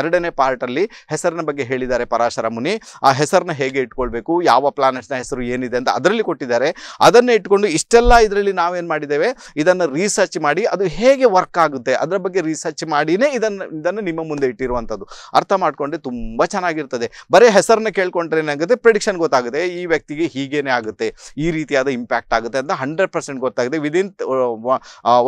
ಎರಡನೇ ಪಾರ್ಟಲ್ಲಿ ಹೆಸರಿನ ಬಗ್ಗೆ ಹೇಳಿದ್ದಾರೆ ಪರಾಶರ ಮುನಿ ಆ ಹೆಸರನ್ನ ಹೇಗೆ ಇಟ್ಕೊಳ್ಬೇಕು ಯಾವ ಪ್ಲಾನೆಟ್ಸ್ನ ಹೆಸರು ಏನಿದೆ ಅಂತ ಅದರಲ್ಲಿ ಕೊಟ್ಟಿದ್ದಾರೆ ಅದನ್ನು ಇಟ್ಕೊಂಡು ಇಷ್ಟೆಲ್ಲ ಇದರಲ್ಲಿ ನಾವೇನು ಮಾಡಿದ್ದೇವೆ ಇದನ್ನು ರಿಸರ್ಚ್ ಮಾಡಿ ಅದು ಹೇಗೆ ವರ್ಕ್ ಆಗುತ್ತೆ ಅದರ ಬಗ್ಗೆ ರಿಸರ್ಚ್ ಮಾಡಿಯೇ ಇದನ್ನು ಇದನ್ನು ನಿಮ್ಮ ಮುಂದೆ ಇಟ್ಟಿರುವಂಥದ್ದು ಅರ್ಥ ಮಾಡಿಕೊಂಡ್ರೆ ತುಂಬ ಚೆನ್ನಾಗಿರ್ತದೆ ಬರೀ ಹೆಸರನ್ನ ಕೇಳ್ಕೊಂಡ್ರೆ ಏನಾಗುತ್ತೆ ಪ್ರಿಡಿಕ್ಷನ್ ಗೊತ್ತಾಗುತ್ತೆ ಈ ವ್ಯಕ್ತಿಗೆ ಹೀಗೇನೆ ಆಗುತ್ತೆ ಈ ರೀತಿಯಾದ ಇಂಪ್ಯಾಕ್ಟ್ ಆಗುತ್ತೆ ಅಂತ ಹಂಡ್ರೆಡ್ ಪರ್ಸೆಂಟ್ ಗೊತ್ತಾಗಿದೆ ವಿದಿನ್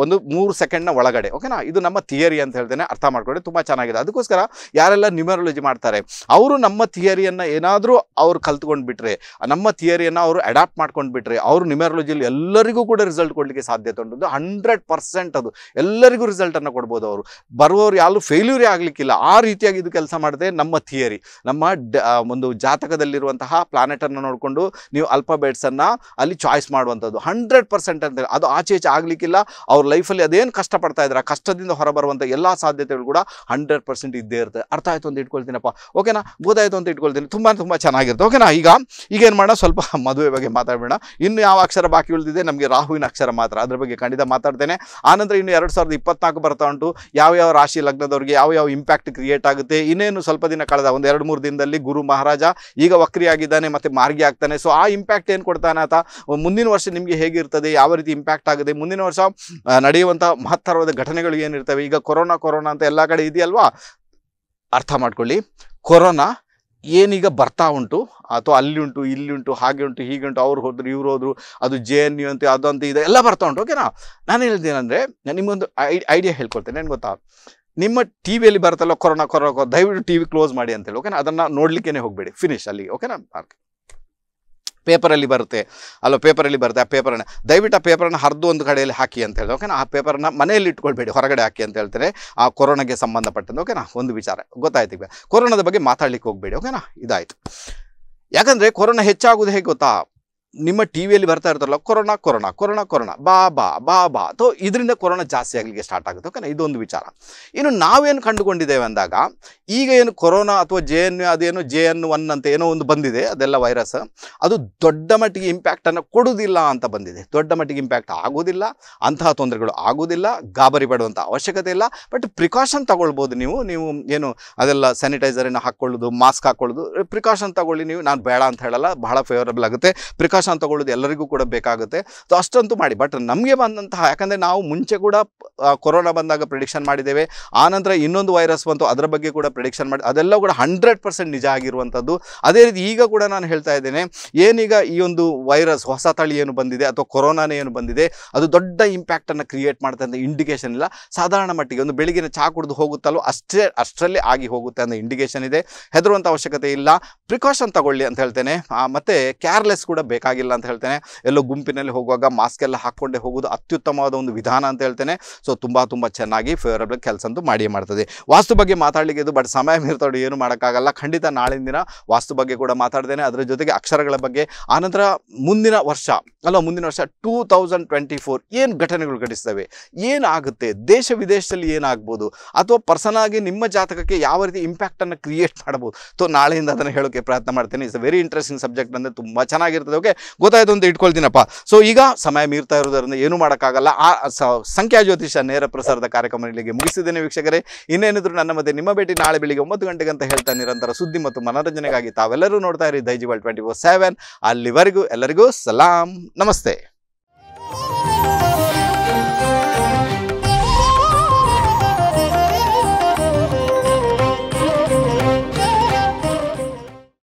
ಒಂದು ಮೂರು ಸೆಕೆಂಡ್ನ ಒಳಗಡೆ ಓಕೆನಾ ಇದು ನಮ್ಮ ಥಿಯರಿ ಅಂತ ಹೇಳ್ತೇನೆ ಅರ್ಥ ಮಾಡಿಕೊಂಡ್ರೆ ತುಂಬ ಚೆನ್ನಾಗಿದೆ ಅದಕ್ಕೋಸ್ಕರ ಯಾರೆಲ್ಲ ನ್ಯೂಮರಾಲಜಿ ಮಾಡ್ತಾರೆ ಅವರು ನಮ್ಮ ಥಿಯರಿಯನ್ನು ಏನಾದರೂ ಅವ್ರು ಕಲ್ತ್ಕೊಂಡು ಬಿಟ್ಟರೆ ನಮ್ಮ ಥಿಯರಿಯನ್ನು ಅವರು ಅಡಾಪ್ಟ್ ಮಾಡ್ಕೊಂಡು ಬಿಟ್ಟರೆ ಅವರು ನ್ಯೂಮರಾಲಜಿಯಲ್ಲಿ ಎಲ್ಲರಿಗೂ ಕೂಡ ರಿಸಲ್ಟ್ ಕೊಡಲಿಕ್ಕೆ ಸಾಧ್ಯತೆ ಉಂಟು ಹಂಡ್ರೆಡ್ ಪರ್ಸೆಂಟ್ ಅದು ಎಲ್ಲರಿಗೂ ರಿಸಲ್ಟನ್ನು ಕೊಡ್ಬೋದು ಅವರು ಬರುವವರು ಯಾರು ಫೇಲ್ಯೂರೇ ಆಗಲಿಕ್ಕಿಲ್ಲ ಆ ರೀತಿಯಾಗಿ ಇದು ಕೆಲಸ ಮಾಡಿದೆ ನಮ್ಮ ಥಿಯರಿ ನಮ್ಮ ಒಂದು ಜಾತಕದಲ್ಲಿರುವಂತಹ ಪ್ಲಾನೆಟನ್ನು ನೋಡಿಕೊಂಡು ನೀವು ಅಲ್ಪಬೇಟ್ಸನ್ನು ಅಲ್ಲಿ ಚಾಯ್ಸ್ ಮಾಡುವಂಥದ್ದು ಹಂಡ್ರೆಡ್ ಪರ್ಸೆಂಟ್ ಅಂತೇಳಿ ಅದು ಆಚೆ ಈಚೆ ಆಗಲಿಕ್ಕಿಲ್ಲ ಅವ್ರ ಲೈಫಲ್ಲಿ ಅದೇನು ಕಷ್ಟಪಡ್ತಾ ಇದ್ದಾರೆ ಕಷ್ಟದಿಂದ ಹೊರಬರುವಂಥ ಎಲ್ಲ ಸಾಧ್ಯತೆಗಳು ಕೂಡ ಹಂಡ್ರೆಡ್ ಪರ್ಸೆಂಟ್ ಇದ್ದೇ ಇರುತ್ತೆ ಅರ್ಥ ಆಯಿತು ಅಂತ ಇಟ್ಕೊಳ್ತೀನಪ್ಪ ಓಕೆನಾ ಗೋದಾಯಿತು ಅಂತ ಇಟ್ಕೊಳ್ತೀನಿ ತುಂಬ ತುಂಬ ಚೆನ್ನಾಗಿರುತ್ತೆ ಓಕೆನಾ ಈಗ ಈಗ ಏನು ಮಾಡೋಣ ಸ್ವಲ್ಪ ಮದುವೆ ಬಗ್ಗೆ ಮಾತಾಡಬೇಡ ಇನ್ನು ಯಾವ ಅಕ್ಷರ ಬಾಕಿ ಉಳಿದಿದೆ ನಮಗೆ ರಾಹುವಿನ ಅಕ್ಷರ ಮಾತ್ರ ಅದ್ರ ಬಗ್ಗೆ ಖಂಡಿತ ಮಾತಾಡ್ತೇನೆ ಆನಂತರ ಇನ್ನು ಎರಡು ಸಾವಿರದ ಇಪ್ಪತ್ನಾಲ್ಕು ಬರ್ತಾ ಉಂಟು ಯಾವ ಯಾವ ರಾಶಿ ಲಗ್ನದವ್ರಿಗೆ ಯಾವ ಯಾವ ಇಂಪ್ಯಾಕ್ಟ್ ಕ್ರಿಯೇಟ್ ಆಗುತ್ತೆ ಇನ್ನೇನು ಸ್ವಲ್ಪ ದಿನ ಕಳೆದ ಒಂದು ಎರಡು ಮೂರು ದಿನದಲ್ಲಿ ಗುರು ಮಹಾರಾಜ ಈಗ ವಕ್ರಿಯಾಗಿದ್ದಾನೆ ಆಗಿದ್ದಾನೆ ಮತ್ತು ಮಾರ್ಗಿ ಆಗ್ತಾನೆ ಸೊ ಆ ಇಂಪ್ಯಾಕ್ಟ್ ಏನು ಕೊಡ್ತಾನೆ ಆತ ಮುಂದಿನ ವರ್ಷ ನಿಮಗೆ ಹೇಗಿರ್ತದೆ ಯಾವ ರೀತಿ ಇಂಪ್ಯಾಕ್ಟ್ ಆಗುತ್ತೆ ಮುಂದಿನ ವರ್ಷ ನಡೆಯುವಂಥ ಮಹತ್ತರವಾದ ಘಟನೆಗಳು ಏನಿರ್ತವೆ ಈಗ ಕೊರೋನಾ ಕೊರೋನಾ ಅಂತ ಎಲ್ಲ ಕಡೆ ಇದೆಯಲ್ವಾ ಅರ್ಥ ಮಾಡ್ಕೊಳ್ಳಿ ಕೊರೋನಾ ಏನೀಗ ಬರ್ತಾ ಉಂಟು ಅಥವಾ ಅಲ್ಲಿ ಉಂಟು ಇಲ್ಲಿ ಉಂಟು ಹಾಗೆ ಉಂಟು ಹೀಗೆ ಉಂಟು ಅವ್ರು ಹೋದ್ರು ಇವ್ರು ಹೋದ್ರು ಅದು ಜೆ ಎನ್ ಯು ಅಂತ ಅದು ಇದೆ ಎಲ್ಲ ಬರ್ತಾ ಉಂಟು ಓಕೆನಾ ನಾನು ಹೇಳಿದ್ದೇನೆಂದರೆ ನಿಮಗೊಂದು ಐ ಐಡಿಯಾ ಹೇಳ್ಕೊಳ್ತೇನೆ ಏನು ಗೊತ್ತಾ ನಿಮ್ಮ ಟಿ ವಿಯಲ್ಲಿ ಬರ್ತಲ್ಲ ಕೊರೋನಾ ಕೊರೋನಾ ದಯವಿಟ್ಟು ಟಿ ವಿ ಕ್ಲೋಸ್ ಮಾಡಿ ಅಂತೇಳಿ ಓಕೆನಾ ಅದನ್ನು ನೋಡ್ಲಿಕ್ಕೆ ಹೋಗಬೇಡಿ ಫಿನಿಶ್ ಅಲ್ಲಿ ಓಕೆನಾ ಪೇಪರಲ್ಲಿ ಬರುತ್ತೆ ಅಲ್ಲೋ ಪೇಪರಲ್ಲಿ ಬರುತ್ತೆ ಆ ಪೇಪರನ್ನು ದಯವಿಟ್ಟು ಆ ಪೇಪರನ್ನು ಹರಿದು ಒಂದು ಕಡೆಯಲ್ಲಿ ಹಾಕಿ ಅಂತ ಹೇಳಿದೆ ಓಕೆನಾ ಆ ಪೇಪರನ್ನು ಮನೆಯಲ್ಲಿ ಇಟ್ಕೊಳ್ಬೇಡಿ ಹೊರಗಡೆ ಹಾಕಿ ಅಂತ ಹೇಳ್ತಾರೆ ಆ ಕೊರೋನಾಗೆ ಸಂಬಂಧಪಟ್ಟಂತೆ ಓಕೆನಾ ಒಂದು ವಿಚಾರ ಗೊತ್ತಾಯ್ತು ಈಗ ಕೊರೋನಾದ ಬಗ್ಗೆ ಮಾತಾಡ್ಲಿಕ್ಕೆ ಹೋಗಬೇಡಿ ಓಕೆನಾ ಇದಾಯಿತು ಯಾಕಂದರೆ ಕೊರೋನಾ ಹೆಚ್ಚಾಗೋದು ಹೇಗೆ ಗೊತ್ತಾ ನಿಮ್ಮ ಟಿ ವಿಯಲ್ಲಿ ಬರ್ತಾ ಇರ್ತಾರಲ್ಲ ಕೊರೋನಾ ಕೊರೋನಾ ಕೊರೋನಾ ಕೊರೋನಾ ಬಾ ಬಾ ಬಾ ಬಾ ಅಥವಾ ಇದರಿಂದ ಕೊರೋನಾ ಜಾಸ್ತಿ ಆಗಲಿಕ್ಕೆ ಸ್ಟಾರ್ಟ್ ಆಗುತ್ತೆ ಓಕೆನಾ ಇದೊಂದು ವಿಚಾರ ಇನ್ನು ನಾವೇನು ಕಂಡುಕೊಂಡಿದ್ದೇವೆ ಅಂದಾಗ ಈಗ ಏನು ಕೊರೋನಾ ಅಥವಾ ಜೆ ಎನ್ ಅದೇನು ಜೆ ಎನ್ ಒನ್ ಅಂತ ಏನೋ ಒಂದು ಬಂದಿದೆ ಅದೆಲ್ಲ ವೈರಸ್ ಅದು ದೊಡ್ಡ ಮಟ್ಟಿಗೆ ಇಂಪ್ಯಾಕ್ಟನ್ನು ಕೊಡೋದಿಲ್ಲ ಅಂತ ಬಂದಿದೆ ದೊಡ್ಡ ಮಟ್ಟಿಗೆ ಇಂಪ್ಯಾಕ್ಟ್ ಆಗೋದಿಲ್ಲ ಅಂತಹ ತೊಂದರೆಗಳು ಆಗೋದಿಲ್ಲ ಗಾಬರಿ ಪಡುವಂಥ ಅವಶ್ಯಕತೆ ಇಲ್ಲ ಬಟ್ ಪ್ರಿಕಾಷನ್ ತೊಗೊಳ್ಬೋದು ನೀವು ನೀವು ಏನು ಅದೆಲ್ಲ ಸ್ಯಾನಿಟೈಸರನ್ನು ಹಾಕ್ಕೊಳ್ಳೋದು ಮಾಸ್ಕ್ ಹಾಕ್ಕೊಳ್ಳೋದು ಪ್ರಿಕಾಷನ್ ತಗೊಳ್ಳಿ ನೀವು ನಾನು ಬೇಡ ಅಂತ ಹೇಳಲ್ಲ ಬಹಳ ಫೇವರಬಲ್ ಆಗುತ್ತೆ ಪ್ರಿಕಾಷನ್ ಅವಕಾಶ ತಗೊಳ್ಳೋದು ಎಲ್ಲರಿಗೂ ಕೂಡ ಬೇಕಾಗುತ್ತೆ ಸೊ ಅಷ್ಟಂತೂ ಮಾಡಿ ಬಟ್ ನಮಗೆ ಬಂದಂತಹ ಯಾಕಂದರೆ ನಾವು ಮುಂಚೆ ಕೂಡ ಕೊರೋನಾ ಬಂದಾಗ ಪ್ರಿಡಿಕ್ಷನ್ ಮಾಡಿದ್ದೇವೆ ಆನಂತರ ಇನ್ನೊಂದು ವೈರಸ್ ಬಂತು ಅದರ ಬಗ್ಗೆ ಕೂಡ ಪ್ರಿಡಿಕ್ಷನ್ ಮಾಡಿ ಅದೆಲ್ಲ ಕೂಡ ಹಂಡ್ರೆಡ್ ಪರ್ಸೆಂಟ್ ನಿಜ ಆಗಿರುವಂಥದ್ದು ಅದೇ ರೀತಿ ಈಗ ಕೂಡ ನಾನು ಹೇಳ್ತಾ ಇದ್ದೇನೆ ಏನೀಗ ಈ ಒಂದು ವೈರಸ್ ಹೊಸ ತಳಿ ಏನು ಬಂದಿದೆ ಅಥವಾ ಕೊರೋನಾನೇ ಏನು ಬಂದಿದೆ ಅದು ದೊಡ್ಡ ಇಂಪ್ಯಾಕ್ಟನ್ನು ಕ್ರಿಯೇಟ್ ಮಾಡ್ತಾ ಅಂತ ಇಂಡಿಕೇಶನ್ ಇಲ್ಲ ಸಾಧಾರಣ ಮಟ್ಟಿಗೆ ಒಂದು ಬೆಳಿಗಿನ ಚಹಾ ಕುಡಿದು ಹೋಗುತ್ತಲ್ಲೋ ಅಷ್ಟೇ ಅಷ್ಟರಲ್ಲಿ ಆಗಿ ಹೋಗುತ್ತೆ ಅಂತ ಇಂಡಿಕೇಶನ್ ಇದೆ ಹೆದರುವಂಥ ಅವಶ್ಯಕತೆ ಇಲ್ಲ ಪ್ರಿಕಾಷನ್ ತಗೊಳ್ಳಿ ಅಂತ ಹೇಳ್ತೇನೆ ಮತ್ತು ಕೇರ್ಲೆಸ್ ಕೂಡ ಬೇಕಾಗಿ ಇಲ್ಲ ಅಂತ ಹೇಳ್ತೇನೆ ಎಲ್ಲೋ ಗುಂಪಿನಲ್ಲಿ ಹೋಗುವಾಗ ಮಾಸ್ಕ್ ಎಲ್ಲ ಹಾಕೊಂಡೇ ಹೋಗೋದು ಅತ್ಯುತ್ತಮವಾದ ಒಂದು ವಿಧಾನ ಅಂತ ಹೇಳ್ತೇನೆ ಸೊ ತುಂಬ ತುಂಬ ಚೆನ್ನಾಗಿ ಫೇವರಬಲ್ ಕೆಲಸ ಅಂತೂ ಮಾಡಿಯೇ ಮಾಡ್ತದೆ ವಾಸ್ತು ಬಗ್ಗೆ ಮಾತಾಡಲಿಕ್ಕೆ ಇದು ಬಟ್ ಸಮಯ ಮೀರ್ತೋಡು ಏನು ಮಾಡೋಕ್ಕಾಗಲ್ಲ ಖಂಡಿತ ನಾಳಿನ ದಿನ ವಾಸ್ತು ಬಗ್ಗೆ ಕೂಡ ಮಾತಾಡ್ತೇನೆ ಅದರ ಜೊತೆಗೆ ಅಕ್ಷರಗಳ ಬಗ್ಗೆ ಆನಂತರ ಮುಂದಿನ ವರ್ಷ ಅಲ್ಲ ಮುಂದಿನ ವರ್ಷ ಟೂ ತೌಸಂಡ್ ಟ್ವೆಂಟಿ ಫೋರ್ ಏನು ಘಟನೆಗಳು ಘಟಿಸ್ತವೆ ಏನಾಗುತ್ತೆ ದೇಶ ವಿದೇಶದಲ್ಲಿ ಏನಾಗ್ಬೋದು ಅಥವಾ ಪರ್ಸನಾಗಿ ನಿಮ್ಮ ಜಾತಕಕ್ಕೆ ಯಾವ ರೀತಿ ಇಂಪ್ಯಾಕ್ಟನ್ನು ಕ್ರಿಯೇಟ್ ಮಾಡ್ಬೋದು ಸೊ ನಾಳೆಯಿಂದ ಅದನ್ನು ಹೇಳೋಕ್ಕೆ ಪ್ರಯತ್ನ ಮಾಡ್ತೇನೆ it's a very interesting subject ಅಂದರೆ ತುಂಬ ಚೆನ್ನಾಗಿರ್ತದೆ ಓಕೆ ಗೊತ್ತಾಯ್ತು ಅಂತ ಇಟ್ಕೊಳ್ತೀನಪ್ಪ ಸೊ ಈಗ ಸಮಯ ಮೀರ್ತಾ ಇರೋದರಿಂದ ಏನು ಮಾಡೋಕ್ಕಾಗಲ್ಲ ಆ ಸಂಖ್ಯಾ ಜ್ಯೋತಿಷ ನೇರ ಪ್ರಸಾರದ ಕಾರ್ಯಕ್ರಮ ಇಲ್ಲಿಗೆ ಮುಗಿಸಿದ್ದೇನೆ ವೀಕ್ಷಕರೇ ಇನ್ನೇನಿದ್ರು ನನ್ನ ಮತ್ತೆ ನಿಮ್ಮ ಭೇಟಿ ನಾಳೆ ಬೆಳಿಗ್ಗೆ ಒಂಬತ್ತು ಗಂಟೆಗೆ ಅಂತ ಹೇಳ್ತಾ ನಿರಂತರ ಸುದ್ದಿ ಮತ್ತು ಮನೋರಂಜನೆಗಾಗಿ ತಾವೆಲ್ಲರೂ ನೋಡ್ತಾ ಇರಿ ವರ್ಲ್ಡ್ ಟ್ವೆಂಟಿ ಫೋರ್ ಸೆವೆನ್ ಅಲ್ಲಿವರೆಗೂ ಎಲ್ಲರಿಗೂ ಸಲಾಂ ನಮಸ್ತೆ